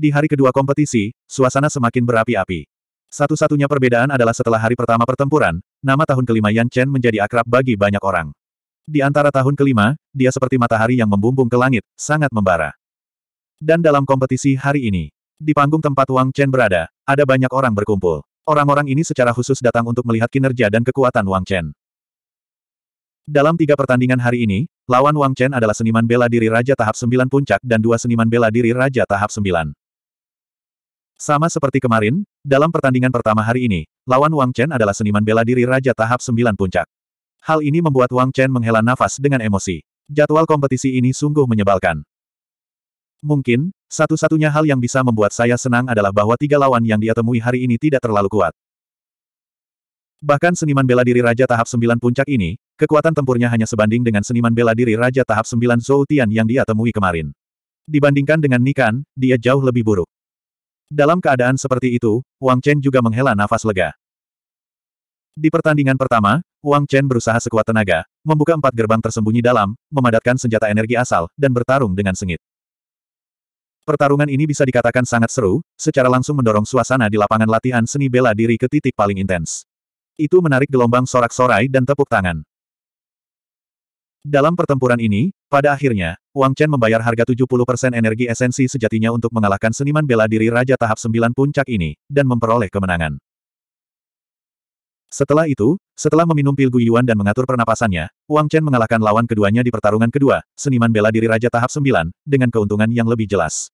Di hari kedua kompetisi, suasana semakin berapi-api. Satu-satunya perbedaan adalah setelah hari pertama pertempuran, nama tahun kelima Yan Chen menjadi akrab bagi banyak orang. Di antara tahun kelima, dia seperti matahari yang membumbung ke langit, sangat membara. Dan dalam kompetisi hari ini, di panggung tempat Wang Chen berada, ada banyak orang berkumpul. Orang-orang ini secara khusus datang untuk melihat kinerja dan kekuatan Wang Chen. Dalam tiga pertandingan hari ini, lawan Wang Chen adalah seniman bela diri Raja Tahap 9 Puncak dan dua seniman bela diri Raja Tahap 9. Sama seperti kemarin, dalam pertandingan pertama hari ini, lawan Wang Chen adalah seniman bela diri Raja Tahap 9 Puncak. Hal ini membuat Wang Chen menghela nafas dengan emosi. Jadwal kompetisi ini sungguh menyebalkan. Mungkin, satu-satunya hal yang bisa membuat saya senang adalah bahwa tiga lawan yang dia temui hari ini tidak terlalu kuat. Bahkan seniman bela diri Raja Tahap 9 Puncak ini, kekuatan tempurnya hanya sebanding dengan seniman bela diri Raja Tahap 9 Zhou Tian yang dia temui kemarin. Dibandingkan dengan Nikan, dia jauh lebih buruk. Dalam keadaan seperti itu, Wang Chen juga menghela nafas lega. Di pertandingan pertama, Wang Chen berusaha sekuat tenaga, membuka empat gerbang tersembunyi dalam, memadatkan senjata energi asal, dan bertarung dengan sengit. Pertarungan ini bisa dikatakan sangat seru, secara langsung mendorong suasana di lapangan latihan seni bela diri ke titik paling intens. Itu menarik gelombang sorak-sorai dan tepuk tangan. Dalam pertempuran ini, pada akhirnya, Wang Chen membayar harga 70% energi esensi sejatinya untuk mengalahkan seniman bela diri Raja Tahap sembilan Puncak ini, dan memperoleh kemenangan. Setelah itu, setelah meminum pil Guyuan dan mengatur pernapasannya, Wang Chen mengalahkan lawan keduanya di pertarungan kedua, seniman bela diri Raja Tahap sembilan dengan keuntungan yang lebih jelas.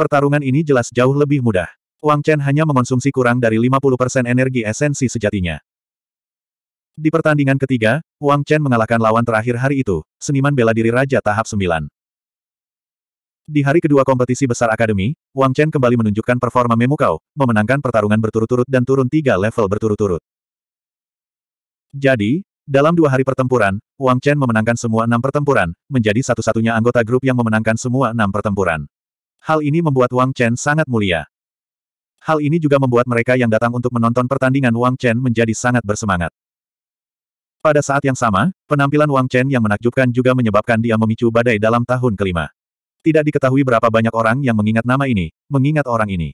Pertarungan ini jelas jauh lebih mudah. Wang Chen hanya mengonsumsi kurang dari 50% energi esensi sejatinya. Di pertandingan ketiga, Wang Chen mengalahkan lawan terakhir hari itu, seniman bela diri Raja tahap 9. Di hari kedua kompetisi besar akademi, Wang Chen kembali menunjukkan performa Memukau, memenangkan pertarungan berturut-turut dan turun tiga level berturut-turut. Jadi, dalam dua hari pertempuran, Wang Chen memenangkan semua enam pertempuran, menjadi satu-satunya anggota grup yang memenangkan semua enam pertempuran. Hal ini membuat Wang Chen sangat mulia. Hal ini juga membuat mereka yang datang untuk menonton pertandingan Wang Chen menjadi sangat bersemangat. Pada saat yang sama, penampilan Wang Chen yang menakjubkan juga menyebabkan dia memicu badai dalam tahun kelima. Tidak diketahui berapa banyak orang yang mengingat nama ini, mengingat orang ini.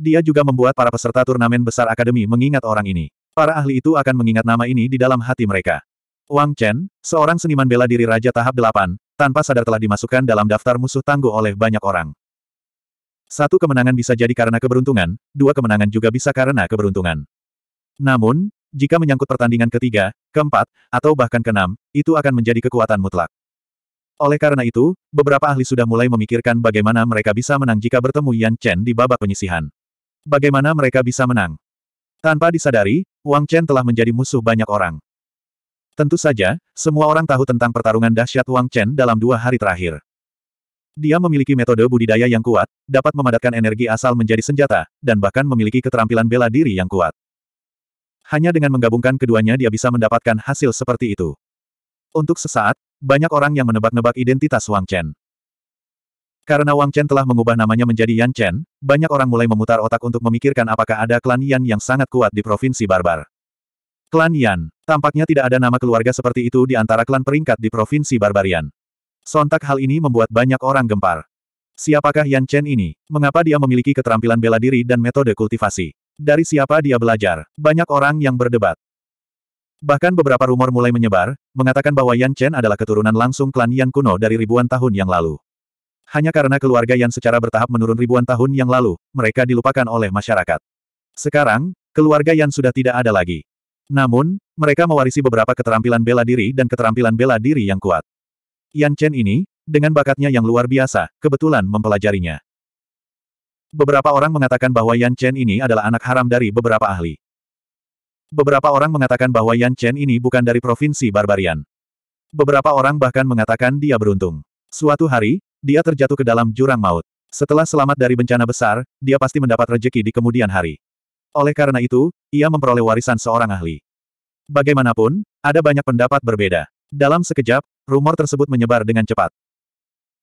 Dia juga membuat para peserta turnamen besar akademi mengingat orang ini. Para ahli itu akan mengingat nama ini di dalam hati mereka. Wang Chen, seorang seniman bela diri Raja Tahap 8, tanpa sadar telah dimasukkan dalam daftar musuh tangguh oleh banyak orang. Satu kemenangan bisa jadi karena keberuntungan, dua kemenangan juga bisa karena keberuntungan. Namun, jika menyangkut pertandingan ketiga, keempat, atau bahkan keenam, itu akan menjadi kekuatan mutlak. Oleh karena itu, beberapa ahli sudah mulai memikirkan bagaimana mereka bisa menang jika bertemu Yan Chen di babak penyisihan. Bagaimana mereka bisa menang? Tanpa disadari, Wang Chen telah menjadi musuh banyak orang. Tentu saja, semua orang tahu tentang pertarungan dahsyat Wang Chen dalam dua hari terakhir. Dia memiliki metode budidaya yang kuat, dapat memadatkan energi asal menjadi senjata, dan bahkan memiliki keterampilan bela diri yang kuat. Hanya dengan menggabungkan keduanya dia bisa mendapatkan hasil seperti itu. Untuk sesaat, banyak orang yang menebak-nebak identitas Wang Chen. Karena Wang Chen telah mengubah namanya menjadi Yan Chen, banyak orang mulai memutar otak untuk memikirkan apakah ada klan Yan yang sangat kuat di Provinsi Barbar. Klan Yan, tampaknya tidak ada nama keluarga seperti itu di antara klan peringkat di Provinsi Barbarian. Sontak hal ini membuat banyak orang gempar. Siapakah Yan Chen ini? Mengapa dia memiliki keterampilan bela diri dan metode kultivasi? Dari siapa dia belajar? Banyak orang yang berdebat. Bahkan beberapa rumor mulai menyebar, mengatakan bahwa Yan Chen adalah keturunan langsung klan Yan kuno dari ribuan tahun yang lalu. Hanya karena keluarga Yan secara bertahap menurun ribuan tahun yang lalu, mereka dilupakan oleh masyarakat. Sekarang, keluarga Yan sudah tidak ada lagi. Namun, mereka mewarisi beberapa keterampilan bela diri dan keterampilan bela diri yang kuat. Yan Chen ini, dengan bakatnya yang luar biasa, kebetulan mempelajarinya. Beberapa orang mengatakan bahwa Yan Chen ini adalah anak haram dari beberapa ahli. Beberapa orang mengatakan bahwa Yan Chen ini bukan dari provinsi Barbarian. Beberapa orang bahkan mengatakan dia beruntung. Suatu hari, dia terjatuh ke dalam jurang maut. Setelah selamat dari bencana besar, dia pasti mendapat rejeki di kemudian hari. Oleh karena itu, ia memperoleh warisan seorang ahli. Bagaimanapun, ada banyak pendapat berbeda. Dalam sekejap, rumor tersebut menyebar dengan cepat.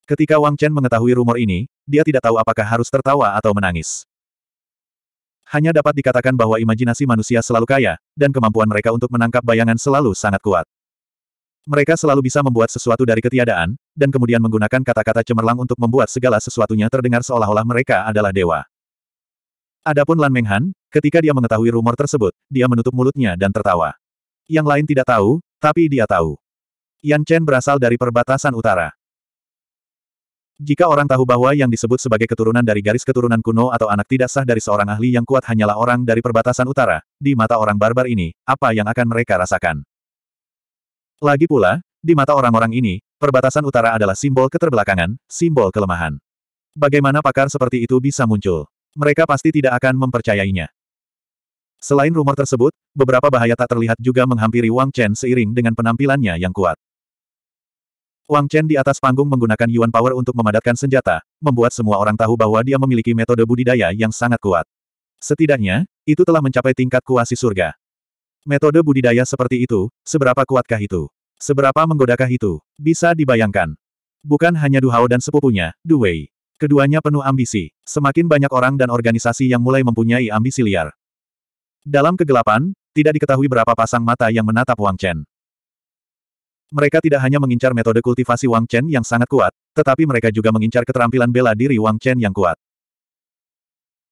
Ketika Wang Chen mengetahui rumor ini, dia tidak tahu apakah harus tertawa atau menangis. Hanya dapat dikatakan bahwa imajinasi manusia selalu kaya, dan kemampuan mereka untuk menangkap bayangan selalu sangat kuat. Mereka selalu bisa membuat sesuatu dari ketiadaan, dan kemudian menggunakan kata-kata cemerlang untuk membuat segala sesuatunya terdengar seolah-olah mereka adalah dewa. Adapun Lan Menghan, ketika dia mengetahui rumor tersebut, dia menutup mulutnya dan tertawa. Yang lain tidak tahu, tapi dia tahu. Yan Chen berasal dari perbatasan utara. Jika orang tahu bahwa yang disebut sebagai keturunan dari garis keturunan kuno atau anak tidak sah dari seorang ahli yang kuat hanyalah orang dari perbatasan utara, di mata orang barbar ini, apa yang akan mereka rasakan? Lagi pula, di mata orang-orang ini, perbatasan utara adalah simbol keterbelakangan, simbol kelemahan. Bagaimana pakar seperti itu bisa muncul? Mereka pasti tidak akan mempercayainya. Selain rumor tersebut, beberapa bahaya tak terlihat juga menghampiri Wang Chen seiring dengan penampilannya yang kuat. Wang Chen di atas panggung menggunakan Yuan Power untuk memadatkan senjata, membuat semua orang tahu bahwa dia memiliki metode budidaya yang sangat kuat. Setidaknya, itu telah mencapai tingkat kuasi surga. Metode budidaya seperti itu, seberapa kuatkah itu? Seberapa menggodakah itu? Bisa dibayangkan. Bukan hanya Du Hao dan sepupunya, Du Wei. Keduanya penuh ambisi. Semakin banyak orang dan organisasi yang mulai mempunyai ambisi liar. Dalam kegelapan, tidak diketahui berapa pasang mata yang menatap Wang Chen. Mereka tidak hanya mengincar metode kultivasi Wang Chen yang sangat kuat, tetapi mereka juga mengincar keterampilan bela diri Wang Chen yang kuat.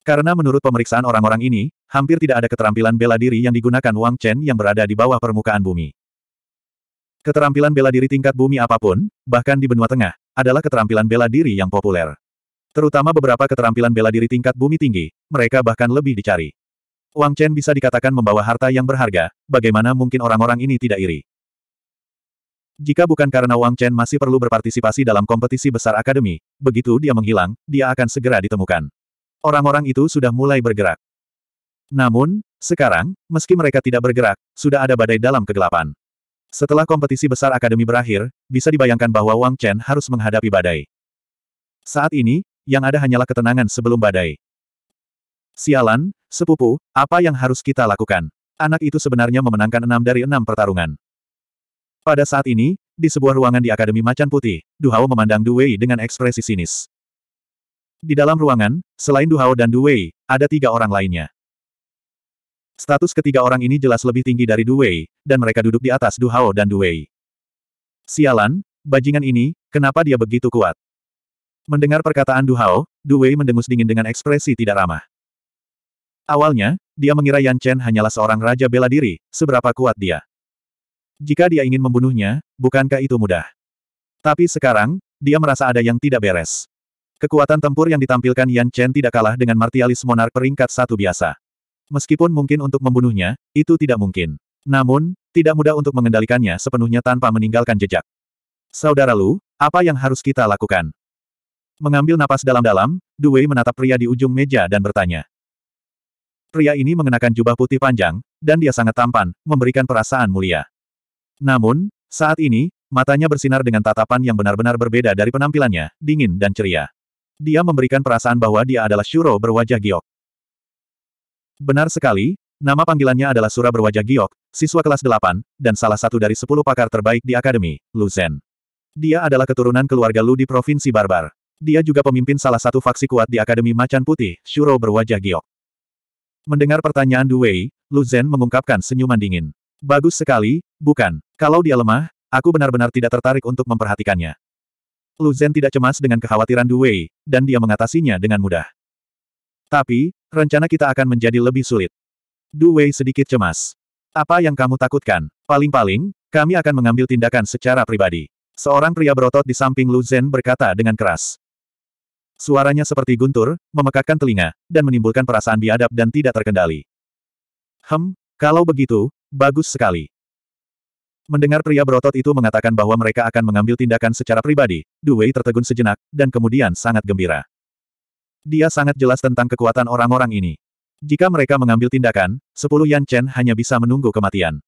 Karena menurut pemeriksaan orang-orang ini, hampir tidak ada keterampilan bela diri yang digunakan Wang Chen yang berada di bawah permukaan bumi. Keterampilan bela diri tingkat bumi apapun, bahkan di benua tengah, adalah keterampilan bela diri yang populer. Terutama beberapa keterampilan bela diri tingkat bumi tinggi, mereka bahkan lebih dicari. Wang Chen bisa dikatakan membawa harta yang berharga, bagaimana mungkin orang-orang ini tidak iri. Jika bukan karena Wang Chen masih perlu berpartisipasi dalam kompetisi besar akademi, begitu dia menghilang, dia akan segera ditemukan. Orang-orang itu sudah mulai bergerak. Namun, sekarang, meski mereka tidak bergerak, sudah ada badai dalam kegelapan. Setelah kompetisi besar akademi berakhir, bisa dibayangkan bahwa Wang Chen harus menghadapi badai. Saat ini, yang ada hanyalah ketenangan sebelum badai. Sialan, sepupu, apa yang harus kita lakukan? Anak itu sebenarnya memenangkan enam dari enam pertarungan. Pada saat ini, di sebuah ruangan di Akademi Macan Putih, Du Hao memandang Wei dengan ekspresi sinis. Di dalam ruangan, selain Du Hao dan Wei, ada tiga orang lainnya. Status ketiga orang ini jelas lebih tinggi dari Wei, dan mereka duduk di atas Du Hao dan Wei. Sialan, bajingan ini, kenapa dia begitu kuat? Mendengar perkataan Hao, Duhao, Wei mendengus dingin dengan ekspresi tidak ramah. Awalnya, dia mengira Yan Chen hanyalah seorang raja bela diri, seberapa kuat dia. Jika dia ingin membunuhnya, bukankah itu mudah? Tapi sekarang, dia merasa ada yang tidak beres. Kekuatan tempur yang ditampilkan Yan Chen tidak kalah dengan martialis monark peringkat satu biasa. Meskipun mungkin untuk membunuhnya, itu tidak mungkin. Namun, tidak mudah untuk mengendalikannya sepenuhnya tanpa meninggalkan jejak. Saudara Lu, apa yang harus kita lakukan? Mengambil napas dalam-dalam, Wei menatap pria di ujung meja dan bertanya. Pria ini mengenakan jubah putih panjang, dan dia sangat tampan, memberikan perasaan mulia. Namun, saat ini, matanya bersinar dengan tatapan yang benar-benar berbeda dari penampilannya, dingin dan ceria. Dia memberikan perasaan bahwa dia adalah Shuro berwajah giok. Benar sekali, nama panggilannya adalah Sura berwajah giok, siswa kelas 8, dan salah satu dari 10 pakar terbaik di Akademi, Luzen. Dia adalah keturunan keluarga Lu di Provinsi Barbar. Dia juga pemimpin salah satu faksi kuat di Akademi Macan Putih, Shuro berwajah giok. Mendengar pertanyaan Wei, Lu Zhen mengungkapkan senyuman dingin. Bagus sekali, bukan? Kalau dia lemah, aku benar-benar tidak tertarik untuk memperhatikannya. Lu Zhen tidak cemas dengan kekhawatiran Du Wei, dan dia mengatasinya dengan mudah. Tapi, rencana kita akan menjadi lebih sulit. Du Wei sedikit cemas. Apa yang kamu takutkan? Paling-paling, kami akan mengambil tindakan secara pribadi. Seorang pria berotot di samping Lu Zhen berkata dengan keras. Suaranya seperti guntur, memekakkan telinga, dan menimbulkan perasaan biadab dan tidak terkendali. Hem, kalau begitu, Bagus sekali. Mendengar pria berotot itu mengatakan bahwa mereka akan mengambil tindakan secara pribadi, Duwei tertegun sejenak, dan kemudian sangat gembira. Dia sangat jelas tentang kekuatan orang-orang ini. Jika mereka mengambil tindakan, sepuluh Yan Chen hanya bisa menunggu kematian.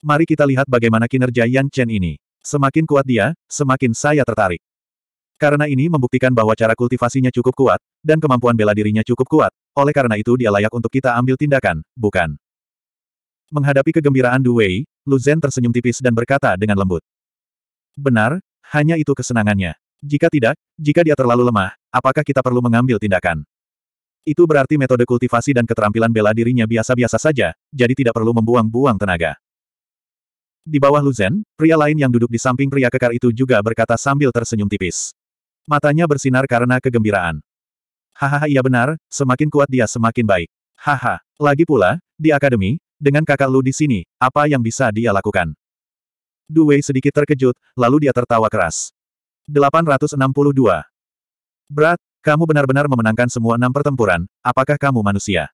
Mari kita lihat bagaimana kinerja Yan Chen ini. Semakin kuat dia, semakin saya tertarik. Karena ini membuktikan bahwa cara kultivasinya cukup kuat, dan kemampuan bela dirinya cukup kuat, oleh karena itu dia layak untuk kita ambil tindakan, bukan? Menghadapi kegembiraan Du Wei, Lu Zhen tersenyum tipis dan berkata dengan lembut. Benar, hanya itu kesenangannya. Jika tidak, jika dia terlalu lemah, apakah kita perlu mengambil tindakan? Itu berarti metode kultivasi dan keterampilan bela dirinya biasa-biasa saja, jadi tidak perlu membuang-buang tenaga. Di bawah Lu Zhen, pria lain yang duduk di samping pria kekar itu juga berkata sambil tersenyum tipis. Matanya bersinar karena kegembiraan. Hahaha iya benar, semakin kuat dia semakin baik. Haha. Lagi pula, di akademi, dengan kakak Lu di sini, apa yang bisa dia lakukan? Duwei sedikit terkejut, lalu dia tertawa keras. 862. Berat, kamu benar-benar memenangkan semua enam pertempuran, apakah kamu manusia?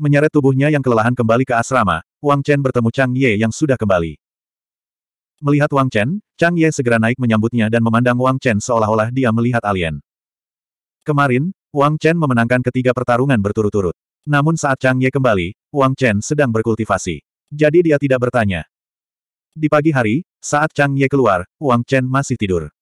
Menyeret tubuhnya yang kelelahan kembali ke asrama, Wang Chen bertemu Chang Ye yang sudah kembali. Melihat Wang Chen, Chang Ye segera naik menyambutnya dan memandang Wang Chen seolah-olah dia melihat alien. Kemarin, Wang Chen memenangkan ketiga pertarungan berturut-turut. Namun saat Chang Ye kembali, Wang Chen sedang berkultivasi. Jadi dia tidak bertanya. Di pagi hari, saat Chang Ye keluar, Wang Chen masih tidur.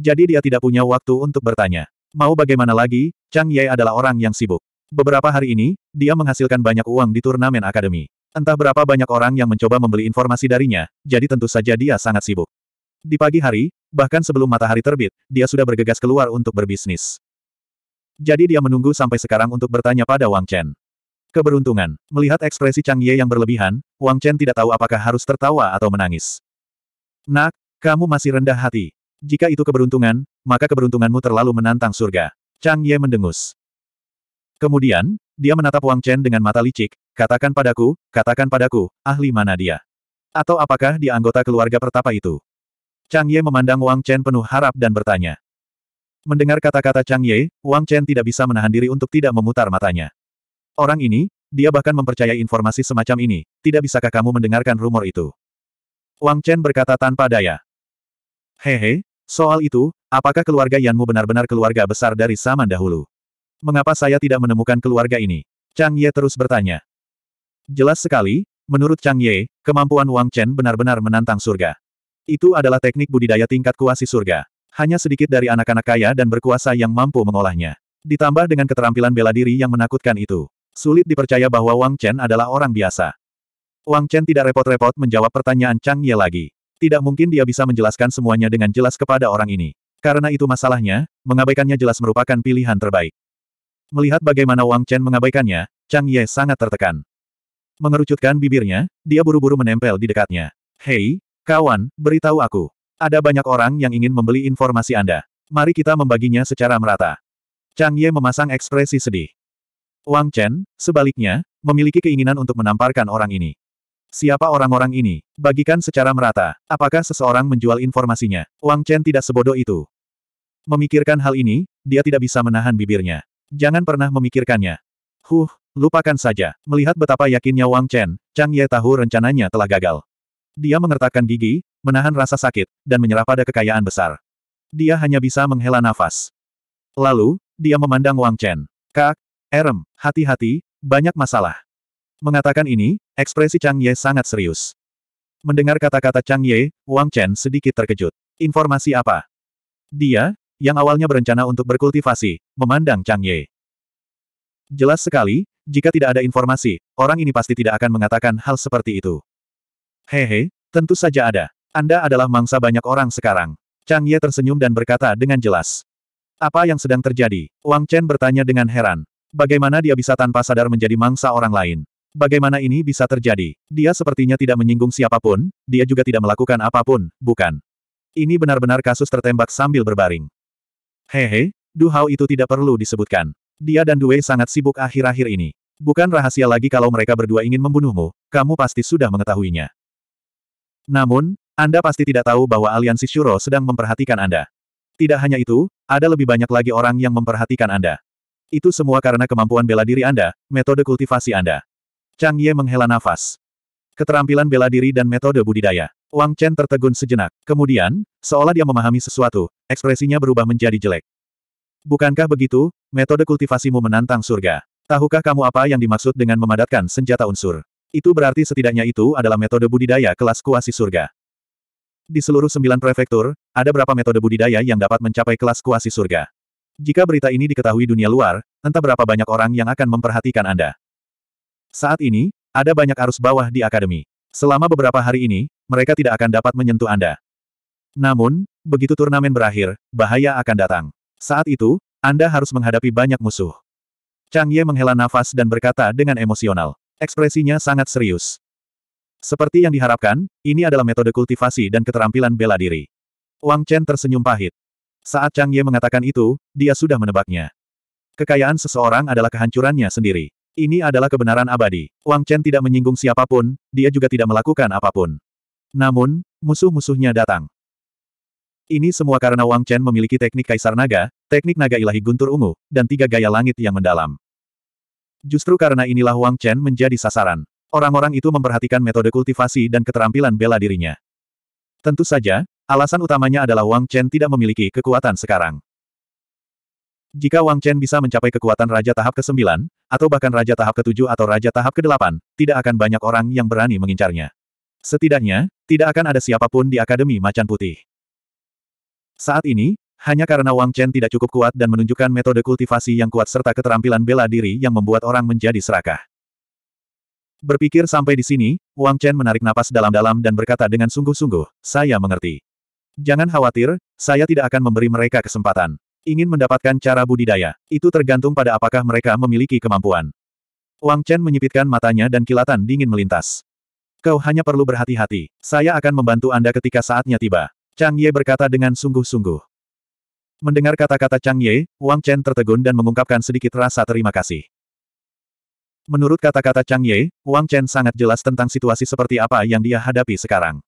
Jadi dia tidak punya waktu untuk bertanya. Mau bagaimana lagi, Chang Ye adalah orang yang sibuk. Beberapa hari ini, dia menghasilkan banyak uang di turnamen akademi. Entah berapa banyak orang yang mencoba membeli informasi darinya, jadi tentu saja dia sangat sibuk. Di pagi hari, bahkan sebelum matahari terbit, dia sudah bergegas keluar untuk berbisnis. Jadi dia menunggu sampai sekarang untuk bertanya pada Wang Chen. Keberuntungan, melihat ekspresi Chang Ye yang berlebihan, Wang Chen tidak tahu apakah harus tertawa atau menangis. Nak, kamu masih rendah hati. Jika itu keberuntungan, maka keberuntunganmu terlalu menantang surga. Chang Ye mendengus. Kemudian, dia menatap Wang Chen dengan mata licik, katakan padaku, katakan padaku, ahli mana dia? Atau apakah dia anggota keluarga pertapa itu? Chang Ye memandang Wang Chen penuh harap dan bertanya. Mendengar kata-kata Chang Ye, Wang Chen tidak bisa menahan diri untuk tidak memutar matanya. Orang ini, dia bahkan mempercayai informasi semacam ini, tidak bisakah kamu mendengarkan rumor itu? Wang Chen berkata tanpa daya. Hehe, soal itu, apakah keluarga Yanmu benar-benar keluarga besar dari zaman dahulu? Mengapa saya tidak menemukan keluarga ini? Chang Ye terus bertanya. Jelas sekali, menurut Chang Ye, kemampuan Wang Chen benar-benar menantang surga. Itu adalah teknik budidaya tingkat kuasi surga. Hanya sedikit dari anak-anak kaya dan berkuasa yang mampu mengolahnya. Ditambah dengan keterampilan bela diri yang menakutkan itu. Sulit dipercaya bahwa Wang Chen adalah orang biasa. Wang Chen tidak repot-repot menjawab pertanyaan Chang Ye lagi. Tidak mungkin dia bisa menjelaskan semuanya dengan jelas kepada orang ini. Karena itu masalahnya, mengabaikannya jelas merupakan pilihan terbaik. Melihat bagaimana Wang Chen mengabaikannya, Chang Ye sangat tertekan. Mengerucutkan bibirnya, dia buru-buru menempel di dekatnya. Hei, kawan, beritahu aku. Ada banyak orang yang ingin membeli informasi Anda. Mari kita membaginya secara merata. Chang Ye memasang ekspresi sedih. Wang Chen, sebaliknya, memiliki keinginan untuk menamparkan orang ini. Siapa orang-orang ini? Bagikan secara merata. Apakah seseorang menjual informasinya? Wang Chen tidak sebodoh itu. Memikirkan hal ini, dia tidak bisa menahan bibirnya. Jangan pernah memikirkannya. Huh, lupakan saja. Melihat betapa yakinnya Wang Chen, Chang Ye tahu rencananya telah gagal. Dia mengertakkan gigi, menahan rasa sakit, dan menyerah pada kekayaan besar. Dia hanya bisa menghela nafas. Lalu, dia memandang Wang Chen. Kak, Erem, hati-hati, banyak masalah. Mengatakan ini, ekspresi Chang Ye sangat serius. Mendengar kata-kata Chang Ye, Wang Chen sedikit terkejut. Informasi apa? Dia, yang awalnya berencana untuk berkultivasi, memandang Chang Ye. Jelas sekali, jika tidak ada informasi, orang ini pasti tidak akan mengatakan hal seperti itu. Hehe, tentu saja ada. Anda adalah mangsa banyak orang sekarang. Chang Ye tersenyum dan berkata dengan jelas. Apa yang sedang terjadi? Wang Chen bertanya dengan heran. Bagaimana dia bisa tanpa sadar menjadi mangsa orang lain? Bagaimana ini bisa terjadi? Dia sepertinya tidak menyinggung siapapun, dia juga tidak melakukan apapun, bukan? Ini benar-benar kasus tertembak sambil berbaring. Hehe, Hao itu tidak perlu disebutkan. Dia dan Du Wei sangat sibuk akhir-akhir ini. Bukan rahasia lagi kalau mereka berdua ingin membunuhmu, kamu pasti sudah mengetahuinya. Namun, Anda pasti tidak tahu bahwa aliansi Shuro sedang memperhatikan Anda. Tidak hanya itu, ada lebih banyak lagi orang yang memperhatikan Anda. Itu semua karena kemampuan bela diri Anda, metode kultivasi Anda. Chang Ye menghela nafas. Keterampilan bela diri dan metode budidaya. Wang Chen tertegun sejenak. Kemudian, seolah dia memahami sesuatu, ekspresinya berubah menjadi jelek. Bukankah begitu, metode kultivasimu menantang surga? Tahukah kamu apa yang dimaksud dengan memadatkan senjata unsur? Itu berarti setidaknya itu adalah metode budidaya kelas kuasi surga. Di seluruh sembilan prefektur, ada berapa metode budidaya yang dapat mencapai kelas kuasi surga? Jika berita ini diketahui dunia luar, entah berapa banyak orang yang akan memperhatikan Anda. Saat ini, ada banyak arus bawah di akademi. Selama beberapa hari ini, mereka tidak akan dapat menyentuh Anda. Namun, begitu turnamen berakhir, bahaya akan datang. Saat itu, Anda harus menghadapi banyak musuh. Chang Ye menghela nafas dan berkata dengan emosional. Ekspresinya sangat serius. Seperti yang diharapkan, ini adalah metode kultivasi dan keterampilan bela diri. Wang Chen tersenyum pahit. Saat Chang Ye mengatakan itu, dia sudah menebaknya. Kekayaan seseorang adalah kehancurannya sendiri. Ini adalah kebenaran abadi. Wang Chen tidak menyinggung siapapun, dia juga tidak melakukan apapun. Namun, musuh-musuhnya datang. Ini semua karena Wang Chen memiliki teknik kaisar naga, teknik naga ilahi guntur ungu, dan tiga gaya langit yang mendalam. Justru karena inilah Wang Chen menjadi sasaran. Orang-orang itu memperhatikan metode kultivasi dan keterampilan bela dirinya. Tentu saja, Alasan utamanya adalah Wang Chen tidak memiliki kekuatan sekarang. Jika Wang Chen bisa mencapai kekuatan Raja Tahap ke-9, atau bahkan Raja Tahap ke-7 atau Raja Tahap ke-8, tidak akan banyak orang yang berani mengincarnya. Setidaknya, tidak akan ada siapapun di Akademi Macan Putih. Saat ini, hanya karena Wang Chen tidak cukup kuat dan menunjukkan metode kultivasi yang kuat serta keterampilan bela diri yang membuat orang menjadi serakah. Berpikir sampai di sini, Wang Chen menarik napas dalam-dalam dan berkata dengan sungguh-sungguh, saya mengerti. Jangan khawatir, saya tidak akan memberi mereka kesempatan. Ingin mendapatkan cara budidaya, itu tergantung pada apakah mereka memiliki kemampuan. Wang Chen menyipitkan matanya dan kilatan dingin melintas. Kau hanya perlu berhati-hati, saya akan membantu Anda ketika saatnya tiba. Chang Ye berkata dengan sungguh-sungguh. Mendengar kata-kata Chang Ye, Wang Chen tertegun dan mengungkapkan sedikit rasa terima kasih. Menurut kata-kata Chang Ye, Wang Chen sangat jelas tentang situasi seperti apa yang dia hadapi sekarang.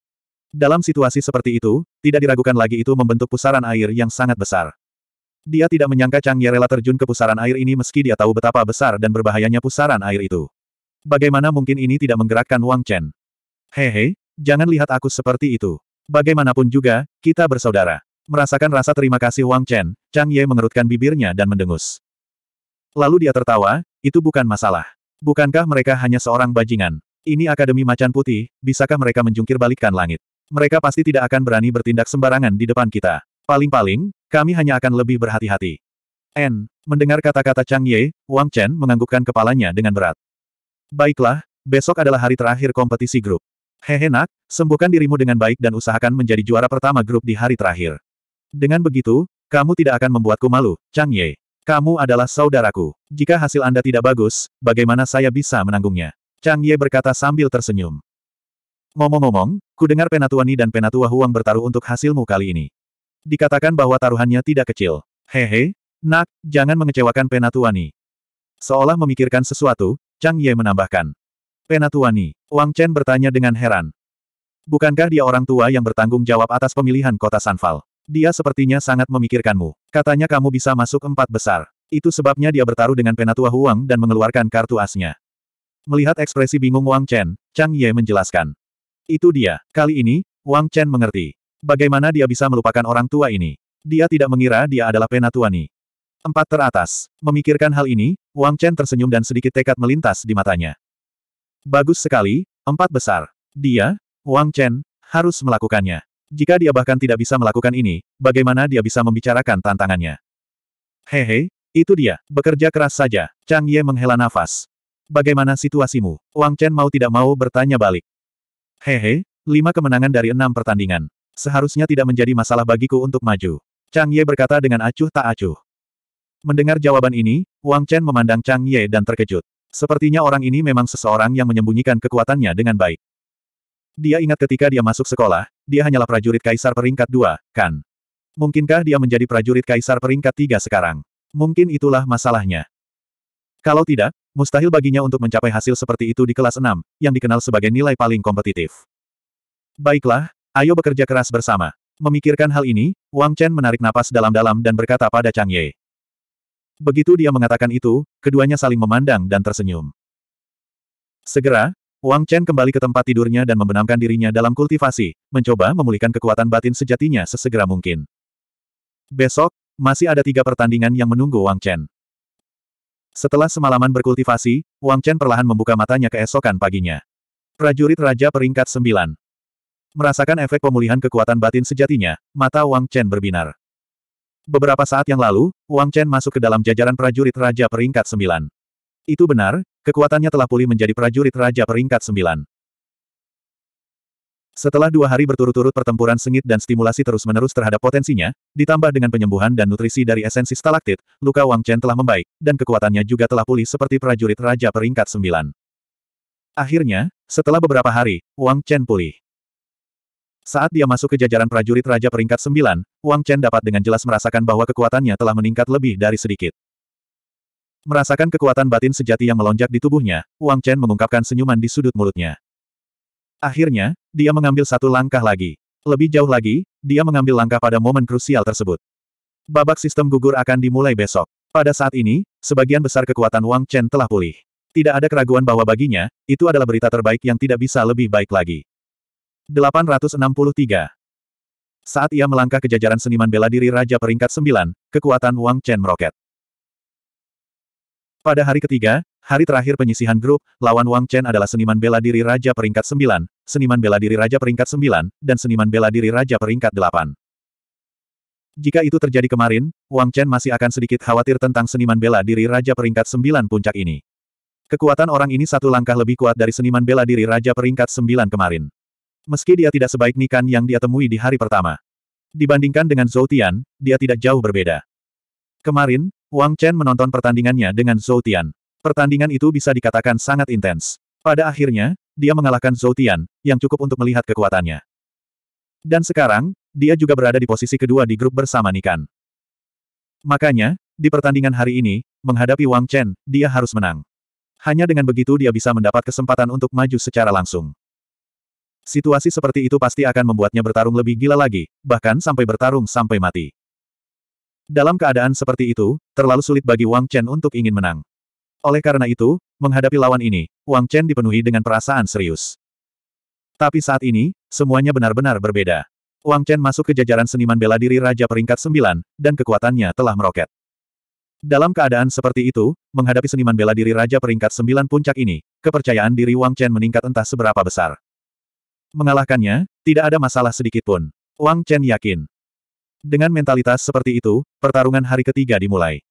Dalam situasi seperti itu, tidak diragukan lagi itu membentuk pusaran air yang sangat besar. Dia tidak menyangka Chang Ye terjun ke pusaran air ini meski dia tahu betapa besar dan berbahayanya pusaran air itu. Bagaimana mungkin ini tidak menggerakkan Wang Chen? Hehe, jangan lihat aku seperti itu. Bagaimanapun juga, kita bersaudara. Merasakan rasa terima kasih Wang Chen, Chang Ye mengerutkan bibirnya dan mendengus. Lalu dia tertawa, itu bukan masalah. Bukankah mereka hanya seorang bajingan? Ini Akademi Macan Putih, bisakah mereka menjungkir balikkan langit? Mereka pasti tidak akan berani bertindak sembarangan di depan kita. Paling-paling, kami hanya akan lebih berhati-hati. N. Mendengar kata-kata Chang Ye, Wang Chen menganggukkan kepalanya dengan berat. Baiklah, besok adalah hari terakhir kompetisi grup. Hehe nak, sembuhkan dirimu dengan baik dan usahakan menjadi juara pertama grup di hari terakhir. Dengan begitu, kamu tidak akan membuatku malu, Chang Ye. Kamu adalah saudaraku. Jika hasil Anda tidak bagus, bagaimana saya bisa menanggungnya? Chang Ye berkata sambil tersenyum. Ngomong-ngomong, kudengar Penatuani dan Penatua Huang bertaruh untuk hasilmu kali ini. Dikatakan bahwa taruhannya tidak kecil. Hehe, nak, jangan mengecewakan Penatuani. Seolah memikirkan sesuatu, Chang Ye menambahkan. Penatuani, Wang Chen bertanya dengan heran. Bukankah dia orang tua yang bertanggung jawab atas pemilihan kota Sanfal? Dia sepertinya sangat memikirkanmu. Katanya kamu bisa masuk empat besar. Itu sebabnya dia bertaruh dengan Penatua Huang dan mengeluarkan kartu asnya. Melihat ekspresi bingung Wang Chen, Chang Ye menjelaskan. Itu dia. Kali ini, Wang Chen mengerti. Bagaimana dia bisa melupakan orang tua ini? Dia tidak mengira dia adalah Penatuani. Empat teratas. Memikirkan hal ini, Wang Chen tersenyum dan sedikit tekad melintas di matanya. Bagus sekali, empat besar. Dia, Wang Chen, harus melakukannya. Jika dia bahkan tidak bisa melakukan ini, bagaimana dia bisa membicarakan tantangannya? Hehe, itu dia, bekerja keras saja. Chang Ye menghela nafas. Bagaimana situasimu? Wang Chen mau tidak mau bertanya balik. Hehe, lima kemenangan dari enam pertandingan. Seharusnya tidak menjadi masalah bagiku untuk maju. Chang Ye berkata dengan acuh tak acuh. Mendengar jawaban ini, Wang Chen memandang Chang Ye dan terkejut. Sepertinya orang ini memang seseorang yang menyembunyikan kekuatannya dengan baik. Dia ingat ketika dia masuk sekolah, dia hanyalah prajurit kaisar peringkat dua, kan? Mungkinkah dia menjadi prajurit kaisar peringkat tiga sekarang? Mungkin itulah masalahnya. Kalau tidak, mustahil baginya untuk mencapai hasil seperti itu di kelas 6, yang dikenal sebagai nilai paling kompetitif. Baiklah, ayo bekerja keras bersama. Memikirkan hal ini, Wang Chen menarik napas dalam-dalam dan berkata pada Chang Ye. Begitu dia mengatakan itu, keduanya saling memandang dan tersenyum. Segera, Wang Chen kembali ke tempat tidurnya dan membenamkan dirinya dalam kultivasi, mencoba memulihkan kekuatan batin sejatinya sesegera mungkin. Besok, masih ada tiga pertandingan yang menunggu Wang Chen. Setelah semalaman berkultivasi, Wang Chen perlahan membuka matanya keesokan paginya. Prajurit Raja peringkat Sembilan Merasakan efek pemulihan kekuatan batin sejatinya, mata Wang Chen berbinar. Beberapa saat yang lalu, Wang Chen masuk ke dalam jajaran prajurit Raja peringkat Sembilan. Itu benar, kekuatannya telah pulih menjadi prajurit Raja peringkat Sembilan. Setelah dua hari berturut-turut pertempuran sengit dan stimulasi terus-menerus terhadap potensinya, ditambah dengan penyembuhan dan nutrisi dari esensi stalaktit, luka Wang Chen telah membaik, dan kekuatannya juga telah pulih seperti prajurit raja peringkat sembilan. Akhirnya, setelah beberapa hari, Wang Chen pulih. Saat dia masuk ke jajaran prajurit raja peringkat sembilan, Wang Chen dapat dengan jelas merasakan bahwa kekuatannya telah meningkat lebih dari sedikit. Merasakan kekuatan batin sejati yang melonjak di tubuhnya, Wang Chen mengungkapkan senyuman di sudut mulutnya. Akhirnya, dia mengambil satu langkah lagi. Lebih jauh lagi, dia mengambil langkah pada momen krusial tersebut. Babak sistem gugur akan dimulai besok. Pada saat ini, sebagian besar kekuatan Wang Chen telah pulih. Tidak ada keraguan bahwa baginya, itu adalah berita terbaik yang tidak bisa lebih baik lagi. 863. Saat ia melangkah ke jajaran seniman bela diri Raja peringkat 9, kekuatan Wang Chen meroket. Pada hari ketiga, Hari terakhir penyisihan grup, lawan Wang Chen adalah seniman bela diri Raja Peringkat 9, seniman bela diri Raja Peringkat 9, dan seniman bela diri Raja Peringkat 8. Jika itu terjadi kemarin, Wang Chen masih akan sedikit khawatir tentang seniman bela diri Raja Peringkat 9 puncak ini. Kekuatan orang ini satu langkah lebih kuat dari seniman bela diri Raja Peringkat 9 kemarin. Meski dia tidak sebaik Nikan yang dia temui di hari pertama. Dibandingkan dengan Zhou Tian, dia tidak jauh berbeda. Kemarin, Wang Chen menonton pertandingannya dengan Zhou Tian. Pertandingan itu bisa dikatakan sangat intens. Pada akhirnya, dia mengalahkan Zhou Tian, yang cukup untuk melihat kekuatannya. Dan sekarang, dia juga berada di posisi kedua di grup bersama Nikan. Makanya, di pertandingan hari ini, menghadapi Wang Chen, dia harus menang. Hanya dengan begitu dia bisa mendapat kesempatan untuk maju secara langsung. Situasi seperti itu pasti akan membuatnya bertarung lebih gila lagi, bahkan sampai bertarung sampai mati. Dalam keadaan seperti itu, terlalu sulit bagi Wang Chen untuk ingin menang. Oleh karena itu, menghadapi lawan ini, Wang Chen dipenuhi dengan perasaan serius. Tapi saat ini, semuanya benar-benar berbeda. Wang Chen masuk ke jajaran seniman bela diri Raja peringkat sembilan, dan kekuatannya telah meroket. Dalam keadaan seperti itu, menghadapi seniman bela diri Raja peringkat sembilan puncak ini, kepercayaan diri Wang Chen meningkat entah seberapa besar. Mengalahkannya, tidak ada masalah sedikit pun. Wang Chen yakin. Dengan mentalitas seperti itu, pertarungan hari ketiga dimulai.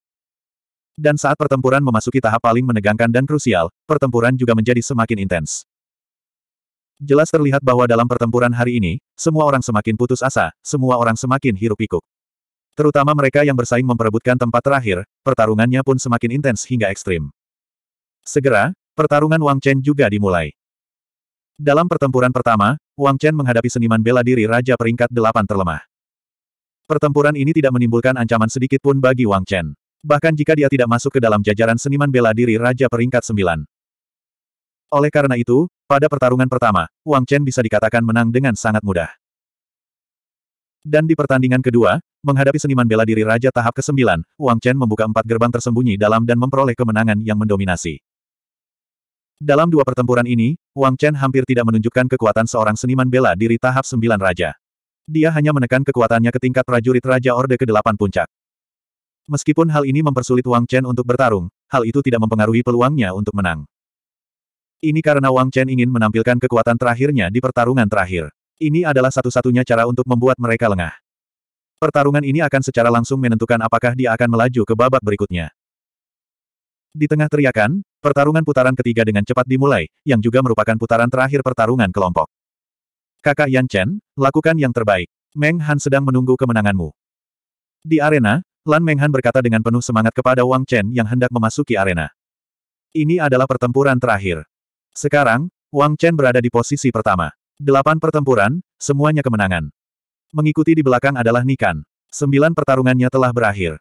Dan saat pertempuran memasuki tahap paling menegangkan dan krusial, pertempuran juga menjadi semakin intens. Jelas terlihat bahwa dalam pertempuran hari ini, semua orang semakin putus asa, semua orang semakin hirup pikuk Terutama mereka yang bersaing memperebutkan tempat terakhir, pertarungannya pun semakin intens hingga ekstrim. Segera, pertarungan Wang Chen juga dimulai. Dalam pertempuran pertama, Wang Chen menghadapi seniman bela diri Raja peringkat delapan terlemah. Pertempuran ini tidak menimbulkan ancaman sedikit pun bagi Wang Chen. Bahkan jika dia tidak masuk ke dalam jajaran seniman bela diri Raja peringkat sembilan. Oleh karena itu, pada pertarungan pertama, Wang Chen bisa dikatakan menang dengan sangat mudah. Dan di pertandingan kedua, menghadapi seniman bela diri Raja tahap ke-9, Wang Chen membuka empat gerbang tersembunyi dalam dan memperoleh kemenangan yang mendominasi. Dalam dua pertempuran ini, Wang Chen hampir tidak menunjukkan kekuatan seorang seniman bela diri tahap 9 raja. Dia hanya menekan kekuatannya ke tingkat prajurit Raja Orde ke-8 Puncak. Meskipun hal ini mempersulit Wang Chen untuk bertarung, hal itu tidak mempengaruhi peluangnya untuk menang. Ini karena Wang Chen ingin menampilkan kekuatan terakhirnya di pertarungan terakhir. Ini adalah satu-satunya cara untuk membuat mereka lengah. Pertarungan ini akan secara langsung menentukan apakah dia akan melaju ke babak berikutnya. Di tengah teriakan, pertarungan putaran ketiga dengan cepat dimulai, yang juga merupakan putaran terakhir pertarungan kelompok. Kakak Yan Chen, lakukan yang terbaik. Meng Han sedang menunggu kemenanganmu. Di arena, Lan Menghan berkata dengan penuh semangat kepada Wang Chen yang hendak memasuki arena. Ini adalah pertempuran terakhir. Sekarang, Wang Chen berada di posisi pertama. Delapan pertempuran, semuanya kemenangan. Mengikuti di belakang adalah Nikan. Sembilan pertarungannya telah berakhir.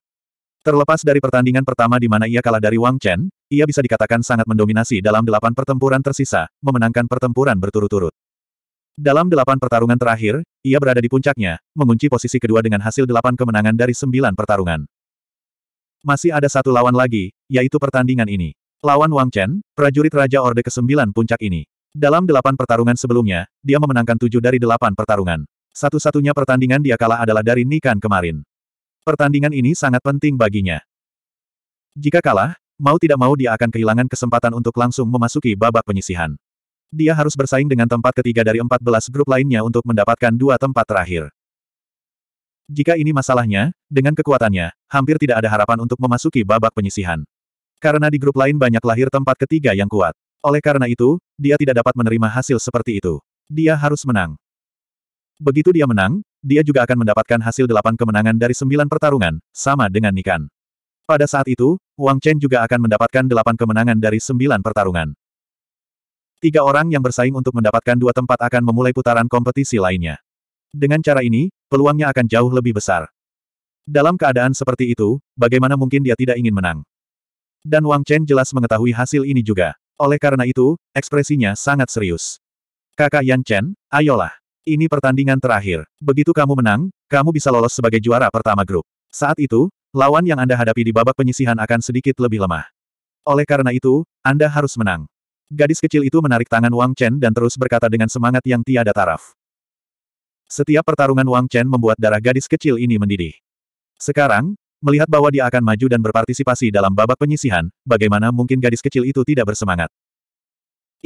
Terlepas dari pertandingan pertama di mana ia kalah dari Wang Chen, ia bisa dikatakan sangat mendominasi dalam delapan pertempuran tersisa, memenangkan pertempuran berturut-turut. Dalam delapan pertarungan terakhir, ia berada di puncaknya, mengunci posisi kedua dengan hasil delapan kemenangan dari sembilan pertarungan. Masih ada satu lawan lagi, yaitu pertandingan ini. Lawan Wang Chen, prajurit Raja Orde ke-9 puncak ini. Dalam delapan pertarungan sebelumnya, dia memenangkan tujuh dari delapan pertarungan. Satu-satunya pertandingan dia kalah adalah dari Nikan kemarin. Pertandingan ini sangat penting baginya. Jika kalah, mau tidak mau dia akan kehilangan kesempatan untuk langsung memasuki babak penyisihan. Dia harus bersaing dengan tempat ketiga dari 14 grup lainnya untuk mendapatkan dua tempat terakhir. Jika ini masalahnya, dengan kekuatannya, hampir tidak ada harapan untuk memasuki babak penyisihan. Karena di grup lain banyak lahir tempat ketiga yang kuat. Oleh karena itu, dia tidak dapat menerima hasil seperti itu. Dia harus menang. Begitu dia menang, dia juga akan mendapatkan hasil delapan kemenangan dari sembilan pertarungan, sama dengan Nikan. Pada saat itu, Wang Chen juga akan mendapatkan delapan kemenangan dari sembilan pertarungan. Tiga orang yang bersaing untuk mendapatkan dua tempat akan memulai putaran kompetisi lainnya. Dengan cara ini, peluangnya akan jauh lebih besar. Dalam keadaan seperti itu, bagaimana mungkin dia tidak ingin menang? Dan Wang Chen jelas mengetahui hasil ini juga. Oleh karena itu, ekspresinya sangat serius. Kakak Yan Chen, ayolah. Ini pertandingan terakhir. Begitu kamu menang, kamu bisa lolos sebagai juara pertama grup. Saat itu, lawan yang Anda hadapi di babak penyisihan akan sedikit lebih lemah. Oleh karena itu, Anda harus menang. Gadis kecil itu menarik tangan Wang Chen dan terus berkata dengan semangat yang tiada taraf. Setiap pertarungan Wang Chen membuat darah gadis kecil ini mendidih. Sekarang, melihat bahwa dia akan maju dan berpartisipasi dalam babak penyisihan, bagaimana mungkin gadis kecil itu tidak bersemangat?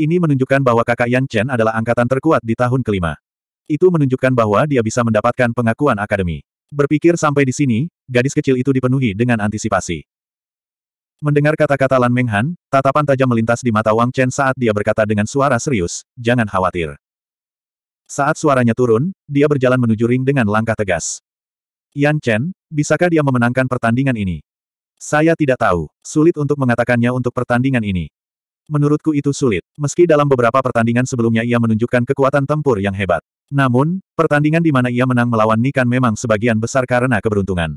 Ini menunjukkan bahwa kakak Yan Chen adalah angkatan terkuat di tahun kelima. Itu menunjukkan bahwa dia bisa mendapatkan pengakuan akademi. Berpikir sampai di sini, gadis kecil itu dipenuhi dengan antisipasi. Mendengar kata-kata Lan Menghan, tatapan tajam melintas di mata Wang Chen saat dia berkata dengan suara serius, jangan khawatir. Saat suaranya turun, dia berjalan menuju ring dengan langkah tegas. Yan Chen, bisakah dia memenangkan pertandingan ini? Saya tidak tahu, sulit untuk mengatakannya untuk pertandingan ini. Menurutku itu sulit, meski dalam beberapa pertandingan sebelumnya ia menunjukkan kekuatan tempur yang hebat. Namun, pertandingan di mana ia menang melawan Nikan memang sebagian besar karena keberuntungan.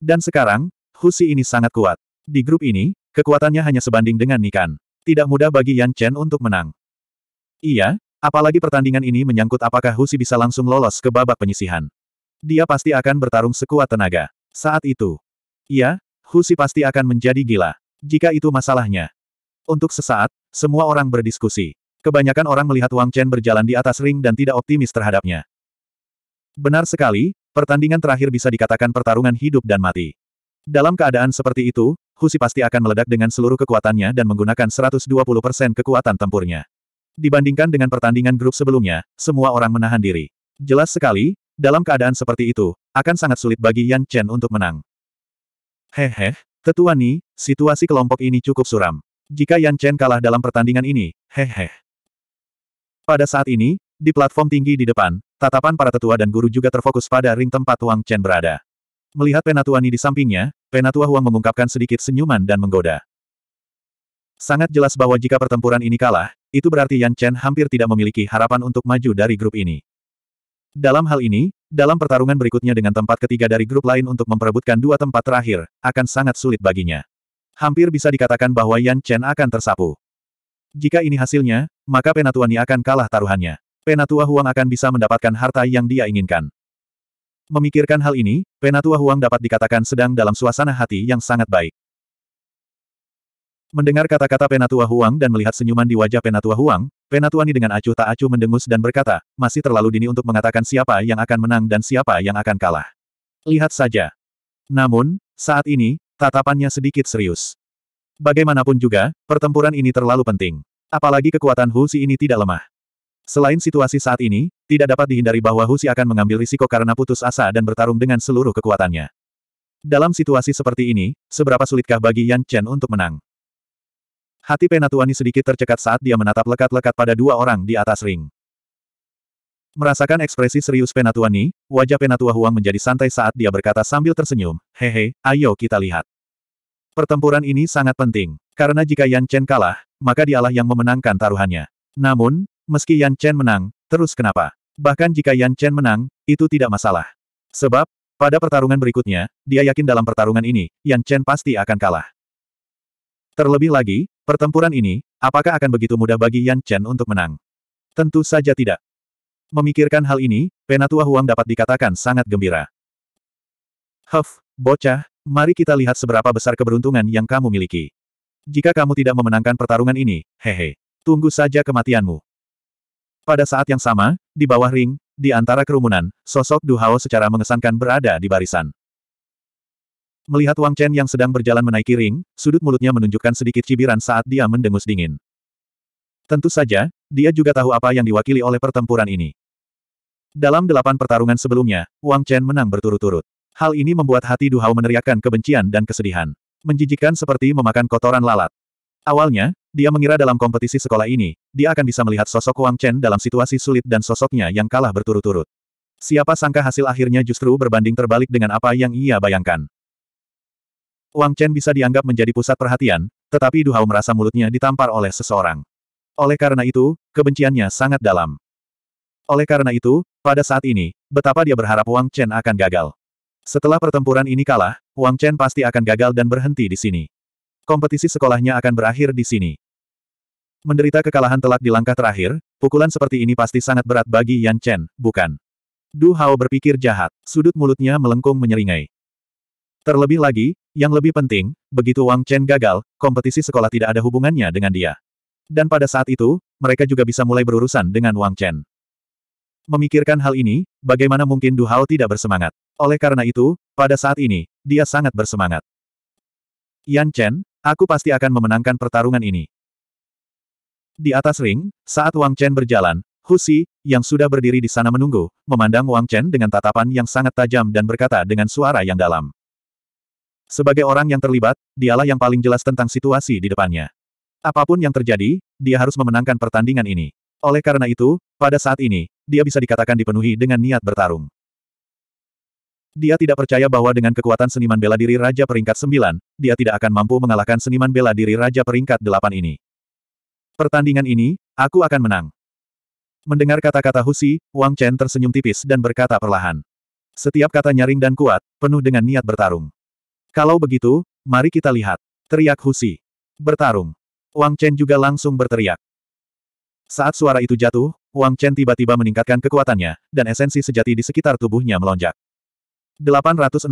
Dan sekarang, Husi ini sangat kuat. Di grup ini, kekuatannya hanya sebanding dengan Nikan. Tidak mudah bagi Yan Chen untuk menang. Iya, apalagi pertandingan ini menyangkut apakah Husi bisa langsung lolos ke babak penyisihan. Dia pasti akan bertarung sekuat tenaga. Saat itu. Iya, Husi pasti akan menjadi gila. Jika itu masalahnya. Untuk sesaat, semua orang berdiskusi. Kebanyakan orang melihat Wang Chen berjalan di atas ring dan tidak optimis terhadapnya. Benar sekali, pertandingan terakhir bisa dikatakan pertarungan hidup dan mati. Dalam keadaan seperti itu, Husi pasti akan meledak dengan seluruh kekuatannya dan menggunakan 120% kekuatan tempurnya. Dibandingkan dengan pertandingan grup sebelumnya, semua orang menahan diri. Jelas sekali, dalam keadaan seperti itu, akan sangat sulit bagi Yan Chen untuk menang. Hehe, tetua nih, situasi kelompok ini cukup suram. Jika Yan Chen kalah dalam pertandingan ini, hehe. Pada saat ini, di platform tinggi di depan, tatapan para tetua dan guru juga terfokus pada ring tempat Wang Chen berada. Melihat Penatuani di sampingnya, Penatua Huang mengungkapkan sedikit senyuman dan menggoda. Sangat jelas bahwa jika pertempuran ini kalah, itu berarti Yan Chen hampir tidak memiliki harapan untuk maju dari grup ini. Dalam hal ini, dalam pertarungan berikutnya dengan tempat ketiga dari grup lain untuk memperebutkan dua tempat terakhir, akan sangat sulit baginya. Hampir bisa dikatakan bahwa Yan Chen akan tersapu. Jika ini hasilnya, maka Penatuani akan kalah taruhannya. Penatua Huang akan bisa mendapatkan harta yang dia inginkan. Memikirkan hal ini, Penatua Huang dapat dikatakan sedang dalam suasana hati yang sangat baik. Mendengar kata-kata Penatua Huang dan melihat senyuman di wajah Penatua Huang, Penatua Ni dengan acuh tak acuh mendengus dan berkata, masih terlalu dini untuk mengatakan siapa yang akan menang dan siapa yang akan kalah. Lihat saja. Namun, saat ini, tatapannya sedikit serius. Bagaimanapun juga, pertempuran ini terlalu penting. Apalagi kekuatan Hu Si ini tidak lemah. Selain situasi saat ini, tidak dapat dihindari bahwa Husi akan mengambil risiko karena putus asa dan bertarung dengan seluruh kekuatannya. Dalam situasi seperti ini, seberapa sulitkah bagi Yan Chen untuk menang? Hati Penatuani sedikit tercekat saat dia menatap lekat-lekat pada dua orang di atas ring. Merasakan ekspresi serius Penatuani, wajah Penatua Huang menjadi santai saat dia berkata sambil tersenyum, Hehe, ayo kita lihat. Pertempuran ini sangat penting, karena jika Yan Chen kalah, maka dialah yang memenangkan taruhannya. Namun, Meski Yan Chen menang, terus kenapa? Bahkan jika Yan Chen menang, itu tidak masalah. Sebab, pada pertarungan berikutnya, dia yakin dalam pertarungan ini, Yan Chen pasti akan kalah. Terlebih lagi, pertempuran ini, apakah akan begitu mudah bagi Yan Chen untuk menang? Tentu saja tidak. Memikirkan hal ini, Penatua Huang dapat dikatakan sangat gembira. Huff, bocah, mari kita lihat seberapa besar keberuntungan yang kamu miliki. Jika kamu tidak memenangkan pertarungan ini, hehe, tunggu saja kematianmu. Pada saat yang sama, di bawah ring, di antara kerumunan, sosok Du Hao secara mengesankan berada di barisan. Melihat Wang Chen yang sedang berjalan menaiki ring, sudut mulutnya menunjukkan sedikit cibiran saat dia mendengus dingin. Tentu saja, dia juga tahu apa yang diwakili oleh pertempuran ini. Dalam delapan pertarungan sebelumnya, Wang Chen menang berturut-turut. Hal ini membuat hati Du Hao meneriakkan kebencian dan kesedihan. Menjijikan seperti memakan kotoran lalat. Awalnya, dia mengira dalam kompetisi sekolah ini, dia akan bisa melihat sosok Wang Chen dalam situasi sulit dan sosoknya yang kalah berturut-turut. Siapa sangka hasil akhirnya justru berbanding terbalik dengan apa yang ia bayangkan. Wang Chen bisa dianggap menjadi pusat perhatian, tetapi Du Hao merasa mulutnya ditampar oleh seseorang. Oleh karena itu, kebenciannya sangat dalam. Oleh karena itu, pada saat ini, betapa dia berharap Wang Chen akan gagal. Setelah pertempuran ini kalah, Wang Chen pasti akan gagal dan berhenti di sini kompetisi sekolahnya akan berakhir di sini. Menderita kekalahan telak di langkah terakhir, pukulan seperti ini pasti sangat berat bagi Yan Chen, bukan? Du Hao berpikir jahat, sudut mulutnya melengkung menyeringai. Terlebih lagi, yang lebih penting, begitu Wang Chen gagal, kompetisi sekolah tidak ada hubungannya dengan dia. Dan pada saat itu, mereka juga bisa mulai berurusan dengan Wang Chen. Memikirkan hal ini, bagaimana mungkin Du Hao tidak bersemangat? Oleh karena itu, pada saat ini, dia sangat bersemangat. Yan Chen, Aku pasti akan memenangkan pertarungan ini. Di atas ring, saat Wang Chen berjalan, Husi, yang sudah berdiri di sana menunggu, memandang Wang Chen dengan tatapan yang sangat tajam dan berkata dengan suara yang dalam. Sebagai orang yang terlibat, dialah yang paling jelas tentang situasi di depannya. Apapun yang terjadi, dia harus memenangkan pertandingan ini. Oleh karena itu, pada saat ini, dia bisa dikatakan dipenuhi dengan niat bertarung. Dia tidak percaya bahwa dengan kekuatan seniman bela diri Raja peringkat 9, dia tidak akan mampu mengalahkan seniman bela diri Raja peringkat 8 ini. Pertandingan ini, aku akan menang. Mendengar kata-kata Husi, Wang Chen tersenyum tipis dan berkata perlahan. Setiap kata nyaring dan kuat, penuh dengan niat bertarung. Kalau begitu, mari kita lihat. Teriak Husi. Bertarung. Wang Chen juga langsung berteriak. Saat suara itu jatuh, Wang Chen tiba-tiba meningkatkan kekuatannya, dan esensi sejati di sekitar tubuhnya melonjak. 864.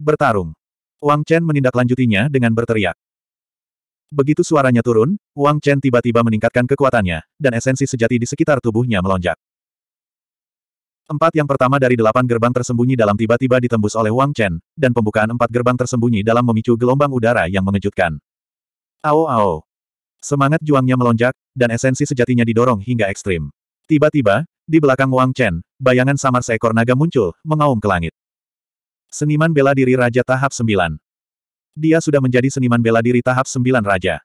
Bertarung. Wang Chen menindaklanjutinya dengan berteriak. Begitu suaranya turun, Wang Chen tiba-tiba meningkatkan kekuatannya, dan esensi sejati di sekitar tubuhnya melonjak. Empat yang pertama dari delapan gerbang tersembunyi dalam tiba-tiba ditembus oleh Wang Chen, dan pembukaan empat gerbang tersembunyi dalam memicu gelombang udara yang mengejutkan. Ao ao. Semangat juangnya melonjak, dan esensi sejatinya didorong hingga ekstrim. Tiba-tiba, di belakang Wang Chen, bayangan samar seekor naga muncul, mengaum ke langit. Seniman bela diri Raja Tahap 9 Dia sudah menjadi seniman bela diri Tahap 9 Raja.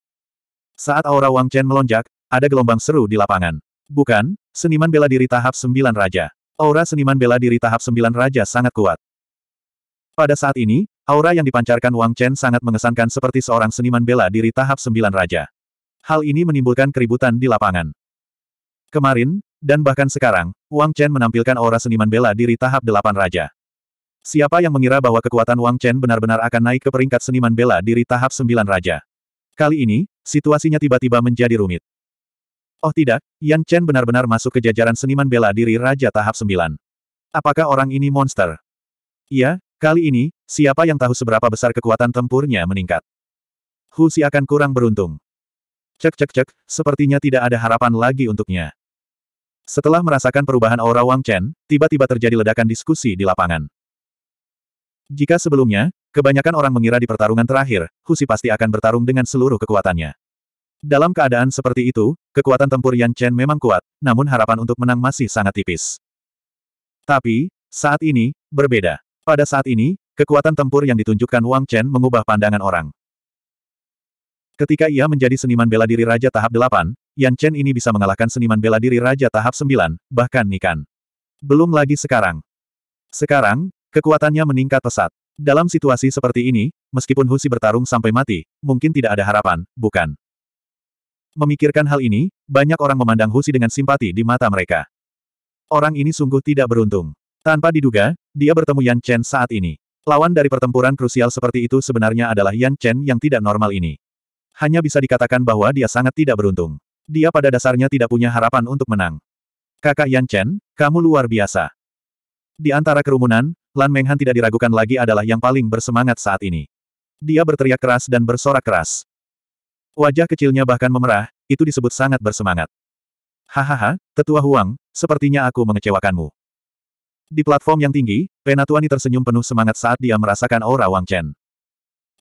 Saat aura Wang Chen melonjak, ada gelombang seru di lapangan. Bukan, seniman bela diri Tahap 9 Raja. Aura seniman bela diri Tahap 9 Raja sangat kuat. Pada saat ini, aura yang dipancarkan Wang Chen sangat mengesankan seperti seorang seniman bela diri tahap 9 raja. Hal ini menimbulkan keributan di lapangan. Kemarin, dan bahkan sekarang, Wang Chen menampilkan aura seniman bela diri tahap delapan Raja. Siapa yang mengira bahwa kekuatan Wang Chen benar-benar akan naik ke peringkat seniman bela diri tahap sembilan Raja? Kali ini, situasinya tiba-tiba menjadi rumit. Oh tidak, Yan Chen benar-benar masuk ke jajaran seniman bela diri Raja tahap sembilan. Apakah orang ini monster? Iya, kali ini, siapa yang tahu seberapa besar kekuatan tempurnya meningkat? Hu Si akan kurang beruntung. Cek cek cek, sepertinya tidak ada harapan lagi untuknya. Setelah merasakan perubahan aura Wang Chen, tiba-tiba terjadi ledakan diskusi di lapangan. Jika sebelumnya, kebanyakan orang mengira di pertarungan terakhir, Husi pasti akan bertarung dengan seluruh kekuatannya. Dalam keadaan seperti itu, kekuatan tempur Yan Chen memang kuat, namun harapan untuk menang masih sangat tipis. Tapi, saat ini, berbeda. Pada saat ini, kekuatan tempur yang ditunjukkan Wang Chen mengubah pandangan orang. Ketika ia menjadi seniman bela diri Raja tahap 8, Yan Chen ini bisa mengalahkan seniman bela diri Raja tahap 9, bahkan Nikan. Belum lagi sekarang. Sekarang, kekuatannya meningkat pesat. Dalam situasi seperti ini, meskipun Husi bertarung sampai mati, mungkin tidak ada harapan, bukan? Memikirkan hal ini, banyak orang memandang Husi dengan simpati di mata mereka. Orang ini sungguh tidak beruntung. Tanpa diduga, dia bertemu Yan Chen saat ini. Lawan dari pertempuran krusial seperti itu sebenarnya adalah Yan Chen yang tidak normal ini. Hanya bisa dikatakan bahwa dia sangat tidak beruntung. Dia pada dasarnya tidak punya harapan untuk menang. Kakak Yan Chen, kamu luar biasa. Di antara kerumunan, Lan Menghan tidak diragukan lagi adalah yang paling bersemangat saat ini. Dia berteriak keras dan bersorak keras. Wajah kecilnya bahkan memerah, itu disebut sangat bersemangat. Hahaha, tetua Huang, sepertinya aku mengecewakanmu. Di platform yang tinggi, Penatuani tersenyum penuh semangat saat dia merasakan aura Wang Chen.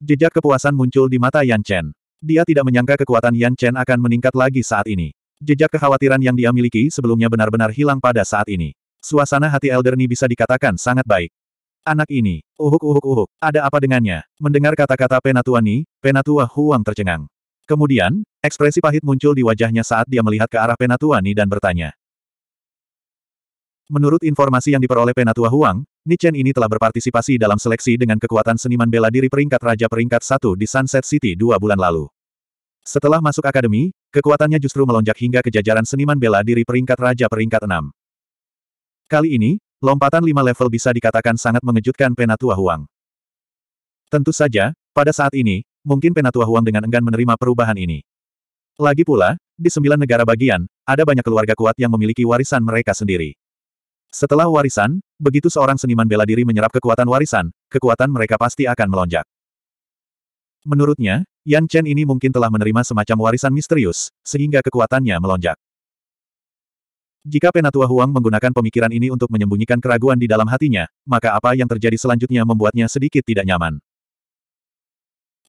Jejak kepuasan muncul di mata Yan Chen. Dia tidak menyangka kekuatan Yan Chen akan meningkat lagi saat ini. Jejak kekhawatiran yang dia miliki sebelumnya benar-benar hilang pada saat ini. Suasana hati Elder Ni bisa dikatakan sangat baik. Anak ini, uhuk uhuk uhuk, ada apa dengannya? Mendengar kata-kata Penatua Ni, Penatua Huang tercengang. Kemudian, ekspresi pahit muncul di wajahnya saat dia melihat ke arah Penatua Ni dan bertanya. Menurut informasi yang diperoleh Penatua Huang, Nichen ini telah berpartisipasi dalam seleksi dengan kekuatan seniman bela diri peringkat Raja peringkat satu di Sunset City dua bulan lalu. Setelah masuk akademi, kekuatannya justru melonjak hingga ke jajaran seniman bela diri peringkat raja peringkat 6. Kali ini, lompatan lima level bisa dikatakan sangat mengejutkan Penatua Huang. Tentu saja, pada saat ini, mungkin Penatua Huang dengan enggan menerima perubahan ini. Lagi pula, di sembilan negara bagian, ada banyak keluarga kuat yang memiliki warisan mereka sendiri. Setelah warisan, begitu seorang seniman bela diri menyerap kekuatan warisan, kekuatan mereka pasti akan melonjak. Menurutnya, Yan Chen ini mungkin telah menerima semacam warisan misterius, sehingga kekuatannya melonjak. Jika Penatua Huang menggunakan pemikiran ini untuk menyembunyikan keraguan di dalam hatinya, maka apa yang terjadi selanjutnya membuatnya sedikit tidak nyaman.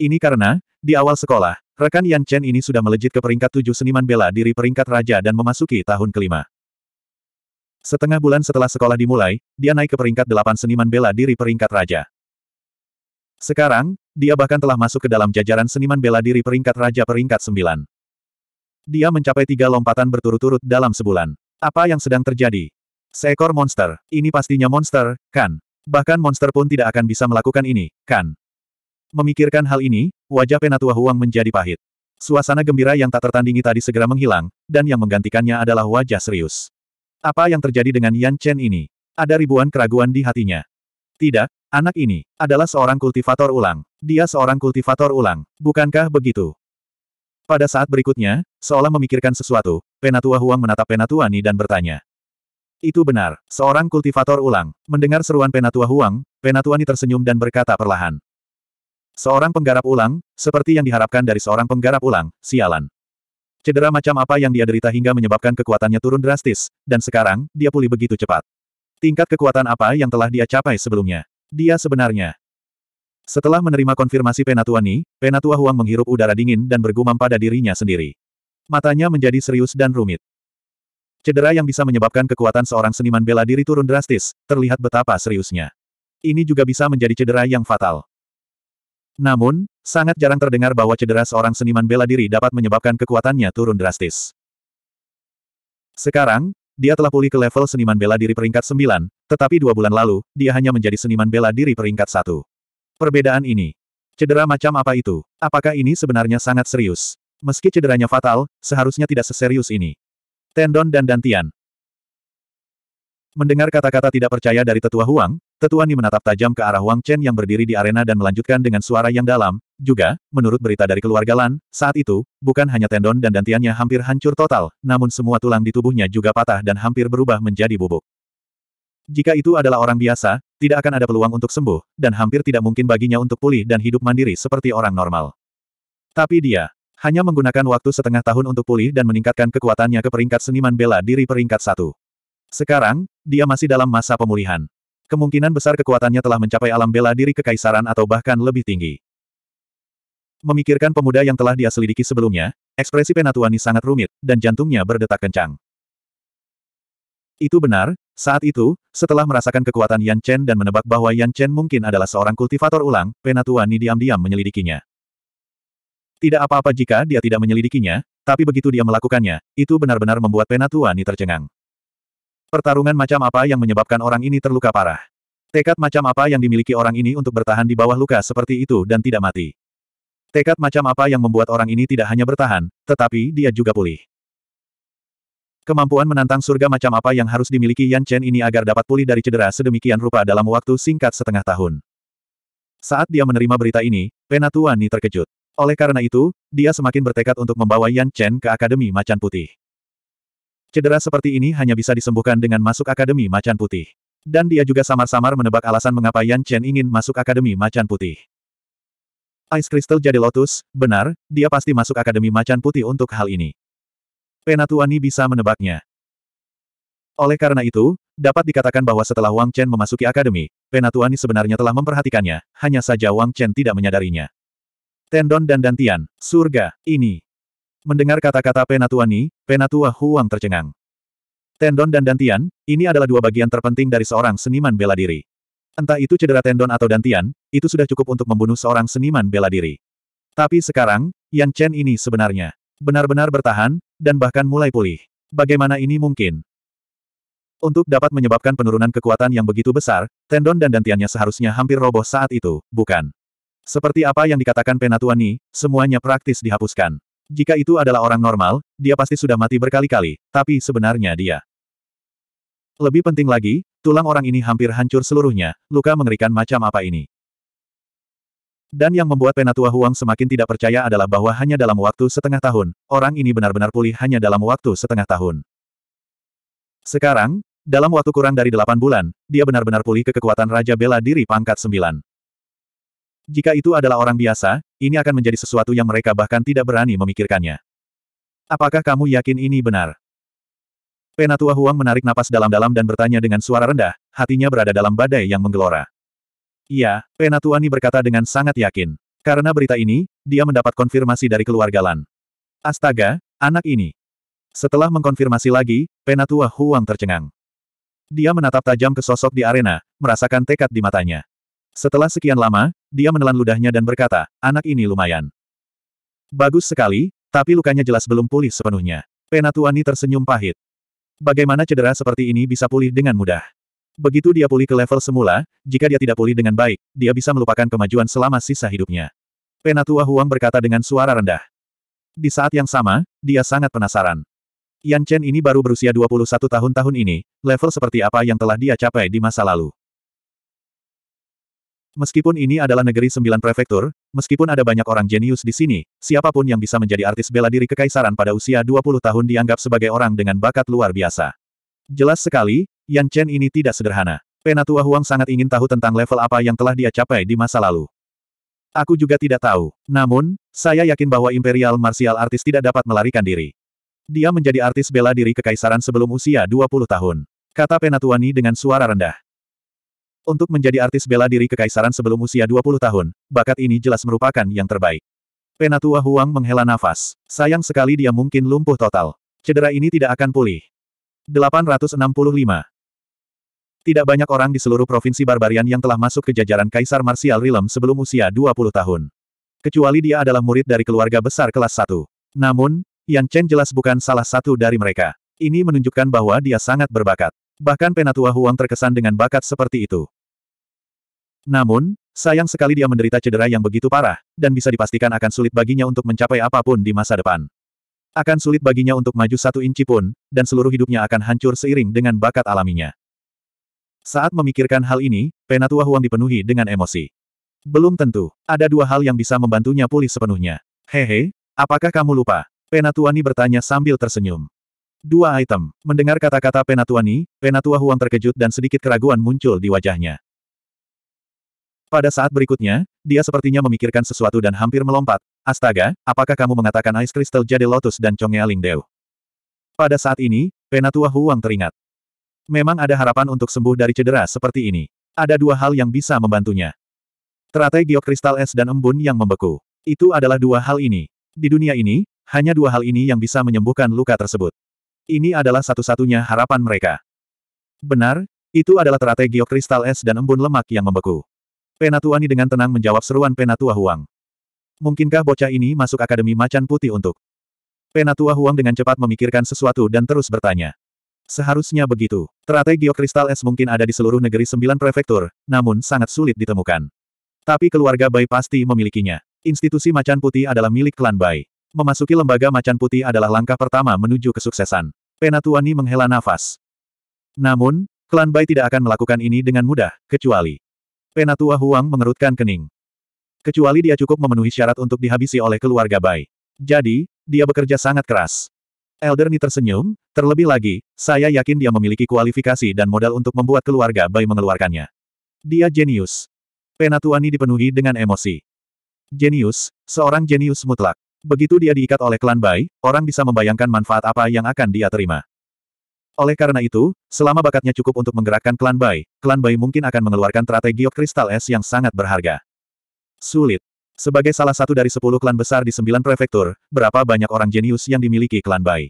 Ini karena, di awal sekolah, rekan Yan Chen ini sudah melejit ke peringkat tujuh seniman bela diri peringkat raja dan memasuki tahun kelima. Setengah bulan setelah sekolah dimulai, dia naik ke peringkat delapan seniman bela diri peringkat raja. Sekarang, dia bahkan telah masuk ke dalam jajaran seniman bela diri peringkat raja peringkat sembilan. Dia mencapai tiga lompatan berturut-turut dalam sebulan. Apa yang sedang terjadi? Seekor monster. Ini pastinya monster, kan? Bahkan monster pun tidak akan bisa melakukan ini, kan? Memikirkan hal ini, wajah Penatua Huang menjadi pahit. Suasana gembira yang tak tertandingi tadi segera menghilang, dan yang menggantikannya adalah wajah serius. Apa yang terjadi dengan Yan Chen ini? Ada ribuan keraguan di hatinya. Tidak, Anak ini adalah seorang kultivator ulang. Dia seorang kultivator ulang, bukankah begitu? Pada saat berikutnya, seolah memikirkan sesuatu, Penatua Huang menatap Penatua Penatuani dan bertanya. Itu benar, seorang kultivator ulang. Mendengar seruan Penatua Huang, Penatua Penatuani tersenyum dan berkata perlahan. Seorang penggarap ulang, seperti yang diharapkan dari seorang penggarap ulang, sialan. Cedera macam apa yang dia derita hingga menyebabkan kekuatannya turun drastis, dan sekarang, dia pulih begitu cepat. Tingkat kekuatan apa yang telah dia capai sebelumnya? dia sebenarnya. Setelah menerima konfirmasi Penatua Ni, Penatua Huang menghirup udara dingin dan bergumam pada dirinya sendiri. Matanya menjadi serius dan rumit. Cedera yang bisa menyebabkan kekuatan seorang seniman bela diri turun drastis, terlihat betapa seriusnya. Ini juga bisa menjadi cedera yang fatal. Namun, sangat jarang terdengar bahwa cedera seorang seniman bela diri dapat menyebabkan kekuatannya turun drastis. Sekarang, dia telah pulih ke level seniman bela diri peringkat 9, tetapi dua bulan lalu, dia hanya menjadi seniman bela diri peringkat 1. Perbedaan ini. Cedera macam apa itu? Apakah ini sebenarnya sangat serius? Meski cederanya fatal, seharusnya tidak seserius ini. Tendon dan dantian. Mendengar kata-kata tidak percaya dari tetua Huang, Tetua Ni menatap tajam ke arah Wang Chen yang berdiri di arena dan melanjutkan dengan suara yang dalam, juga, menurut berita dari keluarga Lan, saat itu, bukan hanya tendon dan dantiannya hampir hancur total, namun semua tulang di tubuhnya juga patah dan hampir berubah menjadi bubuk. Jika itu adalah orang biasa, tidak akan ada peluang untuk sembuh, dan hampir tidak mungkin baginya untuk pulih dan hidup mandiri seperti orang normal. Tapi dia hanya menggunakan waktu setengah tahun untuk pulih dan meningkatkan kekuatannya ke peringkat seniman bela diri peringkat satu. Sekarang, dia masih dalam masa pemulihan. Kemungkinan besar kekuatannya telah mencapai alam bela diri kekaisaran atau bahkan lebih tinggi. Memikirkan pemuda yang telah dia selidiki sebelumnya, ekspresi Penatuani sangat rumit, dan jantungnya berdetak kencang. Itu benar, saat itu, setelah merasakan kekuatan Yan Chen dan menebak bahwa Yan Chen mungkin adalah seorang kultivator ulang, Penatuani diam-diam menyelidikinya. Tidak apa-apa jika dia tidak menyelidikinya, tapi begitu dia melakukannya, itu benar-benar membuat Penatuani tercengang. Pertarungan macam apa yang menyebabkan orang ini terluka parah? Tekad macam apa yang dimiliki orang ini untuk bertahan di bawah luka seperti itu dan tidak mati? Tekad macam apa yang membuat orang ini tidak hanya bertahan, tetapi dia juga pulih? Kemampuan menantang surga macam apa yang harus dimiliki Yan Chen ini agar dapat pulih dari cedera sedemikian rupa dalam waktu singkat setengah tahun. Saat dia menerima berita ini, Penatuan ini terkejut. Oleh karena itu, dia semakin bertekad untuk membawa Yan Chen ke Akademi Macan Putih. Cedera seperti ini hanya bisa disembuhkan dengan masuk Akademi Macan Putih. Dan dia juga samar-samar menebak alasan mengapa Yan Chen ingin masuk Akademi Macan Putih. Ice Crystal jadi Lotus, benar, dia pasti masuk Akademi Macan Putih untuk hal ini. Penatuani bisa menebaknya. Oleh karena itu, dapat dikatakan bahwa setelah Wang Chen memasuki akademi, Penatuani sebenarnya telah memperhatikannya, hanya saja Wang Chen tidak menyadarinya. Tendon dan dantian, surga, ini. Mendengar kata-kata Penatuani, Penatua Huang tercengang. Tendon dan dantian, ini adalah dua bagian terpenting dari seorang seniman bela diri. Entah itu cedera tendon atau dantian, itu sudah cukup untuk membunuh seorang seniman bela diri. Tapi sekarang, Yan Chen ini sebenarnya benar-benar bertahan, dan bahkan mulai pulih. Bagaimana ini mungkin? Untuk dapat menyebabkan penurunan kekuatan yang begitu besar, tendon dan dantiannya seharusnya hampir roboh saat itu, bukan? Seperti apa yang dikatakan Penatuani, semuanya praktis dihapuskan. Jika itu adalah orang normal, dia pasti sudah mati berkali-kali, tapi sebenarnya dia. Lebih penting lagi, tulang orang ini hampir hancur seluruhnya, luka mengerikan macam apa ini. Dan yang membuat Penatua Huang semakin tidak percaya adalah bahwa hanya dalam waktu setengah tahun, orang ini benar-benar pulih hanya dalam waktu setengah tahun. Sekarang, dalam waktu kurang dari delapan bulan, dia benar-benar pulih ke kekuatan Raja Bela Diri pangkat sembilan. Jika itu adalah orang biasa, ini akan menjadi sesuatu yang mereka bahkan tidak berani memikirkannya. Apakah kamu yakin ini benar? Penatua Huang menarik napas dalam-dalam dan bertanya dengan suara rendah, hatinya berada dalam badai yang menggelora. Iya, Penatua Ni berkata dengan sangat yakin. Karena berita ini, dia mendapat konfirmasi dari keluarga Lan. Astaga, anak ini. Setelah mengkonfirmasi lagi, Penatua Huang tercengang. Dia menatap tajam ke sosok di arena, merasakan tekad di matanya. Setelah sekian lama, dia menelan ludahnya dan berkata, anak ini lumayan. Bagus sekali, tapi lukanya jelas belum pulih sepenuhnya. Penatuani tersenyum pahit. Bagaimana cedera seperti ini bisa pulih dengan mudah? Begitu dia pulih ke level semula, jika dia tidak pulih dengan baik, dia bisa melupakan kemajuan selama sisa hidupnya. Penatua Huang berkata dengan suara rendah. Di saat yang sama, dia sangat penasaran. Yan Chen ini baru berusia 21 tahun tahun ini, level seperti apa yang telah dia capai di masa lalu. Meskipun ini adalah negeri sembilan prefektur, meskipun ada banyak orang jenius di sini, siapapun yang bisa menjadi artis bela diri kekaisaran pada usia 20 tahun dianggap sebagai orang dengan bakat luar biasa. Jelas sekali, Yan Chen ini tidak sederhana. Penatua Huang sangat ingin tahu tentang level apa yang telah dia capai di masa lalu. Aku juga tidak tahu. Namun, saya yakin bahwa Imperial Martial Artis tidak dapat melarikan diri. Dia menjadi artis bela diri kekaisaran sebelum usia 20 tahun. Kata Penatua Ni dengan suara rendah. Untuk menjadi artis bela diri kekaisaran sebelum usia 20 tahun, bakat ini jelas merupakan yang terbaik. Penatua Huang menghela nafas. Sayang sekali dia mungkin lumpuh total. Cedera ini tidak akan pulih. 865. Tidak banyak orang di seluruh provinsi Barbarian yang telah masuk ke jajaran Kaisar Martial Realm sebelum usia 20 tahun. Kecuali dia adalah murid dari keluarga besar kelas 1. Namun, Yan Chen jelas bukan salah satu dari mereka. Ini menunjukkan bahwa dia sangat berbakat. Bahkan Penatua Huang terkesan dengan bakat seperti itu. Namun, sayang sekali dia menderita cedera yang begitu parah, dan bisa dipastikan akan sulit baginya untuk mencapai apapun di masa depan. Akan sulit baginya untuk maju satu inci pun, dan seluruh hidupnya akan hancur seiring dengan bakat alaminya. Saat memikirkan hal ini, penatua Huang dipenuhi dengan emosi. Belum tentu, ada dua hal yang bisa membantunya pulih sepenuhnya. Hehe, apakah kamu lupa? Penatuani bertanya sambil tersenyum. Dua item. Mendengar kata-kata Penatuani, Penatua Huang terkejut dan sedikit keraguan muncul di wajahnya. Pada saat berikutnya, dia sepertinya memikirkan sesuatu dan hampir melompat. Astaga, apakah kamu mengatakan Ice Crystal Jade Lotus dan Chongya Lingdeu? Pada saat ini, Penatua Huang teringat. Memang ada harapan untuk sembuh dari cedera seperti ini. Ada dua hal yang bisa membantunya. Teratai geokristal kristal es dan embun yang membeku. Itu adalah dua hal ini. Di dunia ini, hanya dua hal ini yang bisa menyembuhkan luka tersebut. Ini adalah satu-satunya harapan mereka. Benar, itu adalah teratai geokristal kristal es dan embun lemak yang membeku. Penatuani dengan tenang menjawab seruan Penatua Huang. Mungkinkah bocah ini masuk Akademi Macan Putih untuk? Penatua Huang dengan cepat memikirkan sesuatu dan terus bertanya. Seharusnya begitu. Teratai geokristal es mungkin ada di seluruh negeri sembilan prefektur, namun sangat sulit ditemukan. Tapi keluarga Bai pasti memilikinya. Institusi Macan Putih adalah milik klan Bai. Memasuki lembaga Macan Putih adalah langkah pertama menuju kesuksesan. Penatuani menghela nafas. Namun, klan Bai tidak akan melakukan ini dengan mudah, kecuali Penatua Huang mengerutkan kening. Kecuali dia cukup memenuhi syarat untuk dihabisi oleh keluarga Bai. Jadi, dia bekerja sangat keras. Elder Ni tersenyum, terlebih lagi, saya yakin dia memiliki kualifikasi dan modal untuk membuat keluarga Bai mengeluarkannya. Dia jenius. Penatua Ni dipenuhi dengan emosi. Jenius, seorang jenius mutlak. Begitu dia diikat oleh klan Bai, orang bisa membayangkan manfaat apa yang akan dia terima. Oleh karena itu, selama bakatnya cukup untuk menggerakkan klan Bai, klan Bai mungkin akan mengeluarkan strategi giok kristal es yang sangat berharga. Sulit. Sebagai salah satu dari sepuluh klan besar di sembilan prefektur, berapa banyak orang jenius yang dimiliki klan Bai?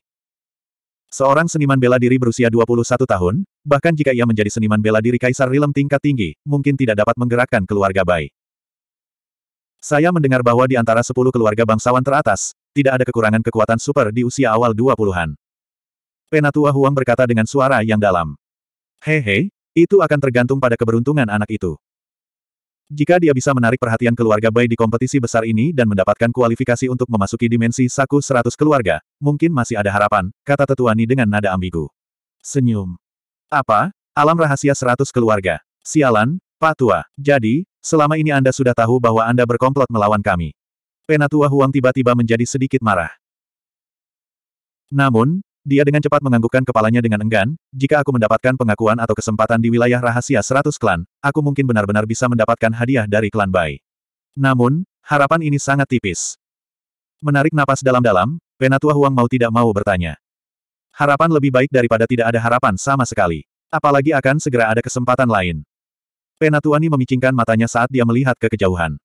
Seorang seniman bela diri berusia 21 tahun, bahkan jika ia menjadi seniman bela diri kaisar rilem tingkat tinggi, mungkin tidak dapat menggerakkan keluarga Bai. Saya mendengar bahwa di antara sepuluh keluarga bangsawan teratas, tidak ada kekurangan kekuatan super di usia awal 20-an. Penatua Huang berkata dengan suara yang dalam. Hehe, itu akan tergantung pada keberuntungan anak itu. Jika dia bisa menarik perhatian keluarga Bai di kompetisi besar ini dan mendapatkan kualifikasi untuk memasuki dimensi saku 100 keluarga, mungkin masih ada harapan, kata Tetuani dengan nada ambigu. Senyum. Apa? Alam rahasia 100 keluarga. Sialan, Pak Tua. Jadi, selama ini Anda sudah tahu bahwa Anda berkomplot melawan kami. Penatua Huang tiba-tiba menjadi sedikit marah. Namun, dia dengan cepat menganggukkan kepalanya dengan enggan, jika aku mendapatkan pengakuan atau kesempatan di wilayah rahasia 100 klan, aku mungkin benar-benar bisa mendapatkan hadiah dari klan Bai. Namun, harapan ini sangat tipis. Menarik napas dalam-dalam, Penatua Huang mau tidak mau bertanya. Harapan lebih baik daripada tidak ada harapan sama sekali. Apalagi akan segera ada kesempatan lain. Ni memicingkan matanya saat dia melihat ke kejauhan.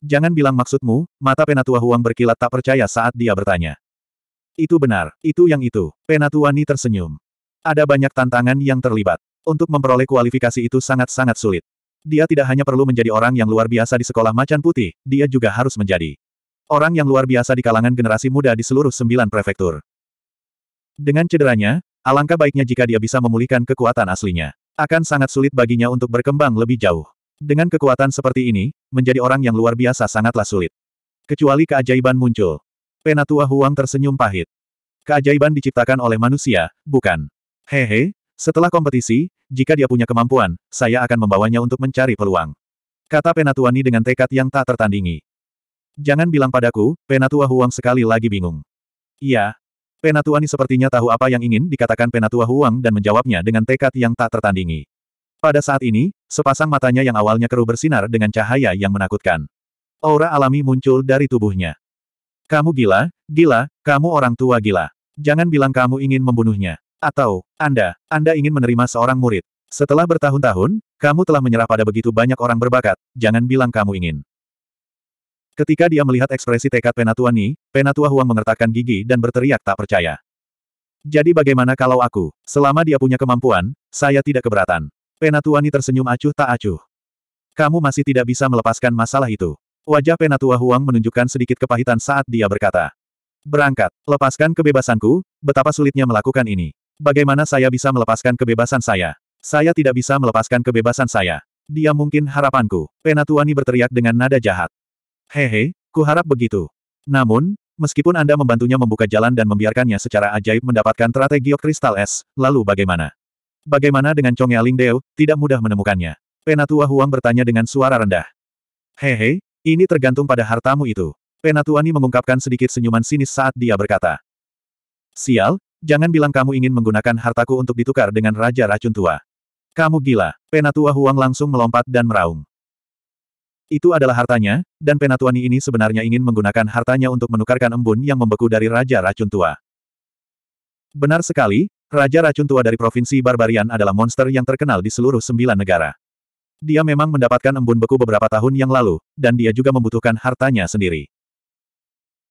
Jangan bilang maksudmu, mata Penatua Huang berkilat tak percaya saat dia bertanya. Itu benar, itu yang itu. Penatuani tersenyum. Ada banyak tantangan yang terlibat. Untuk memperoleh kualifikasi itu sangat-sangat sulit. Dia tidak hanya perlu menjadi orang yang luar biasa di sekolah macan putih, dia juga harus menjadi orang yang luar biasa di kalangan generasi muda di seluruh sembilan prefektur. Dengan cederanya, alangkah baiknya jika dia bisa memulihkan kekuatan aslinya. Akan sangat sulit baginya untuk berkembang lebih jauh. Dengan kekuatan seperti ini, menjadi orang yang luar biasa sangatlah sulit. Kecuali keajaiban muncul, Penatua Huang tersenyum pahit. Keajaiban diciptakan oleh manusia, bukan? Hehe, setelah kompetisi, jika dia punya kemampuan, saya akan membawanya untuk mencari peluang. Kata Penatua Ni dengan tekad yang tak tertandingi. Jangan bilang padaku, Penatua Huang sekali lagi bingung. Iya. Penatua Ni sepertinya tahu apa yang ingin dikatakan Penatua Huang dan menjawabnya dengan tekad yang tak tertandingi. Pada saat ini, sepasang matanya yang awalnya keruh bersinar dengan cahaya yang menakutkan. Aura alami muncul dari tubuhnya. Kamu gila, gila, kamu orang tua gila. Jangan bilang kamu ingin membunuhnya. Atau, Anda, Anda ingin menerima seorang murid. Setelah bertahun-tahun, kamu telah menyerah pada begitu banyak orang berbakat, jangan bilang kamu ingin. Ketika dia melihat ekspresi tekad Penatua Ni, Penatua Huang mengertakkan gigi dan berteriak tak percaya. Jadi bagaimana kalau aku? Selama dia punya kemampuan, saya tidak keberatan. Penatua Ni tersenyum acuh tak acuh. Kamu masih tidak bisa melepaskan masalah itu. Wajah Penatua Huang menunjukkan sedikit kepahitan saat dia berkata. Berangkat, lepaskan kebebasanku, betapa sulitnya melakukan ini. Bagaimana saya bisa melepaskan kebebasan saya? Saya tidak bisa melepaskan kebebasan saya. Dia mungkin harapanku. Penatuani berteriak dengan nada jahat. Hehe, ku harap begitu. Namun, meskipun Anda membantunya membuka jalan dan membiarkannya secara ajaib mendapatkan strategi kristal es, lalu bagaimana? Bagaimana dengan Chong Yaling Deo, tidak mudah menemukannya? Penatua Huang bertanya dengan suara rendah. Hehe, ini tergantung pada hartamu itu. Penatuani mengungkapkan sedikit senyuman sinis saat dia berkata. Sial, jangan bilang kamu ingin menggunakan hartaku untuk ditukar dengan Raja Racun Tua. Kamu gila, Penatua Huang langsung melompat dan meraung. Itu adalah hartanya, dan Penatuani ini sebenarnya ingin menggunakan hartanya untuk menukarkan embun yang membeku dari Raja Racun Tua. Benar sekali, Raja Racun Tua dari Provinsi Barbarian adalah monster yang terkenal di seluruh sembilan negara. Dia memang mendapatkan embun beku beberapa tahun yang lalu, dan dia juga membutuhkan hartanya sendiri.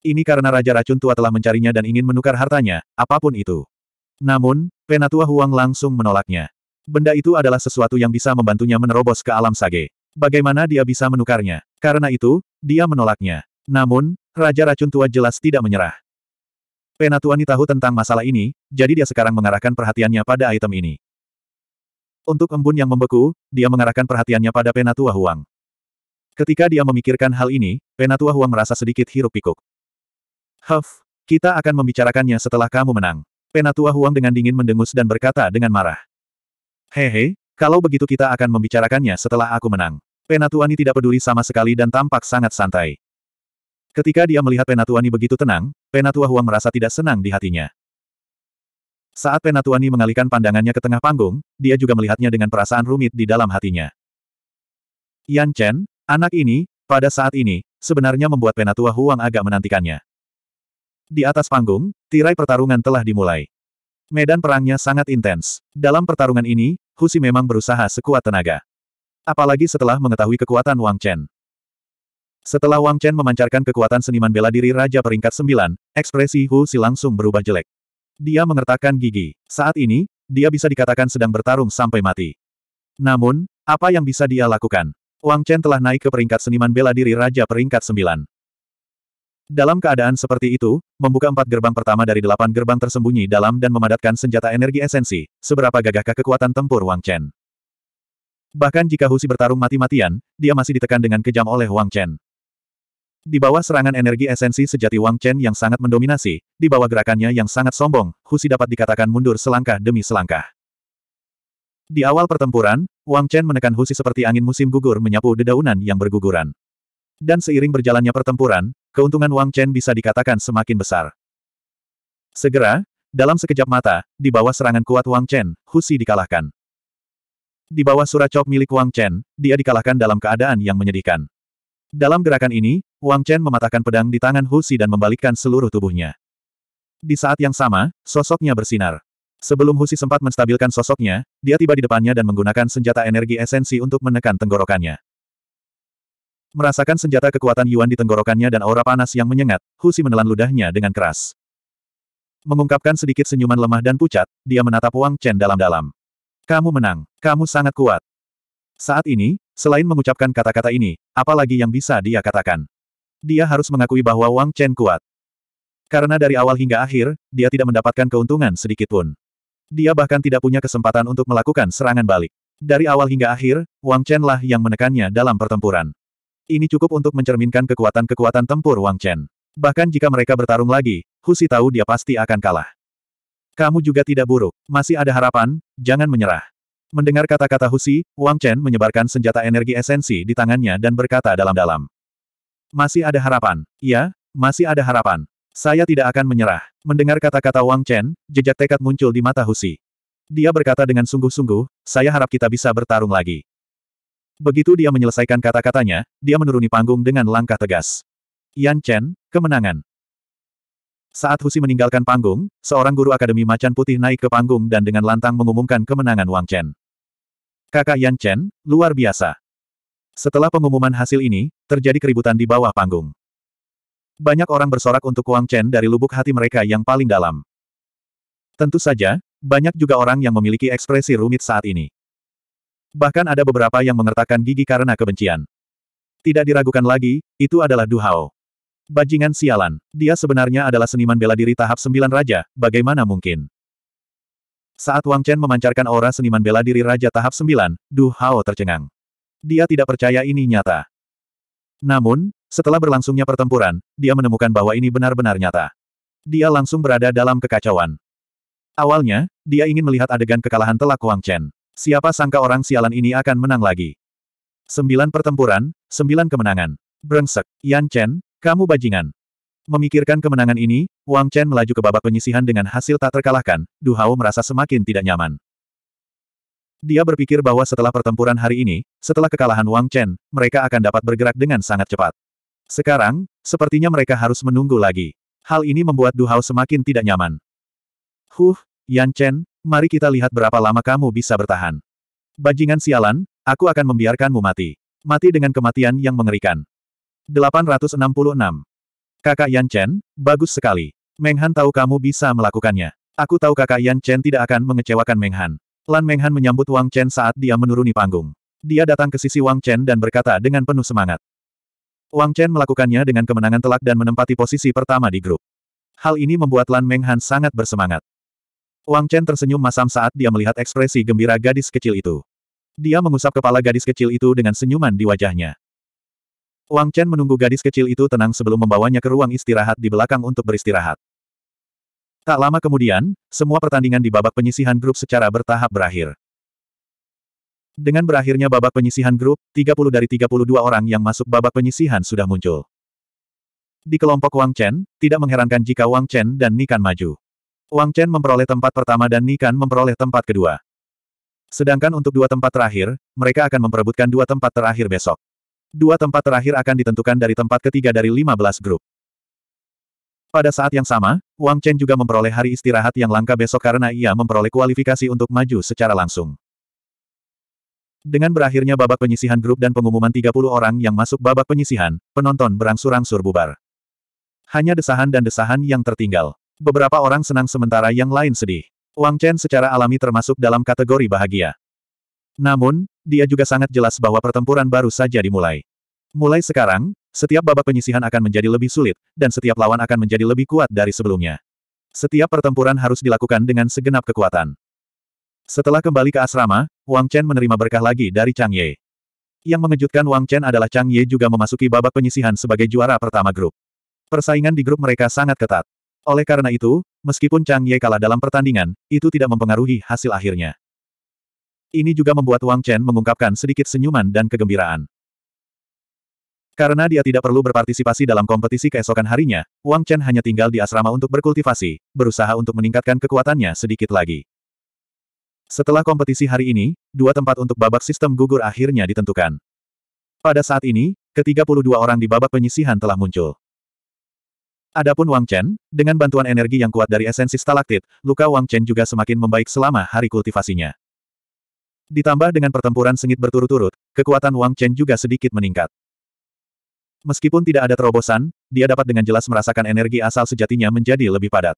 Ini karena Raja Racun Tua telah mencarinya dan ingin menukar hartanya, apapun itu. Namun, Penatua Huang langsung menolaknya. Benda itu adalah sesuatu yang bisa membantunya menerobos ke alam sage. Bagaimana dia bisa menukarnya? Karena itu, dia menolaknya. Namun, Raja Racun Tua jelas tidak menyerah. Penatua ini tahu tentang masalah ini, jadi dia sekarang mengarahkan perhatiannya pada item ini. Untuk embun yang membeku, dia mengarahkan perhatiannya pada Penatua Huang. Ketika dia memikirkan hal ini, Penatua Huang merasa sedikit hiruk pikuk. Huff, kita akan membicarakannya setelah kamu menang. Penatua Huang dengan dingin mendengus dan berkata dengan marah. Hehe, kalau begitu kita akan membicarakannya setelah aku menang. Penatuani tidak peduli sama sekali dan tampak sangat santai. Ketika dia melihat Penatuani begitu tenang, Penatua Huang merasa tidak senang di hatinya. Saat Penatuani mengalihkan pandangannya ke tengah panggung, dia juga melihatnya dengan perasaan rumit di dalam hatinya. Yan Chen, anak ini, pada saat ini, sebenarnya membuat Penatua Huang agak menantikannya. Di atas panggung, tirai pertarungan telah dimulai. Medan perangnya sangat intens. Dalam pertarungan ini, Husi memang berusaha sekuat tenaga. Apalagi setelah mengetahui kekuatan Wang Chen. Setelah Wang Chen memancarkan kekuatan seniman bela diri Raja peringkat 9, ekspresi Hu Si langsung berubah jelek. Dia mengertakkan gigi. Saat ini, dia bisa dikatakan sedang bertarung sampai mati. Namun, apa yang bisa dia lakukan? Wang Chen telah naik ke peringkat seniman bela diri Raja peringkat sembilan. Dalam keadaan seperti itu, membuka empat gerbang pertama dari delapan gerbang tersembunyi dalam dan memadatkan senjata energi esensi, seberapa gagahkah kekuatan tempur Wang Chen. Bahkan jika Husi bertarung mati-matian, dia masih ditekan dengan kejam oleh Wang Chen. Di bawah serangan energi esensi sejati Wang Chen yang sangat mendominasi, di bawah gerakannya yang sangat sombong, Husi dapat dikatakan mundur selangkah demi selangkah. Di awal pertempuran, Wang Chen menekan Husi seperti angin musim gugur menyapu dedaunan yang berguguran. Dan seiring berjalannya pertempuran, keuntungan Wang Chen bisa dikatakan semakin besar. Segera, dalam sekejap mata, di bawah serangan kuat Wang Chen, Husi dikalahkan. Di bawah suracok milik Wang Chen, dia dikalahkan dalam keadaan yang menyedihkan. Dalam gerakan ini, Wang Chen mematahkan pedang di tangan Husi dan membalikkan seluruh tubuhnya. Di saat yang sama, sosoknya bersinar. Sebelum Husi sempat menstabilkan sosoknya, dia tiba di depannya dan menggunakan senjata energi esensi untuk menekan tenggorokannya. Merasakan senjata kekuatan Yuan di tenggorokannya dan aura panas yang menyengat, Husi menelan ludahnya dengan keras. Mengungkapkan sedikit senyuman lemah dan pucat, dia menatap Wang Chen dalam-dalam. Kamu menang, kamu sangat kuat. Saat ini, selain mengucapkan kata-kata ini, apalagi yang bisa dia katakan? Dia harus mengakui bahwa Wang Chen kuat. Karena dari awal hingga akhir, dia tidak mendapatkan keuntungan sedikitpun. Dia bahkan tidak punya kesempatan untuk melakukan serangan balik. Dari awal hingga akhir, Wang Chen lah yang menekannya dalam pertempuran. Ini cukup untuk mencerminkan kekuatan-kekuatan tempur Wang Chen. Bahkan jika mereka bertarung lagi, Husi tahu dia pasti akan kalah. Kamu juga tidak buruk, masih ada harapan, jangan menyerah. Mendengar kata-kata Husi, Wang Chen menyebarkan senjata energi esensi di tangannya dan berkata dalam-dalam. Masih ada harapan. Iya, masih ada harapan. Saya tidak akan menyerah. Mendengar kata-kata Wang Chen, jejak tekad muncul di mata Husi. Dia berkata dengan sungguh-sungguh, saya harap kita bisa bertarung lagi. Begitu dia menyelesaikan kata-katanya, dia menuruni panggung dengan langkah tegas. Yan Chen, kemenangan. Saat Husi meninggalkan panggung, seorang guru Akademi Macan Putih naik ke panggung dan dengan lantang mengumumkan kemenangan Wang Chen. Kakak Yan Chen, luar biasa. Setelah pengumuman hasil ini, terjadi keributan di bawah panggung. Banyak orang bersorak untuk Wang Chen dari lubuk hati mereka yang paling dalam. Tentu saja, banyak juga orang yang memiliki ekspresi rumit saat ini. Bahkan ada beberapa yang mengertakkan gigi karena kebencian. Tidak diragukan lagi, itu adalah Du Hao, Bajingan sialan, dia sebenarnya adalah seniman bela diri tahap sembilan raja, bagaimana mungkin? Saat Wang Chen memancarkan aura seniman bela diri raja tahap sembilan, Du Hao tercengang. Dia tidak percaya ini nyata. Namun, setelah berlangsungnya pertempuran, dia menemukan bahwa ini benar-benar nyata. Dia langsung berada dalam kekacauan. Awalnya, dia ingin melihat adegan kekalahan telak Wang Chen. Siapa sangka orang sialan ini akan menang lagi. Sembilan pertempuran, sembilan kemenangan. Brengsek, Yan Chen, kamu bajingan. Memikirkan kemenangan ini, Wang Chen melaju ke babak penyisihan dengan hasil tak terkalahkan, Du Hao merasa semakin tidak nyaman. Dia berpikir bahwa setelah pertempuran hari ini, setelah kekalahan Wang Chen, mereka akan dapat bergerak dengan sangat cepat. Sekarang, sepertinya mereka harus menunggu lagi. Hal ini membuat Du Hao semakin tidak nyaman. Huh, Yan Chen, mari kita lihat berapa lama kamu bisa bertahan. Bajingan sialan, aku akan membiarkanmu mati. Mati dengan kematian yang mengerikan. 866. Kakak Yan Chen, bagus sekali. Meng Han tahu kamu bisa melakukannya. Aku tahu kakak Yan Chen tidak akan mengecewakan Meng Han. Lan Menghan menyambut Wang Chen saat dia menuruni panggung. Dia datang ke sisi Wang Chen dan berkata dengan penuh semangat. Wang Chen melakukannya dengan kemenangan telak dan menempati posisi pertama di grup. Hal ini membuat Lan Menghan sangat bersemangat. Wang Chen tersenyum masam saat dia melihat ekspresi gembira gadis kecil itu. Dia mengusap kepala gadis kecil itu dengan senyuman di wajahnya. Wang Chen menunggu gadis kecil itu tenang sebelum membawanya ke ruang istirahat di belakang untuk beristirahat. Tak lama kemudian, semua pertandingan di babak penyisihan grup secara bertahap berakhir. Dengan berakhirnya babak penyisihan grup, 30 dari 32 orang yang masuk babak penyisihan sudah muncul. Di kelompok Wang Chen, tidak mengherankan jika Wang Chen dan Nikan maju. Wang Chen memperoleh tempat pertama dan Nikan memperoleh tempat kedua. Sedangkan untuk dua tempat terakhir, mereka akan memperebutkan dua tempat terakhir besok. Dua tempat terakhir akan ditentukan dari tempat ketiga dari 15 grup. Pada saat yang sama, Wang Chen juga memperoleh hari istirahat yang langka besok karena ia memperoleh kualifikasi untuk maju secara langsung. Dengan berakhirnya babak penyisihan grup dan pengumuman 30 orang yang masuk babak penyisihan, penonton berangsur-angsur bubar. Hanya desahan dan desahan yang tertinggal. Beberapa orang senang sementara yang lain sedih. Wang Chen secara alami termasuk dalam kategori bahagia. Namun, dia juga sangat jelas bahwa pertempuran baru saja dimulai. Mulai sekarang, setiap babak penyisihan akan menjadi lebih sulit, dan setiap lawan akan menjadi lebih kuat dari sebelumnya. Setiap pertempuran harus dilakukan dengan segenap kekuatan. Setelah kembali ke asrama, Wang Chen menerima berkah lagi dari Chang Ye. Yang mengejutkan Wang Chen adalah Chang Ye juga memasuki babak penyisihan sebagai juara pertama grup. Persaingan di grup mereka sangat ketat. Oleh karena itu, meskipun Chang Ye kalah dalam pertandingan, itu tidak mempengaruhi hasil akhirnya. Ini juga membuat Wang Chen mengungkapkan sedikit senyuman dan kegembiraan. Karena dia tidak perlu berpartisipasi dalam kompetisi keesokan harinya, Wang Chen hanya tinggal di asrama untuk berkultivasi, berusaha untuk meningkatkan kekuatannya sedikit lagi. Setelah kompetisi hari ini, dua tempat untuk babak sistem gugur akhirnya ditentukan. Pada saat ini, ke-32 orang di babak penyisihan telah muncul. Adapun Wang Chen, dengan bantuan energi yang kuat dari esensi stalaktit, luka Wang Chen juga semakin membaik selama hari kultivasinya. Ditambah dengan pertempuran sengit berturut-turut, kekuatan Wang Chen juga sedikit meningkat. Meskipun tidak ada terobosan, dia dapat dengan jelas merasakan energi asal sejatinya menjadi lebih padat.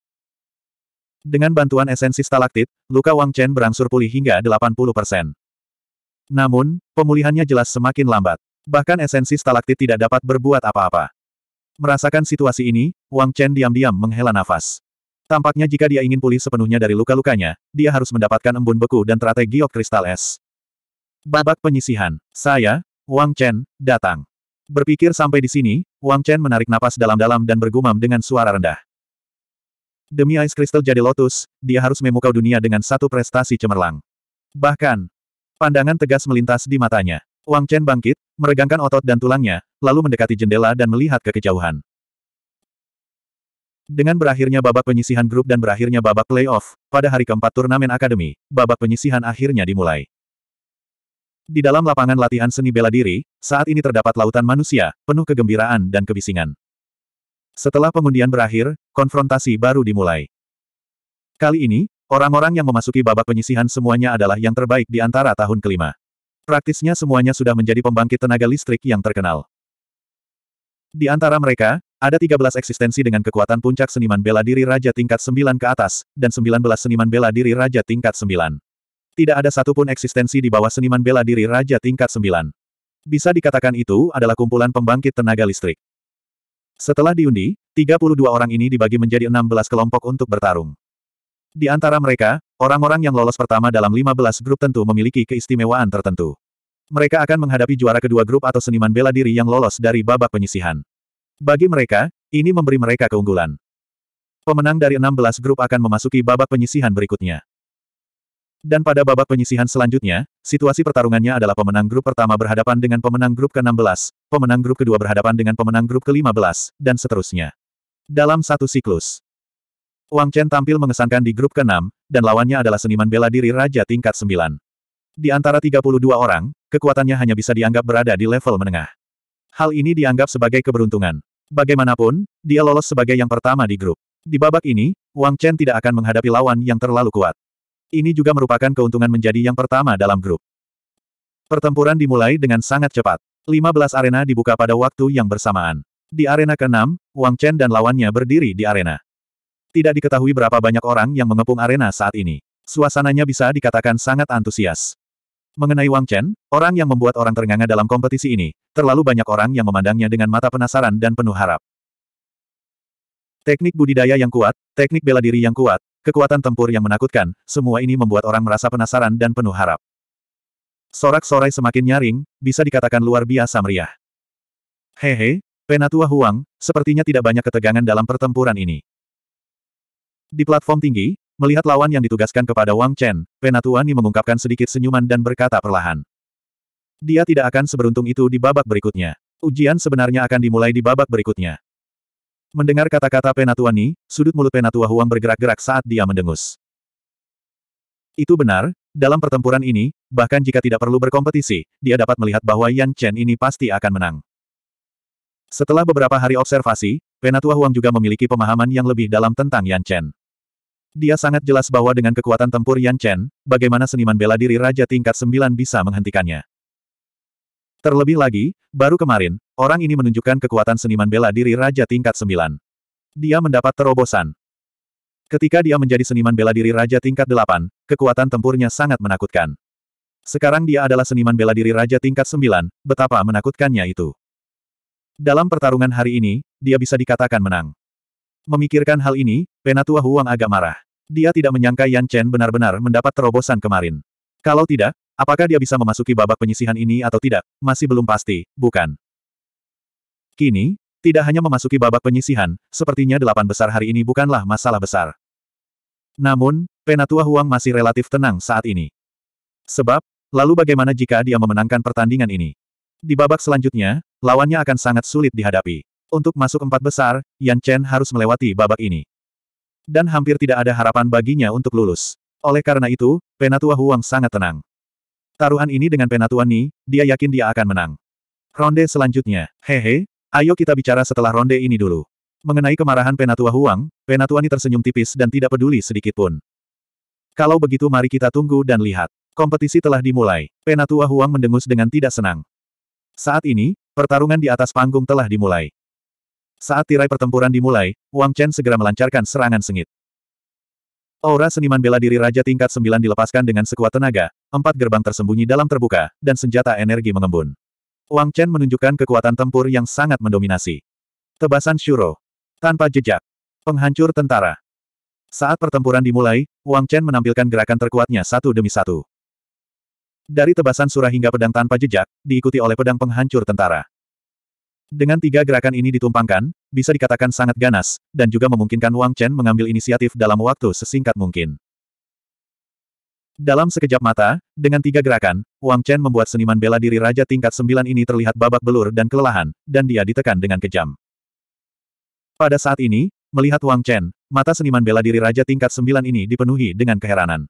Dengan bantuan esensi stalaktit, luka Wang Chen berangsur pulih hingga 80%. Namun, pemulihannya jelas semakin lambat. Bahkan esensi stalaktit tidak dapat berbuat apa-apa. Merasakan situasi ini, Wang Chen diam-diam menghela nafas. Tampaknya jika dia ingin pulih sepenuhnya dari luka-lukanya, dia harus mendapatkan embun beku dan teratai giok kristal es. Babak penyisihan. Saya, Wang Chen, datang. Berpikir sampai di sini, Wang Chen menarik napas dalam-dalam dan bergumam dengan suara rendah. Demi Ice Crystal jadi Lotus, dia harus memukau dunia dengan satu prestasi cemerlang. Bahkan, pandangan tegas melintas di matanya. Wang Chen bangkit, meregangkan otot dan tulangnya, lalu mendekati jendela dan melihat ke kejauhan. Dengan berakhirnya babak penyisihan grup dan berakhirnya babak playoff, pada hari keempat turnamen akademi, babak penyisihan akhirnya dimulai. Di dalam lapangan latihan seni bela diri, saat ini terdapat lautan manusia, penuh kegembiraan dan kebisingan. Setelah pengundian berakhir, konfrontasi baru dimulai. Kali ini, orang-orang yang memasuki babak penyisihan semuanya adalah yang terbaik di antara tahun kelima. Praktisnya semuanya sudah menjadi pembangkit tenaga listrik yang terkenal. Di antara mereka, ada 13 eksistensi dengan kekuatan puncak seniman bela diri Raja tingkat 9 ke atas, dan 19 seniman bela diri Raja tingkat 9. Tidak ada satupun eksistensi di bawah seniman bela diri Raja tingkat sembilan. Bisa dikatakan itu adalah kumpulan pembangkit tenaga listrik. Setelah diundi, 32 orang ini dibagi menjadi 16 kelompok untuk bertarung. Di antara mereka, orang-orang yang lolos pertama dalam 15 grup tentu memiliki keistimewaan tertentu. Mereka akan menghadapi juara kedua grup atau seniman bela diri yang lolos dari babak penyisihan. Bagi mereka, ini memberi mereka keunggulan. Pemenang dari 16 grup akan memasuki babak penyisihan berikutnya. Dan pada babak penyisihan selanjutnya, situasi pertarungannya adalah pemenang grup pertama berhadapan dengan pemenang grup ke-16, pemenang grup kedua berhadapan dengan pemenang grup ke-15, dan seterusnya. Dalam satu siklus, Wang Chen tampil mengesankan di grup ke-6, dan lawannya adalah seniman bela diri Raja tingkat 9. Di antara 32 orang, kekuatannya hanya bisa dianggap berada di level menengah. Hal ini dianggap sebagai keberuntungan. Bagaimanapun, dia lolos sebagai yang pertama di grup. Di babak ini, Wang Chen tidak akan menghadapi lawan yang terlalu kuat. Ini juga merupakan keuntungan menjadi yang pertama dalam grup. Pertempuran dimulai dengan sangat cepat. 15 arena dibuka pada waktu yang bersamaan. Di arena ke-6, Wang Chen dan lawannya berdiri di arena. Tidak diketahui berapa banyak orang yang mengepung arena saat ini. Suasananya bisa dikatakan sangat antusias. Mengenai Wang Chen, orang yang membuat orang ternganga dalam kompetisi ini, terlalu banyak orang yang memandangnya dengan mata penasaran dan penuh harap. Teknik budidaya yang kuat, teknik bela diri yang kuat, Kekuatan tempur yang menakutkan, semua ini membuat orang merasa penasaran dan penuh harap. Sorak-sorai semakin nyaring, bisa dikatakan luar biasa meriah. Hehe, Penatua Huang, sepertinya tidak banyak ketegangan dalam pertempuran ini. Di platform tinggi, melihat lawan yang ditugaskan kepada Wang Chen, Penatua Ni mengungkapkan sedikit senyuman dan berkata perlahan. Dia tidak akan seberuntung itu di babak berikutnya. Ujian sebenarnya akan dimulai di babak berikutnya. Mendengar kata-kata Penatua Ni, sudut mulut Penatua Huang bergerak-gerak saat dia mendengus. Itu benar, dalam pertempuran ini, bahkan jika tidak perlu berkompetisi, dia dapat melihat bahwa Yan Chen ini pasti akan menang. Setelah beberapa hari observasi, Penatua Huang juga memiliki pemahaman yang lebih dalam tentang Yan Chen. Dia sangat jelas bahwa dengan kekuatan tempur Yan Chen, bagaimana seniman bela diri Raja tingkat 9 bisa menghentikannya. Terlebih lagi, baru kemarin, Orang ini menunjukkan kekuatan seniman bela diri Raja tingkat sembilan. Dia mendapat terobosan. Ketika dia menjadi seniman bela diri Raja tingkat delapan, kekuatan tempurnya sangat menakutkan. Sekarang dia adalah seniman bela diri Raja tingkat sembilan, betapa menakutkannya itu. Dalam pertarungan hari ini, dia bisa dikatakan menang. Memikirkan hal ini, Penatua Huang agak marah. Dia tidak menyangka Yan Chen benar-benar mendapat terobosan kemarin. Kalau tidak, apakah dia bisa memasuki babak penyisihan ini atau tidak, masih belum pasti, bukan? Kini, tidak hanya memasuki babak penyisihan, sepertinya delapan besar hari ini bukanlah masalah besar. Namun, Penatua Huang masih relatif tenang saat ini. Sebab, lalu bagaimana jika dia memenangkan pertandingan ini? Di babak selanjutnya, lawannya akan sangat sulit dihadapi. Untuk masuk empat besar, Yan Chen harus melewati babak ini. Dan hampir tidak ada harapan baginya untuk lulus. Oleh karena itu, Penatua Huang sangat tenang. Taruhan ini dengan Penatua Ni, dia yakin dia akan menang. Ronde selanjutnya, hehe, Ayo kita bicara setelah ronde ini dulu. Mengenai kemarahan Penatua Huang, Penatua tersenyum tipis dan tidak peduli sedikit pun. Kalau begitu mari kita tunggu dan lihat. Kompetisi telah dimulai. Penatua Huang mendengus dengan tidak senang. Saat ini, pertarungan di atas panggung telah dimulai. Saat tirai pertempuran dimulai, Wang Chen segera melancarkan serangan sengit. Aura seniman bela diri Raja tingkat 9 dilepaskan dengan sekuat tenaga, empat gerbang tersembunyi dalam terbuka, dan senjata energi mengembun. Wang Chen menunjukkan kekuatan tempur yang sangat mendominasi. Tebasan Shuro. Tanpa jejak. Penghancur tentara. Saat pertempuran dimulai, Wang Chen menampilkan gerakan terkuatnya satu demi satu. Dari tebasan surah hingga pedang tanpa jejak, diikuti oleh pedang penghancur tentara. Dengan tiga gerakan ini ditumpangkan, bisa dikatakan sangat ganas, dan juga memungkinkan Wang Chen mengambil inisiatif dalam waktu sesingkat mungkin. Dalam sekejap mata, dengan tiga gerakan, Wang Chen membuat seniman bela diri Raja tingkat sembilan ini terlihat babak belur dan kelelahan, dan dia ditekan dengan kejam. Pada saat ini, melihat Wang Chen, mata seniman bela diri Raja tingkat sembilan ini dipenuhi dengan keheranan.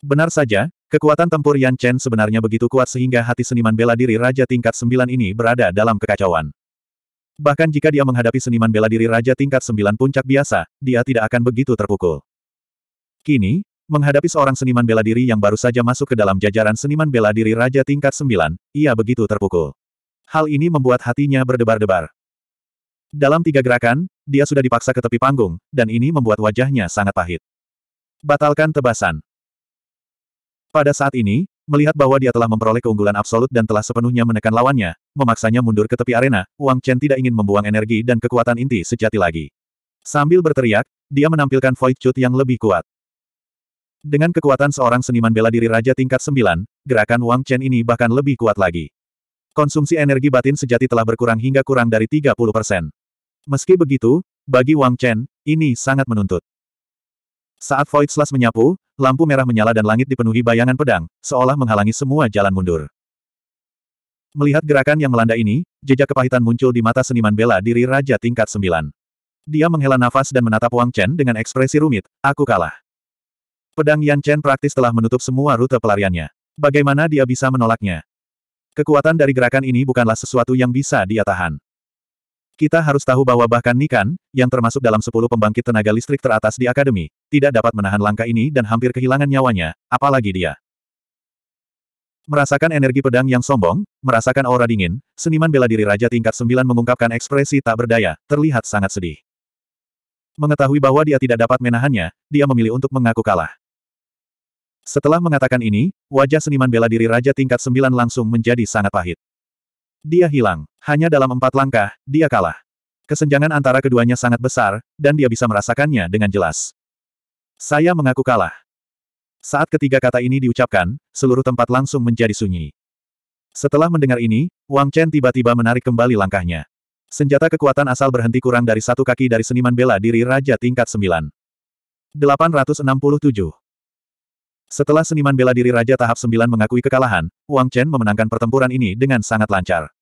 Benar saja, kekuatan tempur Yan Chen sebenarnya begitu kuat sehingga hati seniman bela diri Raja tingkat sembilan ini berada dalam kekacauan. Bahkan jika dia menghadapi seniman bela diri Raja tingkat sembilan puncak biasa, dia tidak akan begitu terpukul. Kini, Menghadapi seorang seniman bela diri yang baru saja masuk ke dalam jajaran seniman bela diri Raja tingkat sembilan, ia begitu terpukul. Hal ini membuat hatinya berdebar-debar. Dalam tiga gerakan, dia sudah dipaksa ke tepi panggung, dan ini membuat wajahnya sangat pahit. Batalkan tebasan. Pada saat ini, melihat bahwa dia telah memperoleh keunggulan absolut dan telah sepenuhnya menekan lawannya, memaksanya mundur ke tepi arena, Wang Chen tidak ingin membuang energi dan kekuatan inti sejati lagi. Sambil berteriak, dia menampilkan Void Chut yang lebih kuat. Dengan kekuatan seorang seniman bela diri Raja tingkat 9, gerakan Wang Chen ini bahkan lebih kuat lagi. Konsumsi energi batin sejati telah berkurang hingga kurang dari 30 persen. Meski begitu, bagi Wang Chen, ini sangat menuntut. Saat Void Slash menyapu, lampu merah menyala dan langit dipenuhi bayangan pedang, seolah menghalangi semua jalan mundur. Melihat gerakan yang melanda ini, jejak kepahitan muncul di mata seniman bela diri Raja tingkat 9. Dia menghela nafas dan menatap Wang Chen dengan ekspresi rumit, aku kalah. Pedang Yan Chen praktis telah menutup semua rute pelariannya. Bagaimana dia bisa menolaknya? Kekuatan dari gerakan ini bukanlah sesuatu yang bisa dia tahan. Kita harus tahu bahwa bahkan Nikan, yang termasuk dalam sepuluh pembangkit tenaga listrik teratas di akademi, tidak dapat menahan langkah ini dan hampir kehilangan nyawanya, apalagi dia. Merasakan energi pedang yang sombong, merasakan aura dingin, seniman bela diri Raja tingkat 9 mengungkapkan ekspresi tak berdaya, terlihat sangat sedih. Mengetahui bahwa dia tidak dapat menahannya, dia memilih untuk mengaku kalah. Setelah mengatakan ini, wajah seniman bela diri Raja tingkat sembilan langsung menjadi sangat pahit. Dia hilang. Hanya dalam empat langkah, dia kalah. Kesenjangan antara keduanya sangat besar, dan dia bisa merasakannya dengan jelas. Saya mengaku kalah. Saat ketiga kata ini diucapkan, seluruh tempat langsung menjadi sunyi. Setelah mendengar ini, Wang Chen tiba-tiba menarik kembali langkahnya. Senjata kekuatan asal berhenti kurang dari satu kaki dari seniman bela diri Raja tingkat Sembilan. 867. Setelah seniman bela diri Raja tahap 9 mengakui kekalahan, Wang Chen memenangkan pertempuran ini dengan sangat lancar.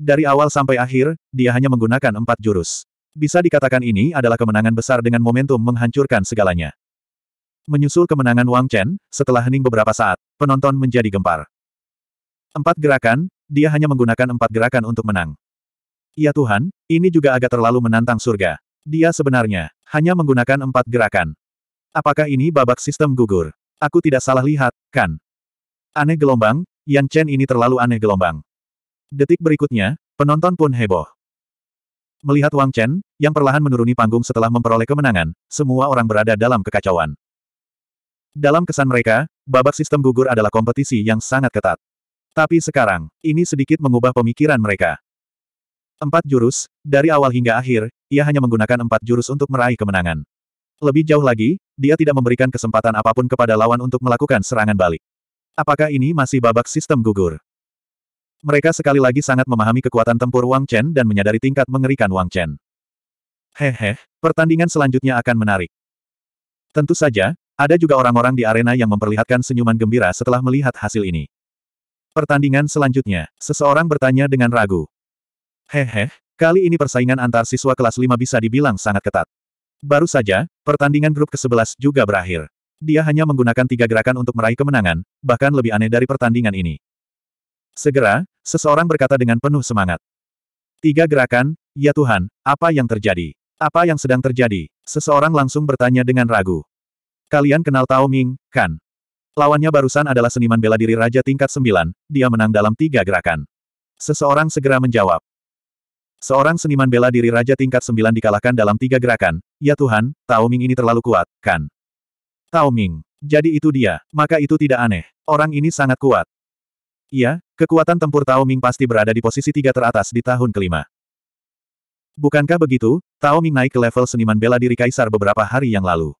Dari awal sampai akhir, dia hanya menggunakan empat jurus. Bisa dikatakan ini adalah kemenangan besar dengan momentum menghancurkan segalanya. Menyusul kemenangan Wang Chen, setelah hening beberapa saat, penonton menjadi gempar. Empat gerakan, dia hanya menggunakan empat gerakan untuk menang. Ya Tuhan, ini juga agak terlalu menantang surga. Dia sebenarnya hanya menggunakan empat gerakan. Apakah ini babak sistem gugur? Aku tidak salah lihat, kan? Aneh gelombang, Yan Chen ini terlalu aneh gelombang. Detik berikutnya, penonton pun heboh. Melihat Wang Chen, yang perlahan menuruni panggung setelah memperoleh kemenangan, semua orang berada dalam kekacauan. Dalam kesan mereka, babak sistem gugur adalah kompetisi yang sangat ketat. Tapi sekarang, ini sedikit mengubah pemikiran mereka. Empat jurus, dari awal hingga akhir, ia hanya menggunakan empat jurus untuk meraih kemenangan. Lebih jauh lagi, dia tidak memberikan kesempatan apapun kepada lawan untuk melakukan serangan balik. Apakah ini masih babak sistem gugur? Mereka sekali lagi sangat memahami kekuatan tempur Wang Chen dan menyadari tingkat mengerikan Wang Chen. Hehe, pertandingan selanjutnya akan menarik. Tentu saja, ada juga orang-orang di arena yang memperlihatkan senyuman gembira setelah melihat hasil ini. Pertandingan selanjutnya, seseorang bertanya dengan ragu. Hehe, kali ini persaingan antar siswa kelas 5 bisa dibilang sangat ketat. Baru saja, pertandingan grup ke-11 juga berakhir. Dia hanya menggunakan tiga gerakan untuk meraih kemenangan, bahkan lebih aneh dari pertandingan ini. Segera, seseorang berkata dengan penuh semangat. Tiga gerakan, ya Tuhan, apa yang terjadi? Apa yang sedang terjadi? Seseorang langsung bertanya dengan ragu. Kalian kenal Tao Ming, kan? Lawannya barusan adalah seniman bela diri Raja tingkat 9, dia menang dalam tiga gerakan. Seseorang segera menjawab. Seorang seniman bela diri Raja tingkat sembilan dikalahkan dalam tiga gerakan. Ya Tuhan, Tao Ming ini terlalu kuat, kan? Tao Ming. Jadi itu dia. Maka itu tidak aneh. Orang ini sangat kuat. Iya, kekuatan tempur Tao Ming pasti berada di posisi tiga teratas di tahun kelima. Bukankah begitu, Tao Ming naik ke level seniman bela diri Kaisar beberapa hari yang lalu.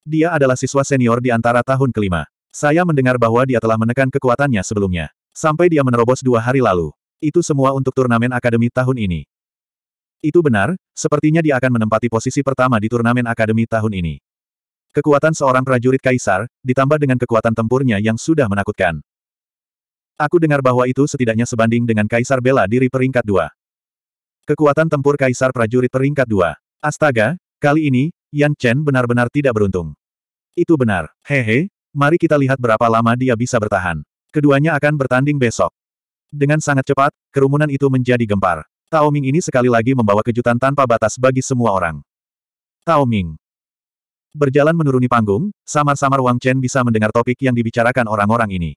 Dia adalah siswa senior di antara tahun kelima. Saya mendengar bahwa dia telah menekan kekuatannya sebelumnya. Sampai dia menerobos dua hari lalu. Itu semua untuk turnamen akademi tahun ini. Itu benar, sepertinya dia akan menempati posisi pertama di turnamen akademi tahun ini. Kekuatan seorang prajurit kaisar, ditambah dengan kekuatan tempurnya yang sudah menakutkan. Aku dengar bahwa itu setidaknya sebanding dengan kaisar bela diri peringkat dua. Kekuatan tempur kaisar prajurit peringkat dua. Astaga, kali ini, Yan Chen benar-benar tidak beruntung. Itu benar. Hehe, mari kita lihat berapa lama dia bisa bertahan. Keduanya akan bertanding besok. Dengan sangat cepat, kerumunan itu menjadi gempar. Tao Ming ini sekali lagi membawa kejutan tanpa batas bagi semua orang. Tao Ming. Berjalan menuruni panggung, samar-samar Wang Chen bisa mendengar topik yang dibicarakan orang-orang ini.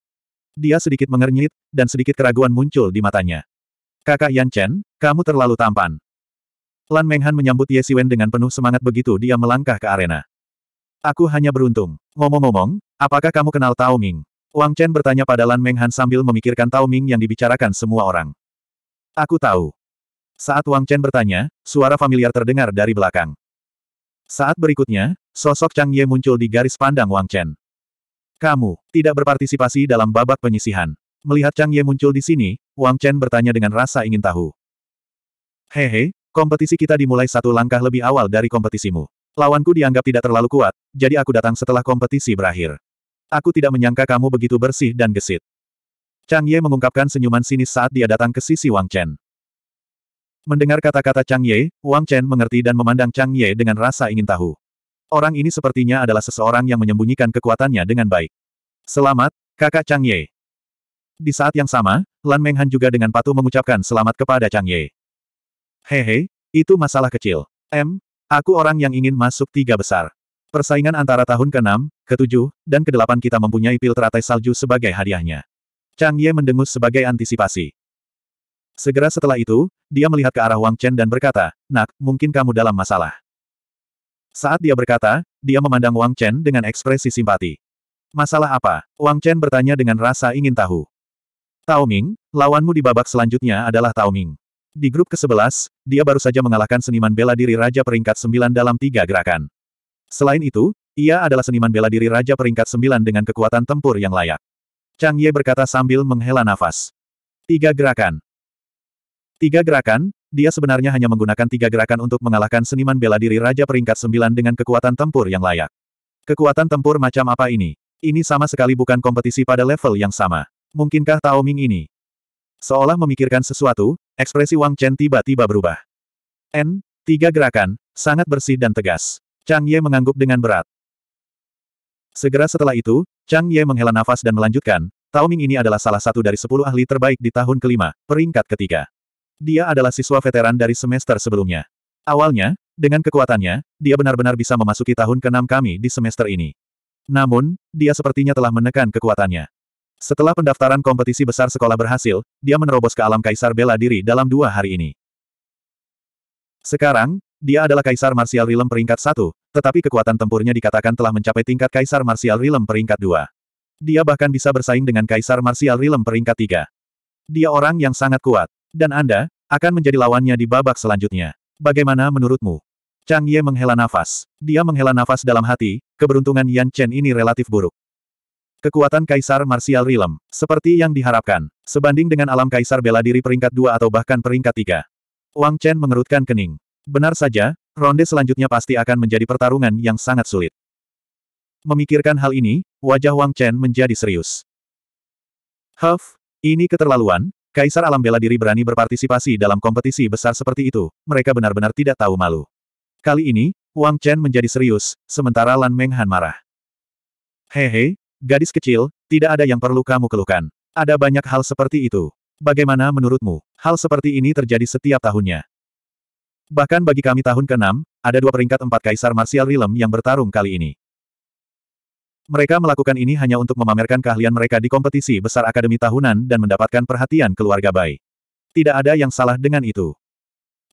Dia sedikit mengernyit, dan sedikit keraguan muncul di matanya. Kakak Yan Chen, kamu terlalu tampan. Lan Menghan menyambut Ye Siwen dengan penuh semangat begitu dia melangkah ke arena. Aku hanya beruntung. Ngomong-ngomong, apakah kamu kenal Tao Ming? Wang Chen bertanya pada Lan Menghan sambil memikirkan Tao Ming yang dibicarakan semua orang. Aku tahu. Saat Wang Chen bertanya, suara familiar terdengar dari belakang. Saat berikutnya, sosok Chang Ye muncul di garis pandang Wang Chen. Kamu, tidak berpartisipasi dalam babak penyisihan. Melihat Chang Ye muncul di sini, Wang Chen bertanya dengan rasa ingin tahu. Hehe, kompetisi kita dimulai satu langkah lebih awal dari kompetisimu. Lawanku dianggap tidak terlalu kuat, jadi aku datang setelah kompetisi berakhir. Aku tidak menyangka kamu begitu bersih dan gesit. Chang Ye mengungkapkan senyuman sinis saat dia datang ke sisi Wang Chen. Mendengar kata-kata Chang Ye, Wang Chen mengerti dan memandang Chang Ye dengan rasa ingin tahu. Orang ini sepertinya adalah seseorang yang menyembunyikan kekuatannya dengan baik. Selamat, kakak Chang Ye. Di saat yang sama, Lan Menghan juga dengan patuh mengucapkan selamat kepada Chang Ye. Hehe, itu masalah kecil. M, aku orang yang ingin masuk tiga besar. Persaingan antara tahun ke-6, ke-7, dan ke-8 kita mempunyai pil teratai salju sebagai hadiahnya. Chang Ye mendengus sebagai antisipasi. Segera setelah itu, dia melihat ke arah Wang Chen dan berkata, Nak, mungkin kamu dalam masalah. Saat dia berkata, dia memandang Wang Chen dengan ekspresi simpati. Masalah apa? Wang Chen bertanya dengan rasa ingin tahu. Tao Ming, lawanmu di babak selanjutnya adalah Tao Ming. Di grup ke-11, dia baru saja mengalahkan seniman bela diri Raja peringkat 9 dalam tiga gerakan. Selain itu, ia adalah seniman bela diri Raja peringkat 9 dengan kekuatan tempur yang layak. Chang Ye berkata sambil menghela nafas. Tiga gerakan. Tiga gerakan, dia sebenarnya hanya menggunakan tiga gerakan untuk mengalahkan seniman bela diri Raja peringkat sembilan dengan kekuatan tempur yang layak. Kekuatan tempur macam apa ini? Ini sama sekali bukan kompetisi pada level yang sama. Mungkinkah Tao Ming ini? Seolah memikirkan sesuatu, ekspresi Wang Chen tiba-tiba berubah. N, tiga gerakan, sangat bersih dan tegas. Chang Ye mengangguk dengan berat. Segera setelah itu, Chang Ye menghela nafas dan melanjutkan, Tao Ming ini adalah salah satu dari sepuluh ahli terbaik di tahun kelima, peringkat ketiga. Dia adalah siswa veteran dari semester sebelumnya. Awalnya, dengan kekuatannya, dia benar-benar bisa memasuki tahun ke-6 kami di semester ini. Namun, dia sepertinya telah menekan kekuatannya. Setelah pendaftaran kompetisi besar sekolah berhasil, dia menerobos ke alam kaisar bela diri dalam dua hari ini. Sekarang, dia adalah kaisar martial realm peringkat 1, tetapi kekuatan tempurnya dikatakan telah mencapai tingkat kaisar martial realm peringkat 2. Dia bahkan bisa bersaing dengan kaisar martial realm peringkat 3. Dia orang yang sangat kuat. Dan Anda, akan menjadi lawannya di babak selanjutnya. Bagaimana menurutmu? Chang Ye menghela nafas. Dia menghela nafas dalam hati, keberuntungan Yan Chen ini relatif buruk. Kekuatan Kaisar Martial Realm, seperti yang diharapkan, sebanding dengan alam Kaisar bela diri peringkat dua atau bahkan peringkat tiga. Wang Chen mengerutkan kening. Benar saja, ronde selanjutnya pasti akan menjadi pertarungan yang sangat sulit. Memikirkan hal ini, wajah Wang Chen menjadi serius. Huff, ini keterlaluan, Kaisar alam bela diri berani berpartisipasi dalam kompetisi besar seperti itu, mereka benar-benar tidak tahu malu. Kali ini, Wang Chen menjadi serius, sementara Lan Menghan Han marah. Hehe, gadis kecil, tidak ada yang perlu kamu keluhkan. Ada banyak hal seperti itu. Bagaimana menurutmu, hal seperti ini terjadi setiap tahunnya? Bahkan bagi kami tahun ke-6, ada dua peringkat empat kaisar martial realm yang bertarung kali ini. Mereka melakukan ini hanya untuk memamerkan keahlian mereka di kompetisi besar akademi tahunan dan mendapatkan perhatian keluarga Bai. Tidak ada yang salah dengan itu.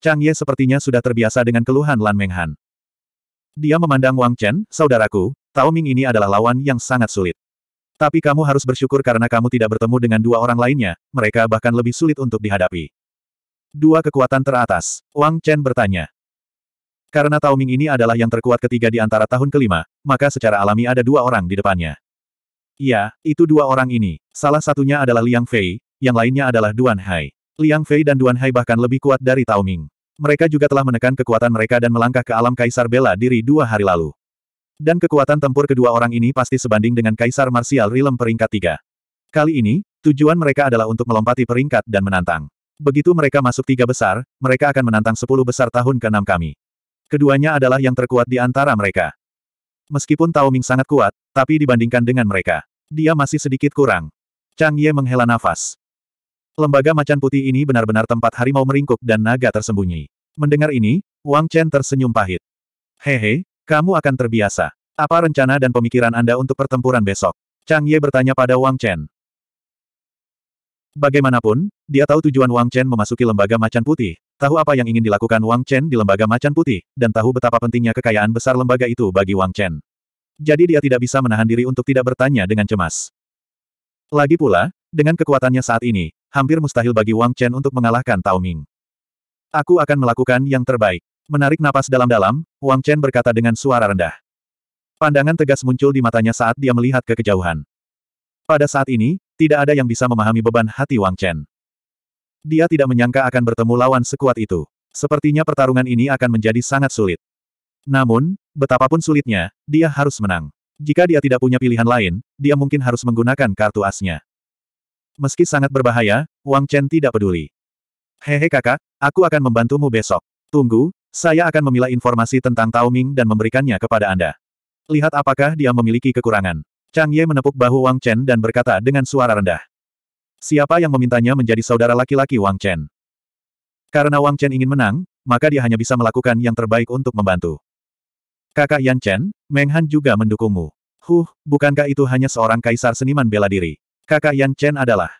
Chang Ye sepertinya sudah terbiasa dengan keluhan Lan Menghan. Dia memandang Wang Chen, saudaraku, Tao Ming ini adalah lawan yang sangat sulit. Tapi kamu harus bersyukur karena kamu tidak bertemu dengan dua orang lainnya, mereka bahkan lebih sulit untuk dihadapi. Dua kekuatan teratas, Wang Chen bertanya. Karena Taoming ini adalah yang terkuat ketiga di antara tahun kelima, maka secara alami ada dua orang di depannya. Iya, itu dua orang ini. Salah satunya adalah Liang Fei, yang lainnya adalah Duan Hai. Liang Fei dan Duan Hai bahkan lebih kuat dari Taoming. Mereka juga telah menekan kekuatan mereka dan melangkah ke alam Kaisar Bela Diri dua hari lalu. Dan kekuatan tempur kedua orang ini pasti sebanding dengan Kaisar Martial Rilem peringkat tiga. Kali ini, tujuan mereka adalah untuk melompati peringkat dan menantang. Begitu mereka masuk tiga besar, mereka akan menantang sepuluh besar tahun ke-6 kami. Keduanya adalah yang terkuat di antara mereka. Meskipun Tao Ming sangat kuat, tapi dibandingkan dengan mereka, dia masih sedikit kurang. Chang Ye menghela nafas. Lembaga macan putih ini benar-benar tempat harimau meringkuk dan naga tersembunyi. Mendengar ini, Wang Chen tersenyum pahit. Hehe, kamu akan terbiasa. Apa rencana dan pemikiran Anda untuk pertempuran besok? Chang Ye bertanya pada Wang Chen. Bagaimanapun, dia tahu tujuan Wang Chen memasuki lembaga macan putih, tahu apa yang ingin dilakukan Wang Chen di lembaga macan putih, dan tahu betapa pentingnya kekayaan besar lembaga itu bagi Wang Chen. Jadi dia tidak bisa menahan diri untuk tidak bertanya dengan cemas. Lagi pula, dengan kekuatannya saat ini, hampir mustahil bagi Wang Chen untuk mengalahkan Tao Ming. Aku akan melakukan yang terbaik. Menarik napas dalam-dalam, Wang Chen berkata dengan suara rendah. Pandangan tegas muncul di matanya saat dia melihat ke kejauhan. Pada saat ini, tidak ada yang bisa memahami beban hati Wang Chen. Dia tidak menyangka akan bertemu lawan sekuat itu. Sepertinya pertarungan ini akan menjadi sangat sulit. Namun, betapapun sulitnya, dia harus menang. Jika dia tidak punya pilihan lain, dia mungkin harus menggunakan kartu asnya. Meski sangat berbahaya, Wang Chen tidak peduli. Hehe kakak, aku akan membantumu besok. Tunggu, saya akan memilah informasi tentang Tao Ming dan memberikannya kepada Anda. Lihat apakah dia memiliki kekurangan. Chang Ye menepuk bahu Wang Chen dan berkata dengan suara rendah. Siapa yang memintanya menjadi saudara laki-laki Wang Chen? Karena Wang Chen ingin menang, maka dia hanya bisa melakukan yang terbaik untuk membantu. Kakak Yan Chen, Meng Han juga mendukungmu. Huh, bukankah itu hanya seorang kaisar seniman bela diri? Kakak Yan Chen adalah.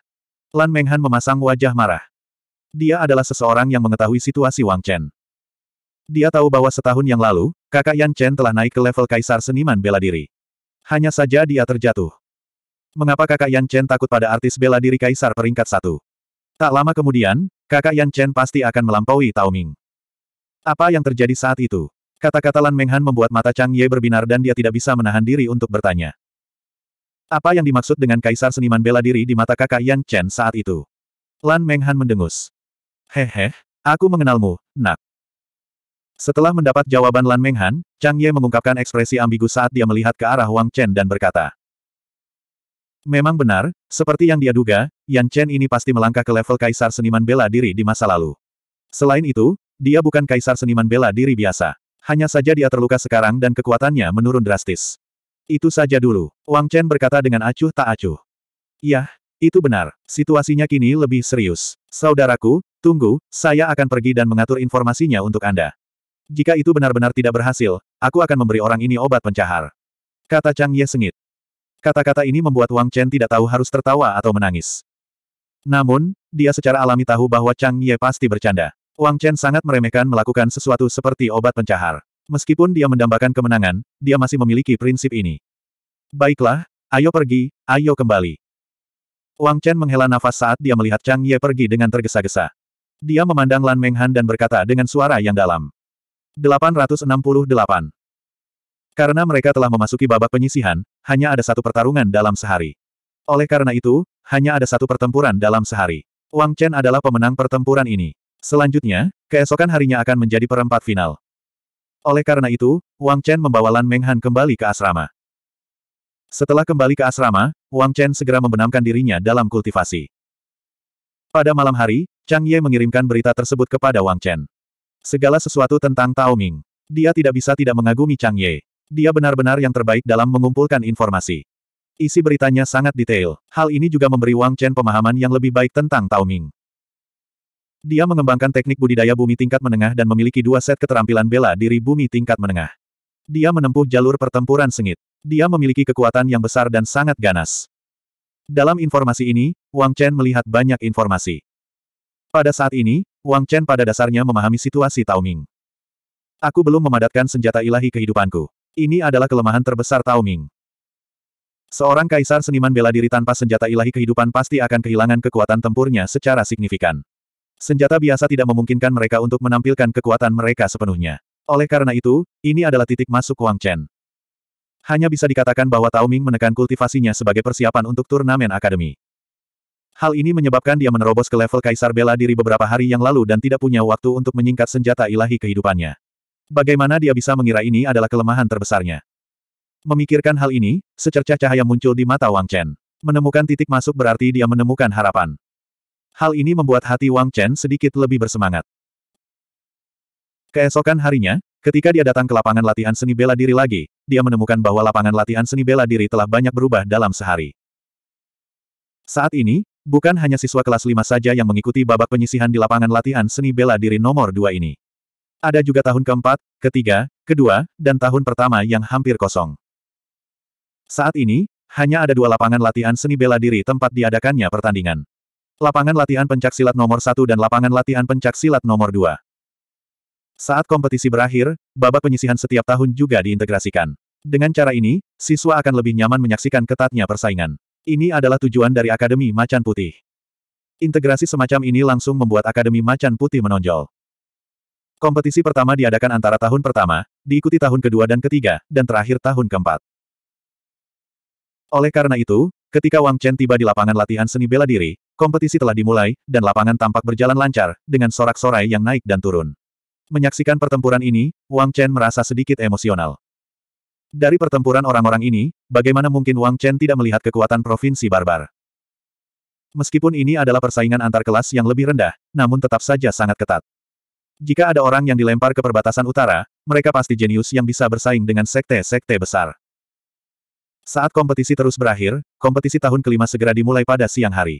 Lan Meng Han memasang wajah marah. Dia adalah seseorang yang mengetahui situasi Wang Chen. Dia tahu bahwa setahun yang lalu, kakak Yan Chen telah naik ke level kaisar seniman bela diri. Hanya saja dia terjatuh. Mengapa kakak Yan Chen takut pada artis bela diri kaisar peringkat satu? Tak lama kemudian, kakak Yan Chen pasti akan melampaui Tao Ming. Apa yang terjadi saat itu? Kata-kata Lan Menghan membuat mata Chang Ye berbinar dan dia tidak bisa menahan diri untuk bertanya. Apa yang dimaksud dengan kaisar seniman bela diri di mata kakak Yan Chen saat itu? Lan Menghan mendengus. Hehe, aku mengenalmu, nak. Setelah mendapat jawaban Lan Menghan, Chang Ye mengungkapkan ekspresi ambigu saat dia melihat ke arah Wang Chen dan berkata, Memang benar, seperti yang dia duga, Yan Chen ini pasti melangkah ke level kaisar seniman bela diri di masa lalu. Selain itu, dia bukan kaisar seniman bela diri biasa. Hanya saja dia terluka sekarang dan kekuatannya menurun drastis. Itu saja dulu, Wang Chen berkata dengan acuh tak acuh. Yah, itu benar, situasinya kini lebih serius. Saudaraku, tunggu, saya akan pergi dan mengatur informasinya untuk Anda. Jika itu benar-benar tidak berhasil, aku akan memberi orang ini obat pencahar. Kata Chang Ye sengit. Kata-kata ini membuat Wang Chen tidak tahu harus tertawa atau menangis. Namun, dia secara alami tahu bahwa Chang Ye pasti bercanda. Wang Chen sangat meremehkan melakukan sesuatu seperti obat pencahar. Meskipun dia mendambakan kemenangan, dia masih memiliki prinsip ini. Baiklah, ayo pergi, ayo kembali. Wang Chen menghela nafas saat dia melihat Chang Ye pergi dengan tergesa-gesa. Dia memandang Lan Menghan dan berkata dengan suara yang dalam. 868 karena mereka telah memasuki babak penyisihan, hanya ada satu pertarungan dalam sehari. Oleh karena itu, hanya ada satu pertempuran dalam sehari. Wang Chen adalah pemenang pertempuran ini. Selanjutnya, keesokan harinya akan menjadi perempat final. Oleh karena itu, Wang Chen membawa Lan Menghan kembali ke asrama. Setelah kembali ke asrama, Wang Chen segera membenamkan dirinya dalam kultivasi. Pada malam hari, Chang Ye mengirimkan berita tersebut kepada Wang Chen. Segala sesuatu tentang Tao Ming. Dia tidak bisa tidak mengagumi Chang Ye. Dia benar-benar yang terbaik dalam mengumpulkan informasi. Isi beritanya sangat detail. Hal ini juga memberi Wang Chen pemahaman yang lebih baik tentang Tao Ming. Dia mengembangkan teknik budidaya bumi tingkat menengah dan memiliki dua set keterampilan bela diri bumi tingkat menengah. Dia menempuh jalur pertempuran sengit. Dia memiliki kekuatan yang besar dan sangat ganas. Dalam informasi ini, Wang Chen melihat banyak informasi. Pada saat ini, Wang Chen pada dasarnya memahami situasi Tao Ming. Aku belum memadatkan senjata ilahi kehidupanku. Ini adalah kelemahan terbesar Taoming. Seorang kaisar seniman bela diri tanpa senjata ilahi kehidupan pasti akan kehilangan kekuatan tempurnya secara signifikan. Senjata biasa tidak memungkinkan mereka untuk menampilkan kekuatan mereka sepenuhnya. Oleh karena itu, ini adalah titik masuk Wang Chen. Hanya bisa dikatakan bahwa Taoming menekan kultivasinya sebagai persiapan untuk turnamen akademi. Hal ini menyebabkan dia menerobos ke level kaisar bela diri beberapa hari yang lalu dan tidak punya waktu untuk menyingkat senjata ilahi kehidupannya. Bagaimana dia bisa mengira ini adalah kelemahan terbesarnya? Memikirkan hal ini, secercah cahaya muncul di mata Wang Chen. Menemukan titik masuk berarti dia menemukan harapan. Hal ini membuat hati Wang Chen sedikit lebih bersemangat. Keesokan harinya, ketika dia datang ke lapangan latihan seni bela diri lagi, dia menemukan bahwa lapangan latihan seni bela diri telah banyak berubah dalam sehari. Saat ini, bukan hanya siswa kelas 5 saja yang mengikuti babak penyisihan di lapangan latihan seni bela diri nomor 2 ini. Ada juga tahun keempat, ketiga, kedua, dan tahun pertama yang hampir kosong. Saat ini, hanya ada dua lapangan latihan seni bela diri tempat diadakannya pertandingan. Lapangan latihan pencak silat nomor satu dan lapangan latihan pencak silat nomor dua. Saat kompetisi berakhir, babak penyisihan setiap tahun juga diintegrasikan. Dengan cara ini, siswa akan lebih nyaman menyaksikan ketatnya persaingan. Ini adalah tujuan dari Akademi Macan Putih. Integrasi semacam ini langsung membuat Akademi Macan Putih menonjol. Kompetisi pertama diadakan antara tahun pertama, diikuti tahun kedua dan ketiga, dan terakhir tahun keempat. Oleh karena itu, ketika Wang Chen tiba di lapangan latihan seni bela diri, kompetisi telah dimulai, dan lapangan tampak berjalan lancar, dengan sorak-sorai yang naik dan turun. Menyaksikan pertempuran ini, Wang Chen merasa sedikit emosional. Dari pertempuran orang-orang ini, bagaimana mungkin Wang Chen tidak melihat kekuatan provinsi barbar? Meskipun ini adalah persaingan antar kelas yang lebih rendah, namun tetap saja sangat ketat. Jika ada orang yang dilempar ke perbatasan utara, mereka pasti jenius yang bisa bersaing dengan sekte-sekte besar. Saat kompetisi terus berakhir, kompetisi tahun kelima segera dimulai pada siang hari.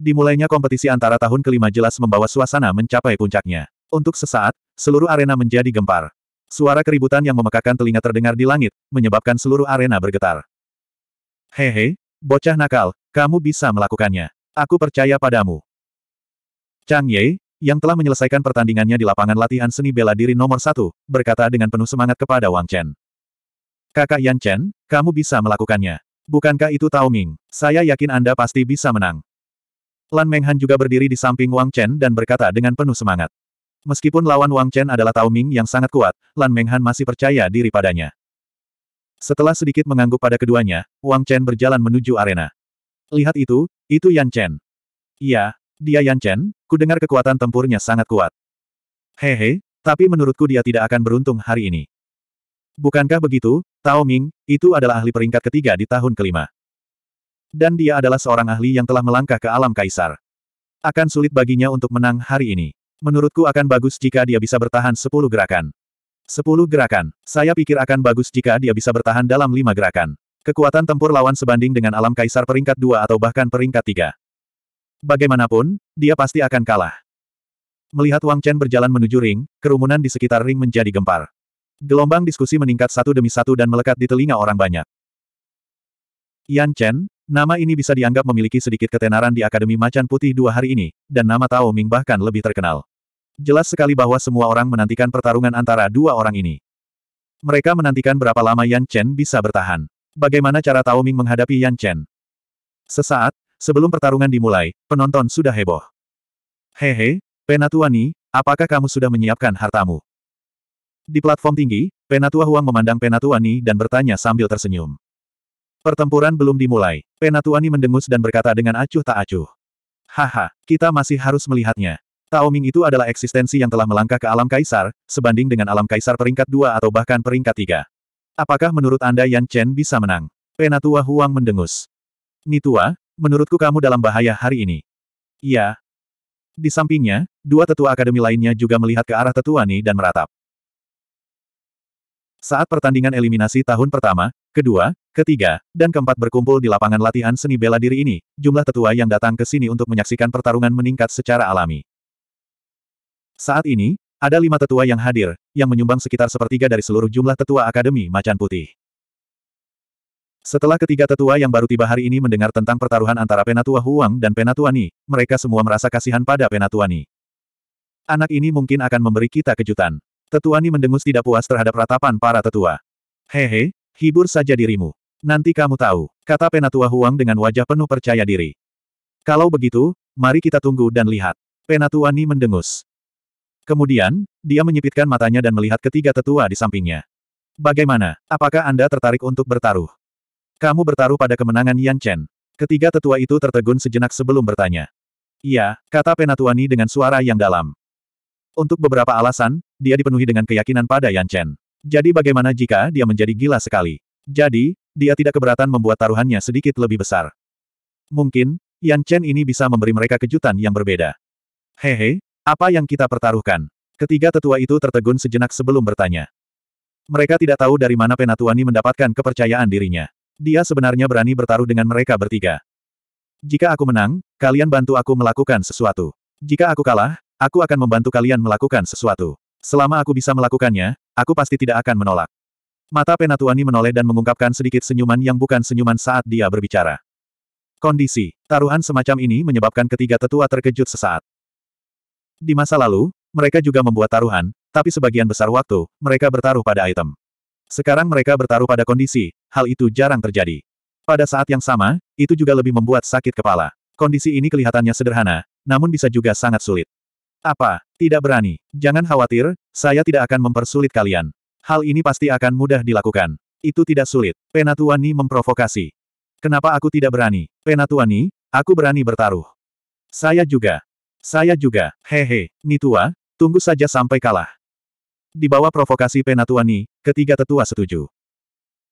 Dimulainya kompetisi antara tahun kelima jelas membawa suasana mencapai puncaknya. Untuk sesaat, seluruh arena menjadi gempar. Suara keributan yang memekakan telinga terdengar di langit, menyebabkan seluruh arena bergetar. Hehe, bocah nakal, kamu bisa melakukannya. Aku percaya padamu. Chang Ye, yang telah menyelesaikan pertandingannya di lapangan latihan seni bela diri nomor satu, berkata dengan penuh semangat kepada Wang Chen. Kakak Yan Chen, kamu bisa melakukannya. Bukankah itu Tao Ming? Saya yakin Anda pasti bisa menang. Lan Menghan juga berdiri di samping Wang Chen dan berkata dengan penuh semangat. Meskipun lawan Wang Chen adalah Tao Ming yang sangat kuat, Lan Menghan masih percaya diri padanya. Setelah sedikit mengangguk pada keduanya, Wang Chen berjalan menuju arena. Lihat itu, itu Yan Chen. Iya, dia Yan Chen, dengar kekuatan tempurnya sangat kuat. Hehe, tapi menurutku dia tidak akan beruntung hari ini. Bukankah begitu, Tao Ming, itu adalah ahli peringkat ketiga di tahun kelima. Dan dia adalah seorang ahli yang telah melangkah ke alam kaisar. Akan sulit baginya untuk menang hari ini. Menurutku akan bagus jika dia bisa bertahan sepuluh gerakan. Sepuluh gerakan. Saya pikir akan bagus jika dia bisa bertahan dalam lima gerakan. Kekuatan tempur lawan sebanding dengan alam kaisar peringkat dua atau bahkan peringkat tiga. Bagaimanapun, dia pasti akan kalah. Melihat Wang Chen berjalan menuju ring, kerumunan di sekitar ring menjadi gempar. Gelombang diskusi meningkat satu demi satu dan melekat di telinga orang banyak. Yan Chen, nama ini bisa dianggap memiliki sedikit ketenaran di Akademi Macan Putih dua hari ini, dan nama Tao Ming bahkan lebih terkenal. Jelas sekali bahwa semua orang menantikan pertarungan antara dua orang ini. Mereka menantikan berapa lama Yan Chen bisa bertahan. Bagaimana cara Tao Ming menghadapi Yan Chen? Sesaat, Sebelum pertarungan dimulai, penonton sudah heboh. Hehe, Penatuani, apakah kamu sudah menyiapkan hartamu? Di platform tinggi, Penatua Huang memandang Penatuani dan bertanya sambil tersenyum. Pertempuran belum dimulai. Penatuani mendengus dan berkata dengan acuh tak acuh. Haha, kita masih harus melihatnya. Taoming itu adalah eksistensi yang telah melangkah ke alam kaisar, sebanding dengan alam kaisar peringkat dua atau bahkan peringkat tiga. Apakah menurut Anda Yan Chen bisa menang? Penatua Huang mendengus. Nitua, Menurutku kamu dalam bahaya hari ini. Iya. Di sampingnya, dua tetua akademi lainnya juga melihat ke arah tetuani dan meratap. Saat pertandingan eliminasi tahun pertama, kedua, ketiga, dan keempat berkumpul di lapangan latihan seni bela diri ini, jumlah tetua yang datang ke sini untuk menyaksikan pertarungan meningkat secara alami. Saat ini, ada lima tetua yang hadir, yang menyumbang sekitar sepertiga dari seluruh jumlah tetua Akademi Macan Putih. Setelah ketiga tetua yang baru tiba hari ini mendengar tentang pertaruhan antara Penatua Huang dan Penatua Ni, mereka semua merasa kasihan pada Penatua Ni. Anak ini mungkin akan memberi kita kejutan. Tetua Ni mendengus tidak puas terhadap ratapan para tetua. Hehe, hibur saja dirimu. Nanti kamu tahu, kata Penatua Huang dengan wajah penuh percaya diri. Kalau begitu, mari kita tunggu dan lihat. Penatua Ni mendengus. Kemudian, dia menyipitkan matanya dan melihat ketiga tetua di sampingnya. Bagaimana, apakah Anda tertarik untuk bertaruh? Kamu bertaruh pada kemenangan Yan Chen. Ketiga tetua itu tertegun sejenak sebelum bertanya. Iya, kata Penatuani dengan suara yang dalam. Untuk beberapa alasan, dia dipenuhi dengan keyakinan pada Yan Chen. Jadi bagaimana jika dia menjadi gila sekali? Jadi, dia tidak keberatan membuat taruhannya sedikit lebih besar. Mungkin, Yan Chen ini bisa memberi mereka kejutan yang berbeda. Hehe, apa yang kita pertaruhkan? Ketiga tetua itu tertegun sejenak sebelum bertanya. Mereka tidak tahu dari mana Penatuani mendapatkan kepercayaan dirinya. Dia sebenarnya berani bertaruh dengan mereka bertiga. Jika aku menang, kalian bantu aku melakukan sesuatu. Jika aku kalah, aku akan membantu kalian melakukan sesuatu. Selama aku bisa melakukannya, aku pasti tidak akan menolak. Mata Penatuani menoleh dan mengungkapkan sedikit senyuman yang bukan senyuman saat dia berbicara. Kondisi, taruhan semacam ini menyebabkan ketiga tetua terkejut sesaat. Di masa lalu, mereka juga membuat taruhan, tapi sebagian besar waktu, mereka bertaruh pada item. Sekarang mereka bertaruh pada kondisi, hal itu jarang terjadi. Pada saat yang sama, itu juga lebih membuat sakit kepala. Kondisi ini kelihatannya sederhana, namun bisa juga sangat sulit. Apa? Tidak berani. Jangan khawatir, saya tidak akan mempersulit kalian. Hal ini pasti akan mudah dilakukan. Itu tidak sulit. Penatuani memprovokasi. Kenapa aku tidak berani? Penatuani, aku berani bertaruh. Saya juga. Saya juga. Hehe, Nitua, tunggu saja sampai kalah. Di bawah provokasi Penatuani, ketiga tetua setuju.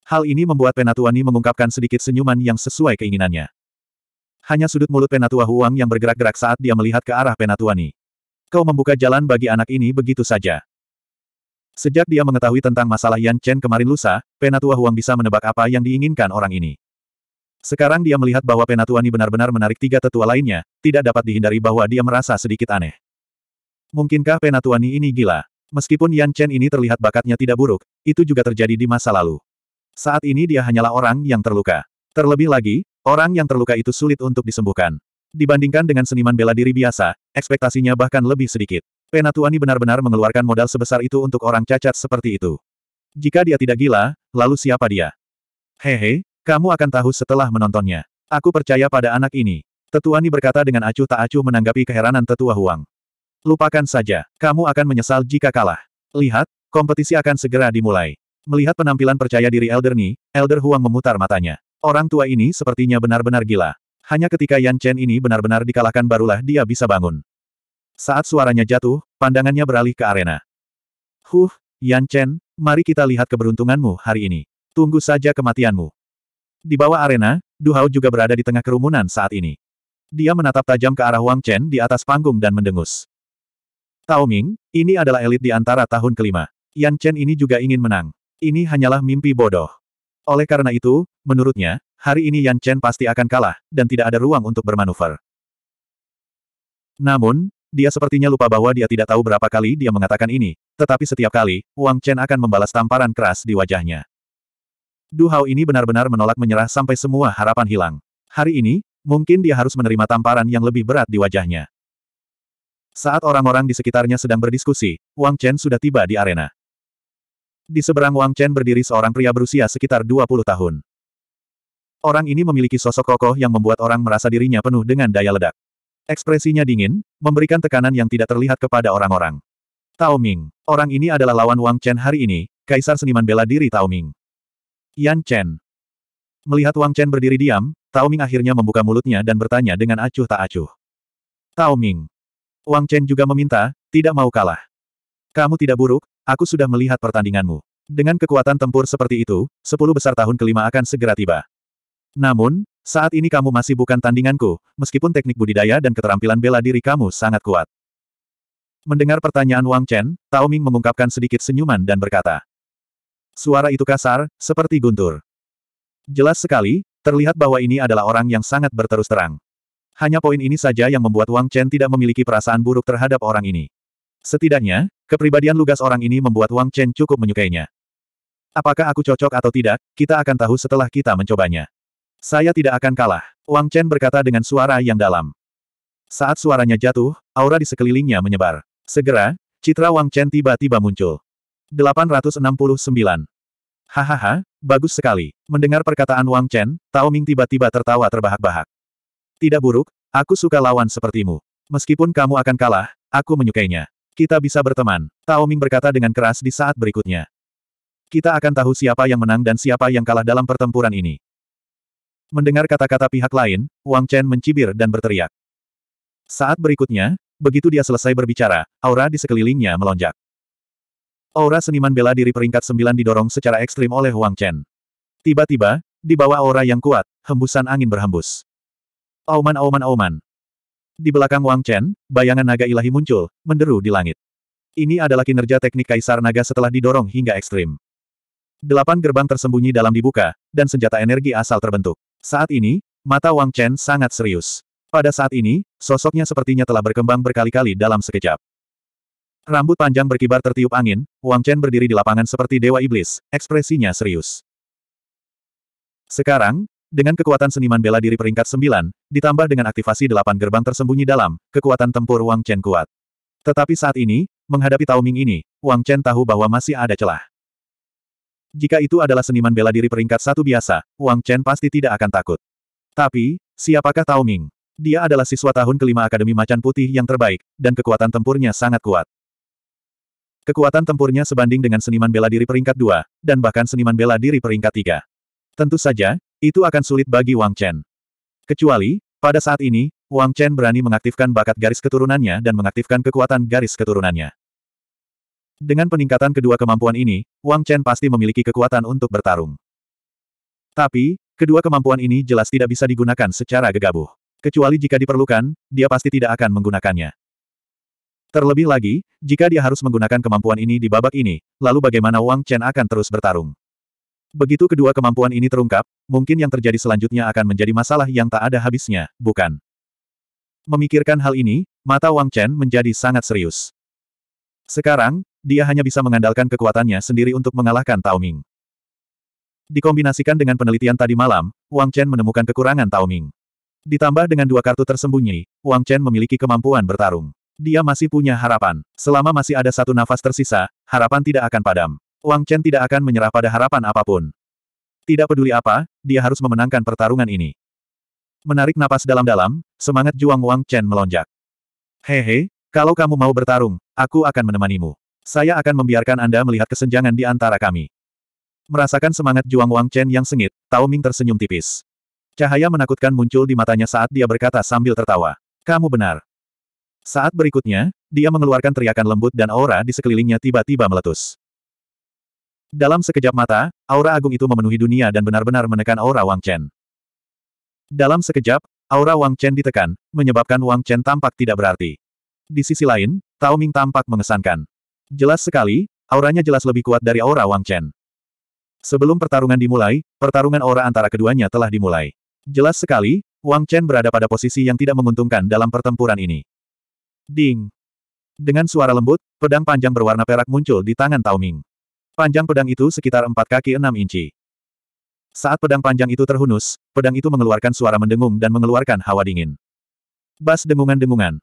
Hal ini membuat Penatuani mengungkapkan sedikit senyuman yang sesuai keinginannya. Hanya sudut mulut Penatua Huang yang bergerak-gerak saat dia melihat ke arah Penatuani. Kau membuka jalan bagi anak ini begitu saja. Sejak dia mengetahui tentang masalah Yan Chen kemarin lusa, Penatua Huang bisa menebak apa yang diinginkan orang ini. Sekarang dia melihat bahwa Penatuani benar-benar menarik tiga tetua lainnya, tidak dapat dihindari bahwa dia merasa sedikit aneh. Mungkinkah Penatuani ini gila? Meskipun Yan Chen ini terlihat bakatnya tidak buruk, itu juga terjadi di masa lalu. Saat ini dia hanyalah orang yang terluka. Terlebih lagi, orang yang terluka itu sulit untuk disembuhkan. Dibandingkan dengan seniman bela diri biasa, ekspektasinya bahkan lebih sedikit. Penatuani benar-benar mengeluarkan modal sebesar itu untuk orang cacat seperti itu. Jika dia tidak gila, lalu siapa dia? Hehe, kamu akan tahu setelah menontonnya. Aku percaya pada anak ini. Tetuani berkata dengan acuh tak acuh menanggapi keheranan Tetua Huang. Lupakan saja, kamu akan menyesal jika kalah. Lihat, kompetisi akan segera dimulai. Melihat penampilan percaya diri Elder Ni, Elder Huang memutar matanya. Orang tua ini sepertinya benar-benar gila. Hanya ketika Yan Chen ini benar-benar dikalahkan barulah dia bisa bangun. Saat suaranya jatuh, pandangannya beralih ke arena. Huh, Yan Chen, mari kita lihat keberuntunganmu hari ini. Tunggu saja kematianmu. Di bawah arena, Du Hao juga berada di tengah kerumunan saat ini. Dia menatap tajam ke arah Wang Chen di atas panggung dan mendengus. Tao Ming, ini adalah elit di antara tahun kelima. Yan Chen ini juga ingin menang. Ini hanyalah mimpi bodoh. Oleh karena itu, menurutnya, hari ini Yan Chen pasti akan kalah, dan tidak ada ruang untuk bermanuver. Namun, dia sepertinya lupa bahwa dia tidak tahu berapa kali dia mengatakan ini, tetapi setiap kali, Wang Chen akan membalas tamparan keras di wajahnya. Du Hao ini benar-benar menolak menyerah sampai semua harapan hilang. Hari ini, mungkin dia harus menerima tamparan yang lebih berat di wajahnya. Saat orang-orang di sekitarnya sedang berdiskusi, Wang Chen sudah tiba di arena. Di seberang Wang Chen berdiri seorang pria berusia sekitar 20 tahun. Orang ini memiliki sosok kokoh yang membuat orang merasa dirinya penuh dengan daya ledak. Ekspresinya dingin, memberikan tekanan yang tidak terlihat kepada orang-orang. Tao Ming. Orang ini adalah lawan Wang Chen hari ini, Kaisar Seniman Bela Diri Tao Ming. Yan Chen. Melihat Wang Chen berdiri diam, Tao Ming akhirnya membuka mulutnya dan bertanya dengan acuh tak acuh. Tao Ming, Wang Chen juga meminta, tidak mau kalah. Kamu tidak buruk, aku sudah melihat pertandinganmu. Dengan kekuatan tempur seperti itu, sepuluh besar tahun kelima akan segera tiba. Namun, saat ini kamu masih bukan tandinganku, meskipun teknik budidaya dan keterampilan bela diri kamu sangat kuat. Mendengar pertanyaan Wang Chen, Tao Ming mengungkapkan sedikit senyuman dan berkata. Suara itu kasar, seperti guntur. Jelas sekali, terlihat bahwa ini adalah orang yang sangat berterus terang. Hanya poin ini saja yang membuat Wang Chen tidak memiliki perasaan buruk terhadap orang ini. Setidaknya, kepribadian lugas orang ini membuat Wang Chen cukup menyukainya. Apakah aku cocok atau tidak, kita akan tahu setelah kita mencobanya. Saya tidak akan kalah, Wang Chen berkata dengan suara yang dalam. Saat suaranya jatuh, aura di sekelilingnya menyebar. Segera, citra Wang Chen tiba-tiba muncul. 869. Hahaha, bagus sekali. Mendengar perkataan Wang Chen, Tao Ming tiba-tiba tertawa terbahak-bahak. Tidak buruk, aku suka lawan sepertimu. Meskipun kamu akan kalah, aku menyukainya. Kita bisa berteman, Tao Ming berkata dengan keras di saat berikutnya. Kita akan tahu siapa yang menang dan siapa yang kalah dalam pertempuran ini. Mendengar kata-kata pihak lain, Wang Chen mencibir dan berteriak. Saat berikutnya, begitu dia selesai berbicara, aura di sekelilingnya melonjak. Aura seniman bela diri peringkat sembilan didorong secara ekstrim oleh Wang Chen. Tiba-tiba, di bawah aura yang kuat, hembusan angin berhembus. Auman auman auman. Di belakang Wang Chen, bayangan naga ilahi muncul, menderu di langit. Ini adalah kinerja teknik kaisar naga setelah didorong hingga ekstrim. Delapan gerbang tersembunyi dalam dibuka, dan senjata energi asal terbentuk. Saat ini, mata Wang Chen sangat serius. Pada saat ini, sosoknya sepertinya telah berkembang berkali-kali dalam sekejap. Rambut panjang berkibar tertiup angin, Wang Chen berdiri di lapangan seperti dewa iblis, ekspresinya serius. Sekarang, dengan kekuatan seniman bela diri peringkat 9, ditambah dengan aktivasi delapan gerbang tersembunyi dalam, kekuatan tempur Wang Chen kuat. Tetapi saat ini, menghadapi Tao Ming ini, Wang Chen tahu bahwa masih ada celah. Jika itu adalah seniman bela diri peringkat satu biasa, Wang Chen pasti tidak akan takut. Tapi, siapakah Tao Ming? Dia adalah siswa tahun kelima Akademi Macan Putih yang terbaik, dan kekuatan tempurnya sangat kuat. Kekuatan tempurnya sebanding dengan seniman bela diri peringkat dua, dan bahkan seniman bela diri peringkat tiga. Tentu saja, itu akan sulit bagi Wang Chen. Kecuali, pada saat ini, Wang Chen berani mengaktifkan bakat garis keturunannya dan mengaktifkan kekuatan garis keturunannya. Dengan peningkatan kedua kemampuan ini, Wang Chen pasti memiliki kekuatan untuk bertarung. Tapi, kedua kemampuan ini jelas tidak bisa digunakan secara gegabah. Kecuali jika diperlukan, dia pasti tidak akan menggunakannya. Terlebih lagi, jika dia harus menggunakan kemampuan ini di babak ini, lalu bagaimana Wang Chen akan terus bertarung? Begitu kedua kemampuan ini terungkap, mungkin yang terjadi selanjutnya akan menjadi masalah yang tak ada habisnya, bukan? Memikirkan hal ini, mata Wang Chen menjadi sangat serius. Sekarang, dia hanya bisa mengandalkan kekuatannya sendiri untuk mengalahkan Tao Ming. Dikombinasikan dengan penelitian tadi malam, Wang Chen menemukan kekurangan Tao Ming. Ditambah dengan dua kartu tersembunyi, Wang Chen memiliki kemampuan bertarung. Dia masih punya harapan. Selama masih ada satu nafas tersisa, harapan tidak akan padam. Wang Chen tidak akan menyerah pada harapan apapun. Tidak peduli apa, dia harus memenangkan pertarungan ini. Menarik napas dalam-dalam, semangat Juang Wang Chen melonjak. Hehe, kalau kamu mau bertarung, aku akan menemanimu. Saya akan membiarkan Anda melihat kesenjangan di antara kami. Merasakan semangat Juang Wang Chen yang sengit, Tao Ming tersenyum tipis. Cahaya menakutkan muncul di matanya saat dia berkata sambil tertawa. Kamu benar. Saat berikutnya, dia mengeluarkan teriakan lembut dan aura di sekelilingnya tiba-tiba meletus. Dalam sekejap mata, aura agung itu memenuhi dunia dan benar-benar menekan aura Wang Chen. Dalam sekejap, aura Wang Chen ditekan, menyebabkan Wang Chen tampak tidak berarti. Di sisi lain, Tao Ming tampak mengesankan. Jelas sekali, auranya jelas lebih kuat dari aura Wang Chen. Sebelum pertarungan dimulai, pertarungan aura antara keduanya telah dimulai. Jelas sekali, Wang Chen berada pada posisi yang tidak menguntungkan dalam pertempuran ini. Ding! Dengan suara lembut, pedang panjang berwarna perak muncul di tangan Tao Ming. Panjang pedang itu sekitar empat kaki enam inci. Saat pedang panjang itu terhunus, pedang itu mengeluarkan suara mendengung dan mengeluarkan hawa dingin. Bas dengungan-dengungan.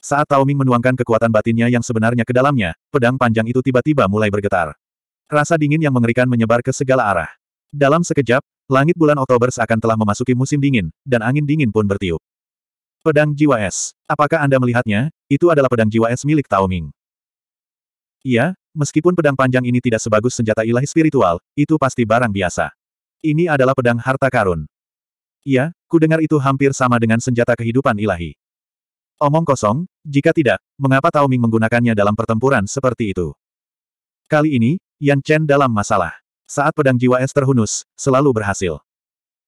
Saat Taoming menuangkan kekuatan batinnya yang sebenarnya ke dalamnya, pedang panjang itu tiba-tiba mulai bergetar. Rasa dingin yang mengerikan menyebar ke segala arah. Dalam sekejap, langit bulan Oktober seakan telah memasuki musim dingin, dan angin dingin pun bertiup. Pedang Jiwa Es. Apakah Anda melihatnya? Itu adalah pedang Jiwa Es milik Taoming. Iya, meskipun pedang panjang ini tidak sebagus senjata ilahi spiritual, itu pasti barang biasa. Ini adalah pedang harta karun. Iya, ku dengar itu hampir sama dengan senjata kehidupan ilahi. Omong kosong, jika tidak, mengapa Tao Ming menggunakannya dalam pertempuran seperti itu? Kali ini, Yan Chen dalam masalah. Saat pedang jiwa es terhunus, selalu berhasil.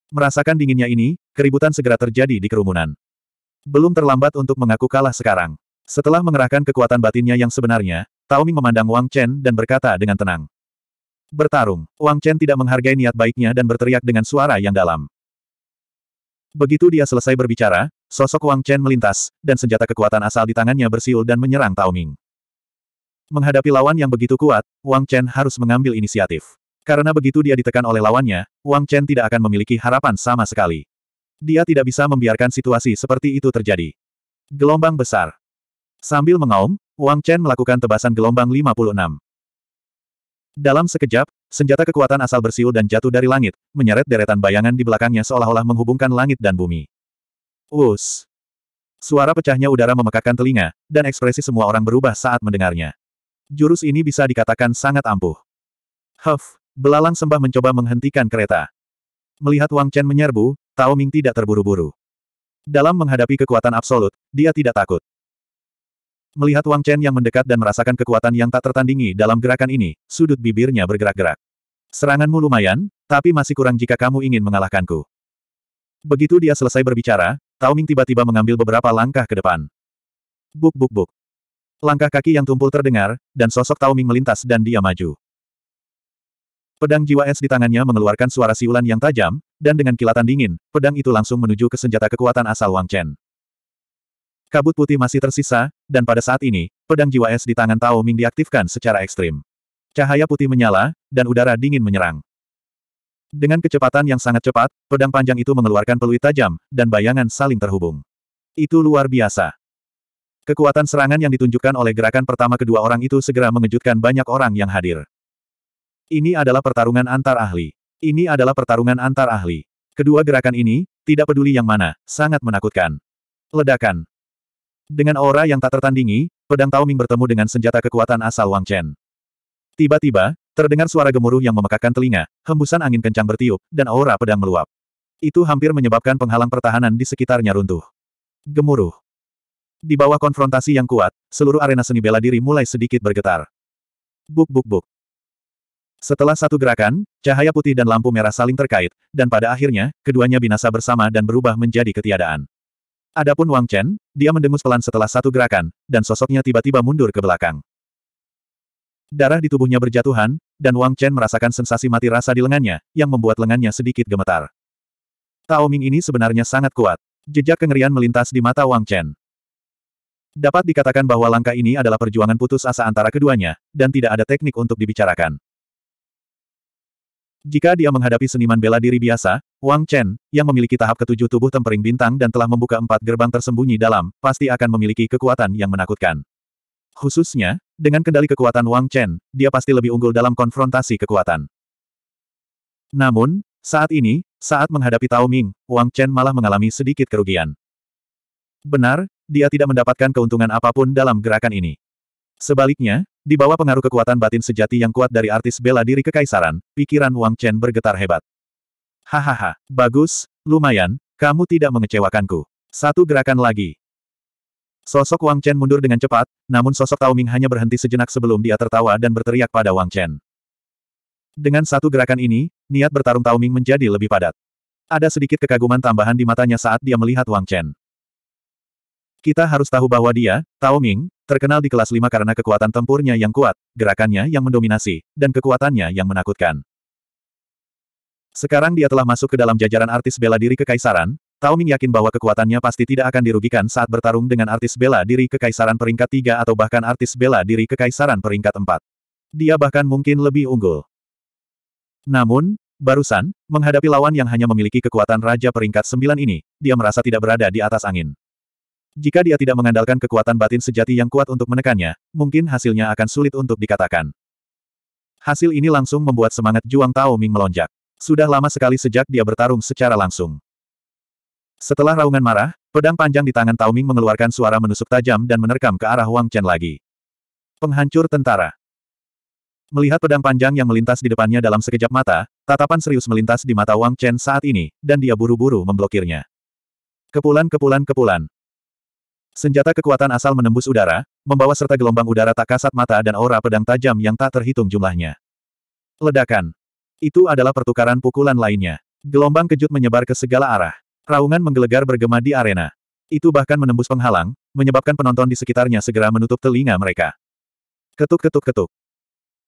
Merasakan dinginnya ini, keributan segera terjadi di kerumunan. Belum terlambat untuk mengaku kalah sekarang. Setelah mengerahkan kekuatan batinnya yang sebenarnya, Tao Ming memandang Wang Chen dan berkata dengan tenang. Bertarung, Wang Chen tidak menghargai niat baiknya dan berteriak dengan suara yang dalam. Begitu dia selesai berbicara, sosok Wang Chen melintas, dan senjata kekuatan asal di tangannya bersiul dan menyerang Tao Ming. Menghadapi lawan yang begitu kuat, Wang Chen harus mengambil inisiatif. Karena begitu dia ditekan oleh lawannya, Wang Chen tidak akan memiliki harapan sama sekali. Dia tidak bisa membiarkan situasi seperti itu terjadi. Gelombang besar. Sambil mengaum, Wang Chen melakukan tebasan gelombang 56. Dalam sekejap, senjata kekuatan asal bersiul dan jatuh dari langit, menyeret deretan bayangan di belakangnya seolah-olah menghubungkan langit dan bumi. Us! Suara pecahnya udara memekakkan telinga, dan ekspresi semua orang berubah saat mendengarnya. Jurus ini bisa dikatakan sangat ampuh. Huff! Belalang sembah mencoba menghentikan kereta. Melihat Wang Chen menyerbu, Tao Ming tidak terburu-buru. Dalam menghadapi kekuatan absolut, dia tidak takut. Melihat Wang Chen yang mendekat dan merasakan kekuatan yang tak tertandingi dalam gerakan ini, sudut bibirnya bergerak-gerak. Seranganmu lumayan, tapi masih kurang jika kamu ingin mengalahkanku. Begitu dia selesai berbicara, Tao Ming tiba-tiba mengambil beberapa langkah ke depan. Buk buk buk. Langkah kaki yang tumpul terdengar, dan sosok Tao Ming melintas dan dia maju. Pedang jiwa es di tangannya mengeluarkan suara siulan yang tajam, dan dengan kilatan dingin, pedang itu langsung menuju ke senjata kekuatan asal Wang Chen. Kabut putih masih tersisa, dan pada saat ini, pedang jiwa es di tangan Tao Ming diaktifkan secara ekstrim. Cahaya putih menyala, dan udara dingin menyerang. Dengan kecepatan yang sangat cepat, pedang panjang itu mengeluarkan peluit tajam, dan bayangan saling terhubung. Itu luar biasa. Kekuatan serangan yang ditunjukkan oleh gerakan pertama kedua orang itu segera mengejutkan banyak orang yang hadir. Ini adalah pertarungan antar ahli. Ini adalah pertarungan antar ahli. Kedua gerakan ini, tidak peduli yang mana, sangat menakutkan. Ledakan. Dengan aura yang tak tertandingi, pedang Tao Ming bertemu dengan senjata kekuatan asal Wang Chen. Tiba-tiba, terdengar suara gemuruh yang memekakkan telinga, hembusan angin kencang bertiup, dan aura pedang meluap. Itu hampir menyebabkan penghalang pertahanan di sekitarnya runtuh. Gemuruh. Di bawah konfrontasi yang kuat, seluruh arena seni bela diri mulai sedikit bergetar. Buk buk buk. Setelah satu gerakan, cahaya putih dan lampu merah saling terkait, dan pada akhirnya, keduanya binasa bersama dan berubah menjadi ketiadaan. Adapun Wang Chen, dia mendengus pelan setelah satu gerakan, dan sosoknya tiba-tiba mundur ke belakang. Darah di tubuhnya berjatuhan, dan Wang Chen merasakan sensasi mati rasa di lengannya, yang membuat lengannya sedikit gemetar. Tao Ming ini sebenarnya sangat kuat. Jejak kengerian melintas di mata Wang Chen. Dapat dikatakan bahwa langkah ini adalah perjuangan putus asa antara keduanya, dan tidak ada teknik untuk dibicarakan. Jika dia menghadapi seniman bela diri biasa, Wang Chen, yang memiliki tahap ketujuh tubuh tempering bintang dan telah membuka empat gerbang tersembunyi dalam, pasti akan memiliki kekuatan yang menakutkan. Khususnya, dengan kendali kekuatan Wang Chen, dia pasti lebih unggul dalam konfrontasi kekuatan. Namun, saat ini, saat menghadapi Tao Ming, Wang Chen malah mengalami sedikit kerugian. Benar, dia tidak mendapatkan keuntungan apapun dalam gerakan ini. Sebaliknya, di bawah pengaruh kekuatan batin sejati yang kuat dari artis bela diri kekaisaran, pikiran Wang Chen bergetar hebat. Hahaha, bagus, lumayan, kamu tidak mengecewakanku. Satu gerakan lagi. Sosok Wang Chen mundur dengan cepat, namun sosok Tao Ming hanya berhenti sejenak sebelum dia tertawa dan berteriak pada Wang Chen. Dengan satu gerakan ini, niat bertarung Tao Ming menjadi lebih padat. Ada sedikit kekaguman tambahan di matanya saat dia melihat Wang Chen. Kita harus tahu bahwa dia, Tao Ming, Terkenal di kelas 5 karena kekuatan tempurnya yang kuat, gerakannya yang mendominasi, dan kekuatannya yang menakutkan. Sekarang dia telah masuk ke dalam jajaran artis bela diri kekaisaran, Tao Ming yakin bahwa kekuatannya pasti tidak akan dirugikan saat bertarung dengan artis bela diri kekaisaran peringkat 3 atau bahkan artis bela diri kekaisaran peringkat 4. Dia bahkan mungkin lebih unggul. Namun, barusan, menghadapi lawan yang hanya memiliki kekuatan Raja peringkat 9 ini, dia merasa tidak berada di atas angin. Jika dia tidak mengandalkan kekuatan batin sejati yang kuat untuk menekannya, mungkin hasilnya akan sulit untuk dikatakan. Hasil ini langsung membuat semangat Juang Tao Ming melonjak. Sudah lama sekali sejak dia bertarung secara langsung. Setelah raungan marah, pedang panjang di tangan Tao Ming mengeluarkan suara menusuk tajam dan menerkam ke arah Wang Chen lagi. Penghancur tentara. Melihat pedang panjang yang melintas di depannya dalam sekejap mata, tatapan serius melintas di mata Wang Chen saat ini, dan dia buru-buru memblokirnya. Kepulan kepulan kepulan. Senjata kekuatan asal menembus udara, membawa serta gelombang udara tak kasat mata dan aura pedang tajam yang tak terhitung jumlahnya. Ledakan. Itu adalah pertukaran pukulan lainnya. Gelombang kejut menyebar ke segala arah. Raungan menggelegar bergema di arena. Itu bahkan menembus penghalang, menyebabkan penonton di sekitarnya segera menutup telinga mereka. Ketuk-ketuk-ketuk.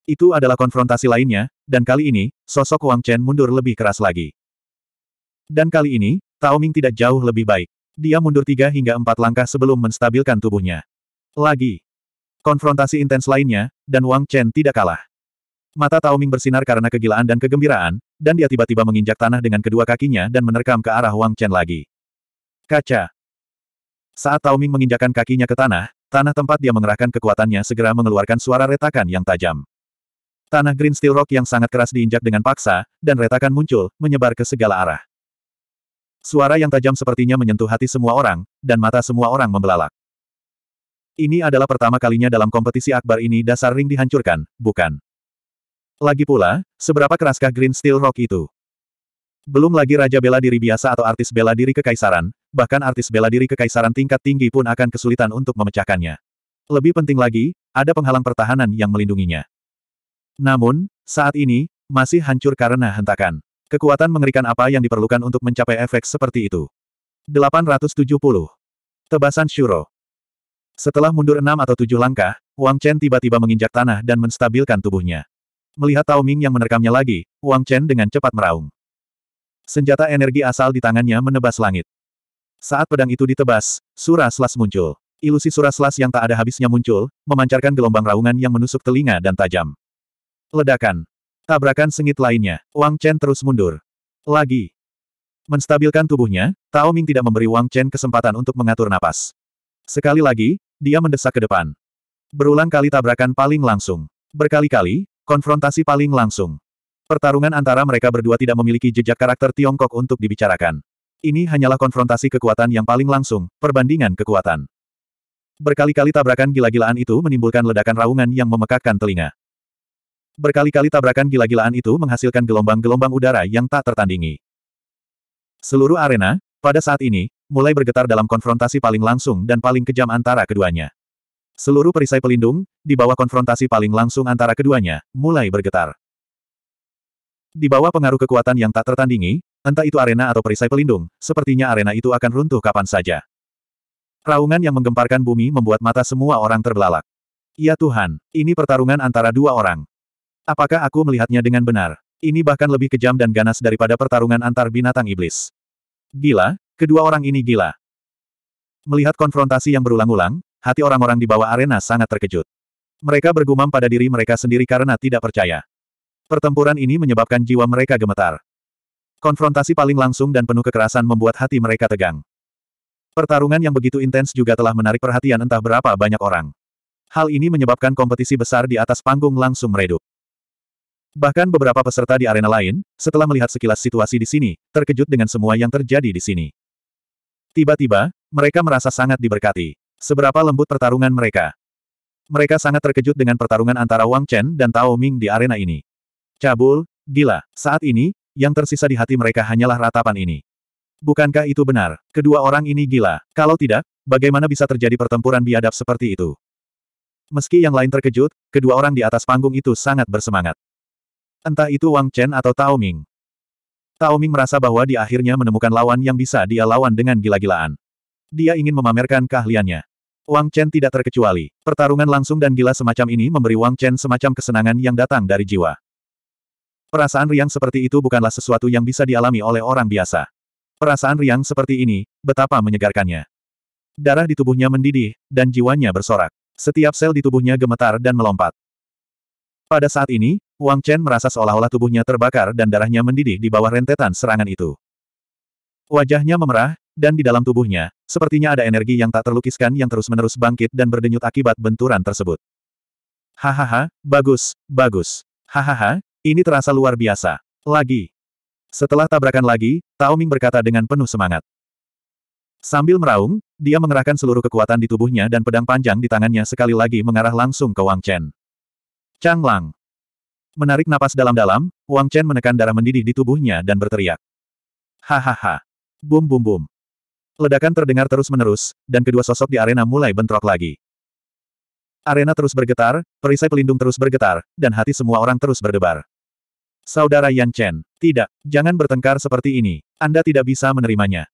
Itu adalah konfrontasi lainnya, dan kali ini, sosok Wang Chen mundur lebih keras lagi. Dan kali ini, Tao Ming tidak jauh lebih baik. Dia mundur tiga hingga empat langkah sebelum menstabilkan tubuhnya. Lagi. Konfrontasi intens lainnya, dan Wang Chen tidak kalah. Mata Taoming bersinar karena kegilaan dan kegembiraan, dan dia tiba-tiba menginjak tanah dengan kedua kakinya dan menerkam ke arah Wang Chen lagi. Kaca. Saat Taoming menginjakan kakinya ke tanah, tanah tempat dia mengerahkan kekuatannya segera mengeluarkan suara retakan yang tajam. Tanah Green Steel Rock yang sangat keras diinjak dengan paksa, dan retakan muncul, menyebar ke segala arah. Suara yang tajam sepertinya menyentuh hati semua orang, dan mata semua orang membelalak. Ini adalah pertama kalinya dalam kompetisi akbar ini dasar ring dihancurkan, bukan? Lagi pula, seberapa keraskah Green Steel Rock itu? Belum lagi raja bela diri biasa atau artis bela diri kekaisaran, bahkan artis bela diri kekaisaran tingkat tinggi pun akan kesulitan untuk memecahkannya. Lebih penting lagi, ada penghalang pertahanan yang melindunginya. Namun, saat ini, masih hancur karena hentakan. Kekuatan mengerikan apa yang diperlukan untuk mencapai efek seperti itu? 870. Tebasan Shuro. Setelah mundur enam atau tujuh langkah, Wang Chen tiba-tiba menginjak tanah dan menstabilkan tubuhnya. Melihat Tao Ming yang menerkamnya lagi, Wang Chen dengan cepat meraung. Senjata energi asal di tangannya menebas langit. Saat pedang itu ditebas, Sura Slas muncul. Ilusi Sura Slas yang tak ada habisnya muncul, memancarkan gelombang raungan yang menusuk telinga dan tajam. Ledakan. Tabrakan sengit lainnya, Wang Chen terus mundur. Lagi. Menstabilkan tubuhnya, Tao Ming tidak memberi Wang Chen kesempatan untuk mengatur napas. Sekali lagi, dia mendesak ke depan. Berulang kali tabrakan paling langsung. Berkali-kali, konfrontasi paling langsung. Pertarungan antara mereka berdua tidak memiliki jejak karakter Tiongkok untuk dibicarakan. Ini hanyalah konfrontasi kekuatan yang paling langsung, perbandingan kekuatan. Berkali-kali tabrakan gila-gilaan itu menimbulkan ledakan raungan yang memekakkan telinga. Berkali-kali tabrakan gila-gilaan itu menghasilkan gelombang-gelombang udara yang tak tertandingi. Seluruh arena, pada saat ini, mulai bergetar dalam konfrontasi paling langsung dan paling kejam antara keduanya. Seluruh perisai pelindung, di bawah konfrontasi paling langsung antara keduanya, mulai bergetar. Di bawah pengaruh kekuatan yang tak tertandingi, entah itu arena atau perisai pelindung, sepertinya arena itu akan runtuh kapan saja. Raungan yang menggemparkan bumi membuat mata semua orang terbelalak. Ya Tuhan, ini pertarungan antara dua orang. Apakah aku melihatnya dengan benar? Ini bahkan lebih kejam dan ganas daripada pertarungan antar binatang iblis. Gila, kedua orang ini gila. Melihat konfrontasi yang berulang-ulang, hati orang-orang di bawah arena sangat terkejut. Mereka bergumam pada diri mereka sendiri karena tidak percaya. Pertempuran ini menyebabkan jiwa mereka gemetar. Konfrontasi paling langsung dan penuh kekerasan membuat hati mereka tegang. Pertarungan yang begitu intens juga telah menarik perhatian entah berapa banyak orang. Hal ini menyebabkan kompetisi besar di atas panggung langsung meredup. Bahkan beberapa peserta di arena lain, setelah melihat sekilas situasi di sini, terkejut dengan semua yang terjadi di sini. Tiba-tiba, mereka merasa sangat diberkati. Seberapa lembut pertarungan mereka. Mereka sangat terkejut dengan pertarungan antara Wang Chen dan Tao Ming di arena ini. Cabul, gila, saat ini, yang tersisa di hati mereka hanyalah ratapan ini. Bukankah itu benar? Kedua orang ini gila. Kalau tidak, bagaimana bisa terjadi pertempuran biadab seperti itu? Meski yang lain terkejut, kedua orang di atas panggung itu sangat bersemangat. Entah itu Wang Chen atau Tao Ming. Tao Ming merasa bahwa dia akhirnya menemukan lawan yang bisa dia lawan dengan gila-gilaan. Dia ingin memamerkan keahliannya. Wang Chen tidak terkecuali. Pertarungan langsung dan gila semacam ini memberi Wang Chen semacam kesenangan yang datang dari jiwa. Perasaan riang seperti itu bukanlah sesuatu yang bisa dialami oleh orang biasa. Perasaan riang seperti ini, betapa menyegarkannya. Darah di tubuhnya mendidih, dan jiwanya bersorak. Setiap sel di tubuhnya gemetar dan melompat. Pada saat ini, Wang Chen merasa seolah-olah tubuhnya terbakar dan darahnya mendidih di bawah rentetan serangan itu. Wajahnya memerah, dan di dalam tubuhnya, sepertinya ada energi yang tak terlukiskan yang terus-menerus bangkit dan berdenyut akibat benturan tersebut. Hahaha, bagus, bagus. Hahaha, ini terasa luar biasa. Lagi. Setelah tabrakan lagi, Tao Ming berkata dengan penuh semangat. Sambil meraung, dia mengerahkan seluruh kekuatan di tubuhnya dan pedang panjang di tangannya sekali lagi mengarah langsung ke Wang Chen. Chang Lang. Menarik napas dalam-dalam, Wang Chen menekan darah mendidih di tubuhnya dan berteriak. Hahaha. Bum bum bum. Ledakan terdengar terus-menerus, dan kedua sosok di arena mulai bentrok lagi. Arena terus bergetar, perisai pelindung terus bergetar, dan hati semua orang terus berdebar. Saudara Yan Chen, tidak, jangan bertengkar seperti ini, Anda tidak bisa menerimanya.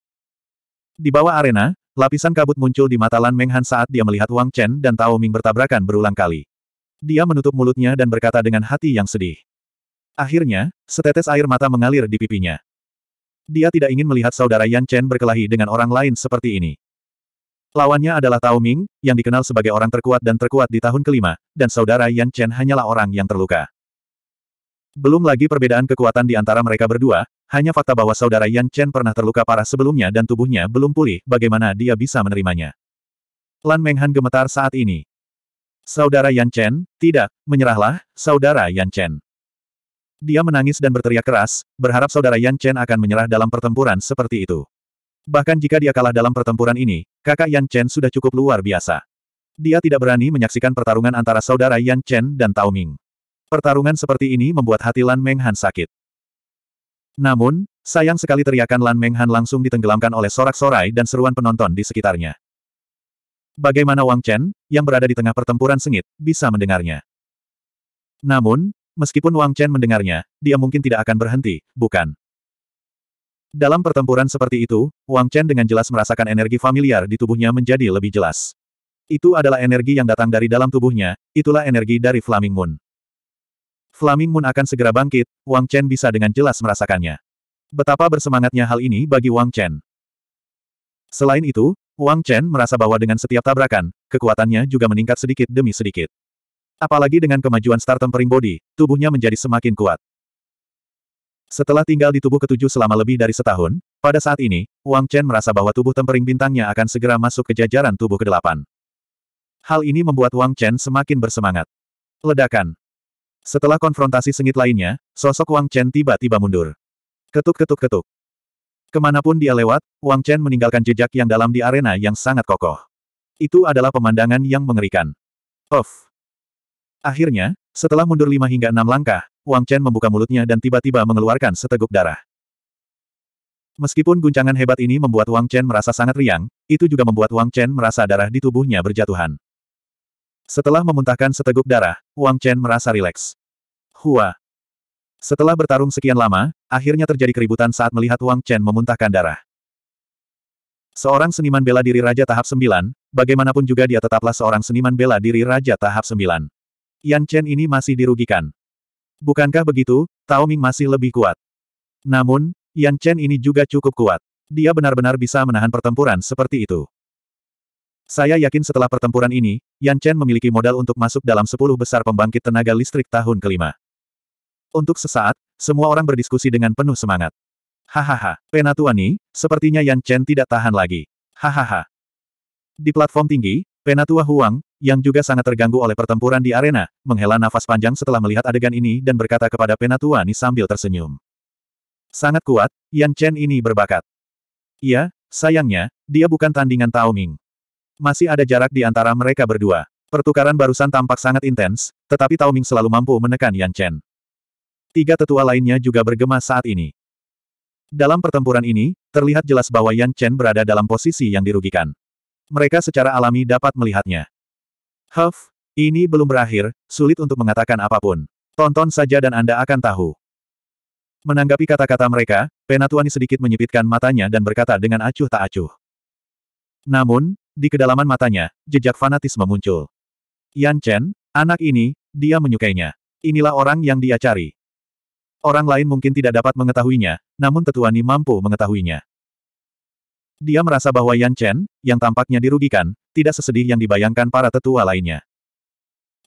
Di bawah arena, lapisan kabut muncul di mata Lan Menghan saat dia melihat Wang Chen dan Tao Ming bertabrakan berulang kali. Dia menutup mulutnya dan berkata dengan hati yang sedih. Akhirnya, setetes air mata mengalir di pipinya. Dia tidak ingin melihat saudara Yan Chen berkelahi dengan orang lain seperti ini. Lawannya adalah Tao Ming, yang dikenal sebagai orang terkuat dan terkuat di tahun kelima, dan saudara Yan Chen hanyalah orang yang terluka. Belum lagi perbedaan kekuatan di antara mereka berdua, hanya fakta bahwa saudara Yan Chen pernah terluka parah sebelumnya dan tubuhnya belum pulih, bagaimana dia bisa menerimanya. Lan Menghan gemetar saat ini. Saudara Yan Chen, tidak, menyerahlah, saudara Yan Chen. Dia menangis dan berteriak keras, berharap saudara Yan Chen akan menyerah dalam pertempuran seperti itu. Bahkan jika dia kalah dalam pertempuran ini, kakak Yan Chen sudah cukup luar biasa. Dia tidak berani menyaksikan pertarungan antara saudara Yan Chen dan Tao Ming. Pertarungan seperti ini membuat hati Lan Meng Han sakit. Namun, sayang sekali teriakan Lan Meng Han langsung ditenggelamkan oleh sorak-sorai dan seruan penonton di sekitarnya. Bagaimana Wang Chen, yang berada di tengah pertempuran sengit, bisa mendengarnya? Namun, meskipun Wang Chen mendengarnya, dia mungkin tidak akan berhenti, bukan? Dalam pertempuran seperti itu, Wang Chen dengan jelas merasakan energi familiar di tubuhnya menjadi lebih jelas. Itu adalah energi yang datang dari dalam tubuhnya, itulah energi dari Flaming Moon. Flaming Moon akan segera bangkit, Wang Chen bisa dengan jelas merasakannya. Betapa bersemangatnya hal ini bagi Wang Chen. Selain itu, Wang Chen merasa bahwa dengan setiap tabrakan, kekuatannya juga meningkat sedikit demi sedikit. Apalagi dengan kemajuan Star Tempering Body, tubuhnya menjadi semakin kuat. Setelah tinggal di tubuh ketujuh selama lebih dari setahun, pada saat ini, Wang Chen merasa bahwa tubuh tempering bintangnya akan segera masuk ke jajaran tubuh kedelapan. Hal ini membuat Wang Chen semakin bersemangat. Ledakan. Setelah konfrontasi sengit lainnya, sosok Wang Chen tiba-tiba mundur. Ketuk-ketuk-ketuk. Kemanapun dia lewat, Wang Chen meninggalkan jejak yang dalam di arena yang sangat kokoh. Itu adalah pemandangan yang mengerikan. Of. Akhirnya, setelah mundur lima hingga enam langkah, Wang Chen membuka mulutnya dan tiba-tiba mengeluarkan seteguk darah. Meskipun guncangan hebat ini membuat Wang Chen merasa sangat riang, itu juga membuat Wang Chen merasa darah di tubuhnya berjatuhan. Setelah memuntahkan seteguk darah, Wang Chen merasa rileks. Hua, setelah bertarung sekian lama, akhirnya terjadi keributan saat melihat Wang Chen memuntahkan darah. Seorang seniman bela diri Raja Tahap 9, bagaimanapun juga dia tetaplah seorang seniman bela diri Raja Tahap 9. Yan Chen ini masih dirugikan. Bukankah begitu, Tao Ming masih lebih kuat. Namun, Yan Chen ini juga cukup kuat. Dia benar-benar bisa menahan pertempuran seperti itu. Saya yakin setelah pertempuran ini, Yan Chen memiliki modal untuk masuk dalam 10 besar pembangkit tenaga listrik tahun kelima. Untuk sesaat, semua orang berdiskusi dengan penuh semangat. Hahaha, Penatuani, sepertinya Yan Chen tidak tahan lagi. Hahaha. Di platform tinggi, Penatua Huang, yang juga sangat terganggu oleh pertempuran di arena, menghela nafas panjang setelah melihat adegan ini dan berkata kepada penatua Penatuani sambil tersenyum. Sangat kuat, Yan Chen ini berbakat. Iya, sayangnya, dia bukan tandingan Tao Ming. Masih ada jarak di antara mereka berdua. Pertukaran barusan tampak sangat intens, tetapi Tao Ming selalu mampu menekan Yan Chen. Tiga tetua lainnya juga bergema saat ini. Dalam pertempuran ini, terlihat jelas bahwa Yan Chen berada dalam posisi yang dirugikan. Mereka secara alami dapat melihatnya. Huff, ini belum berakhir, sulit untuk mengatakan apapun. Tonton saja dan Anda akan tahu. Menanggapi kata-kata mereka, Penatuani sedikit menyipitkan matanya dan berkata dengan acuh tak acuh. Namun, di kedalaman matanya, jejak fanatisme muncul. Yan Chen, anak ini, dia menyukainya. Inilah orang yang dia cari. Orang lain mungkin tidak dapat mengetahuinya, namun tetuani mampu mengetahuinya. Dia merasa bahwa Yan Chen, yang tampaknya dirugikan, tidak sesedih yang dibayangkan para tetua lainnya.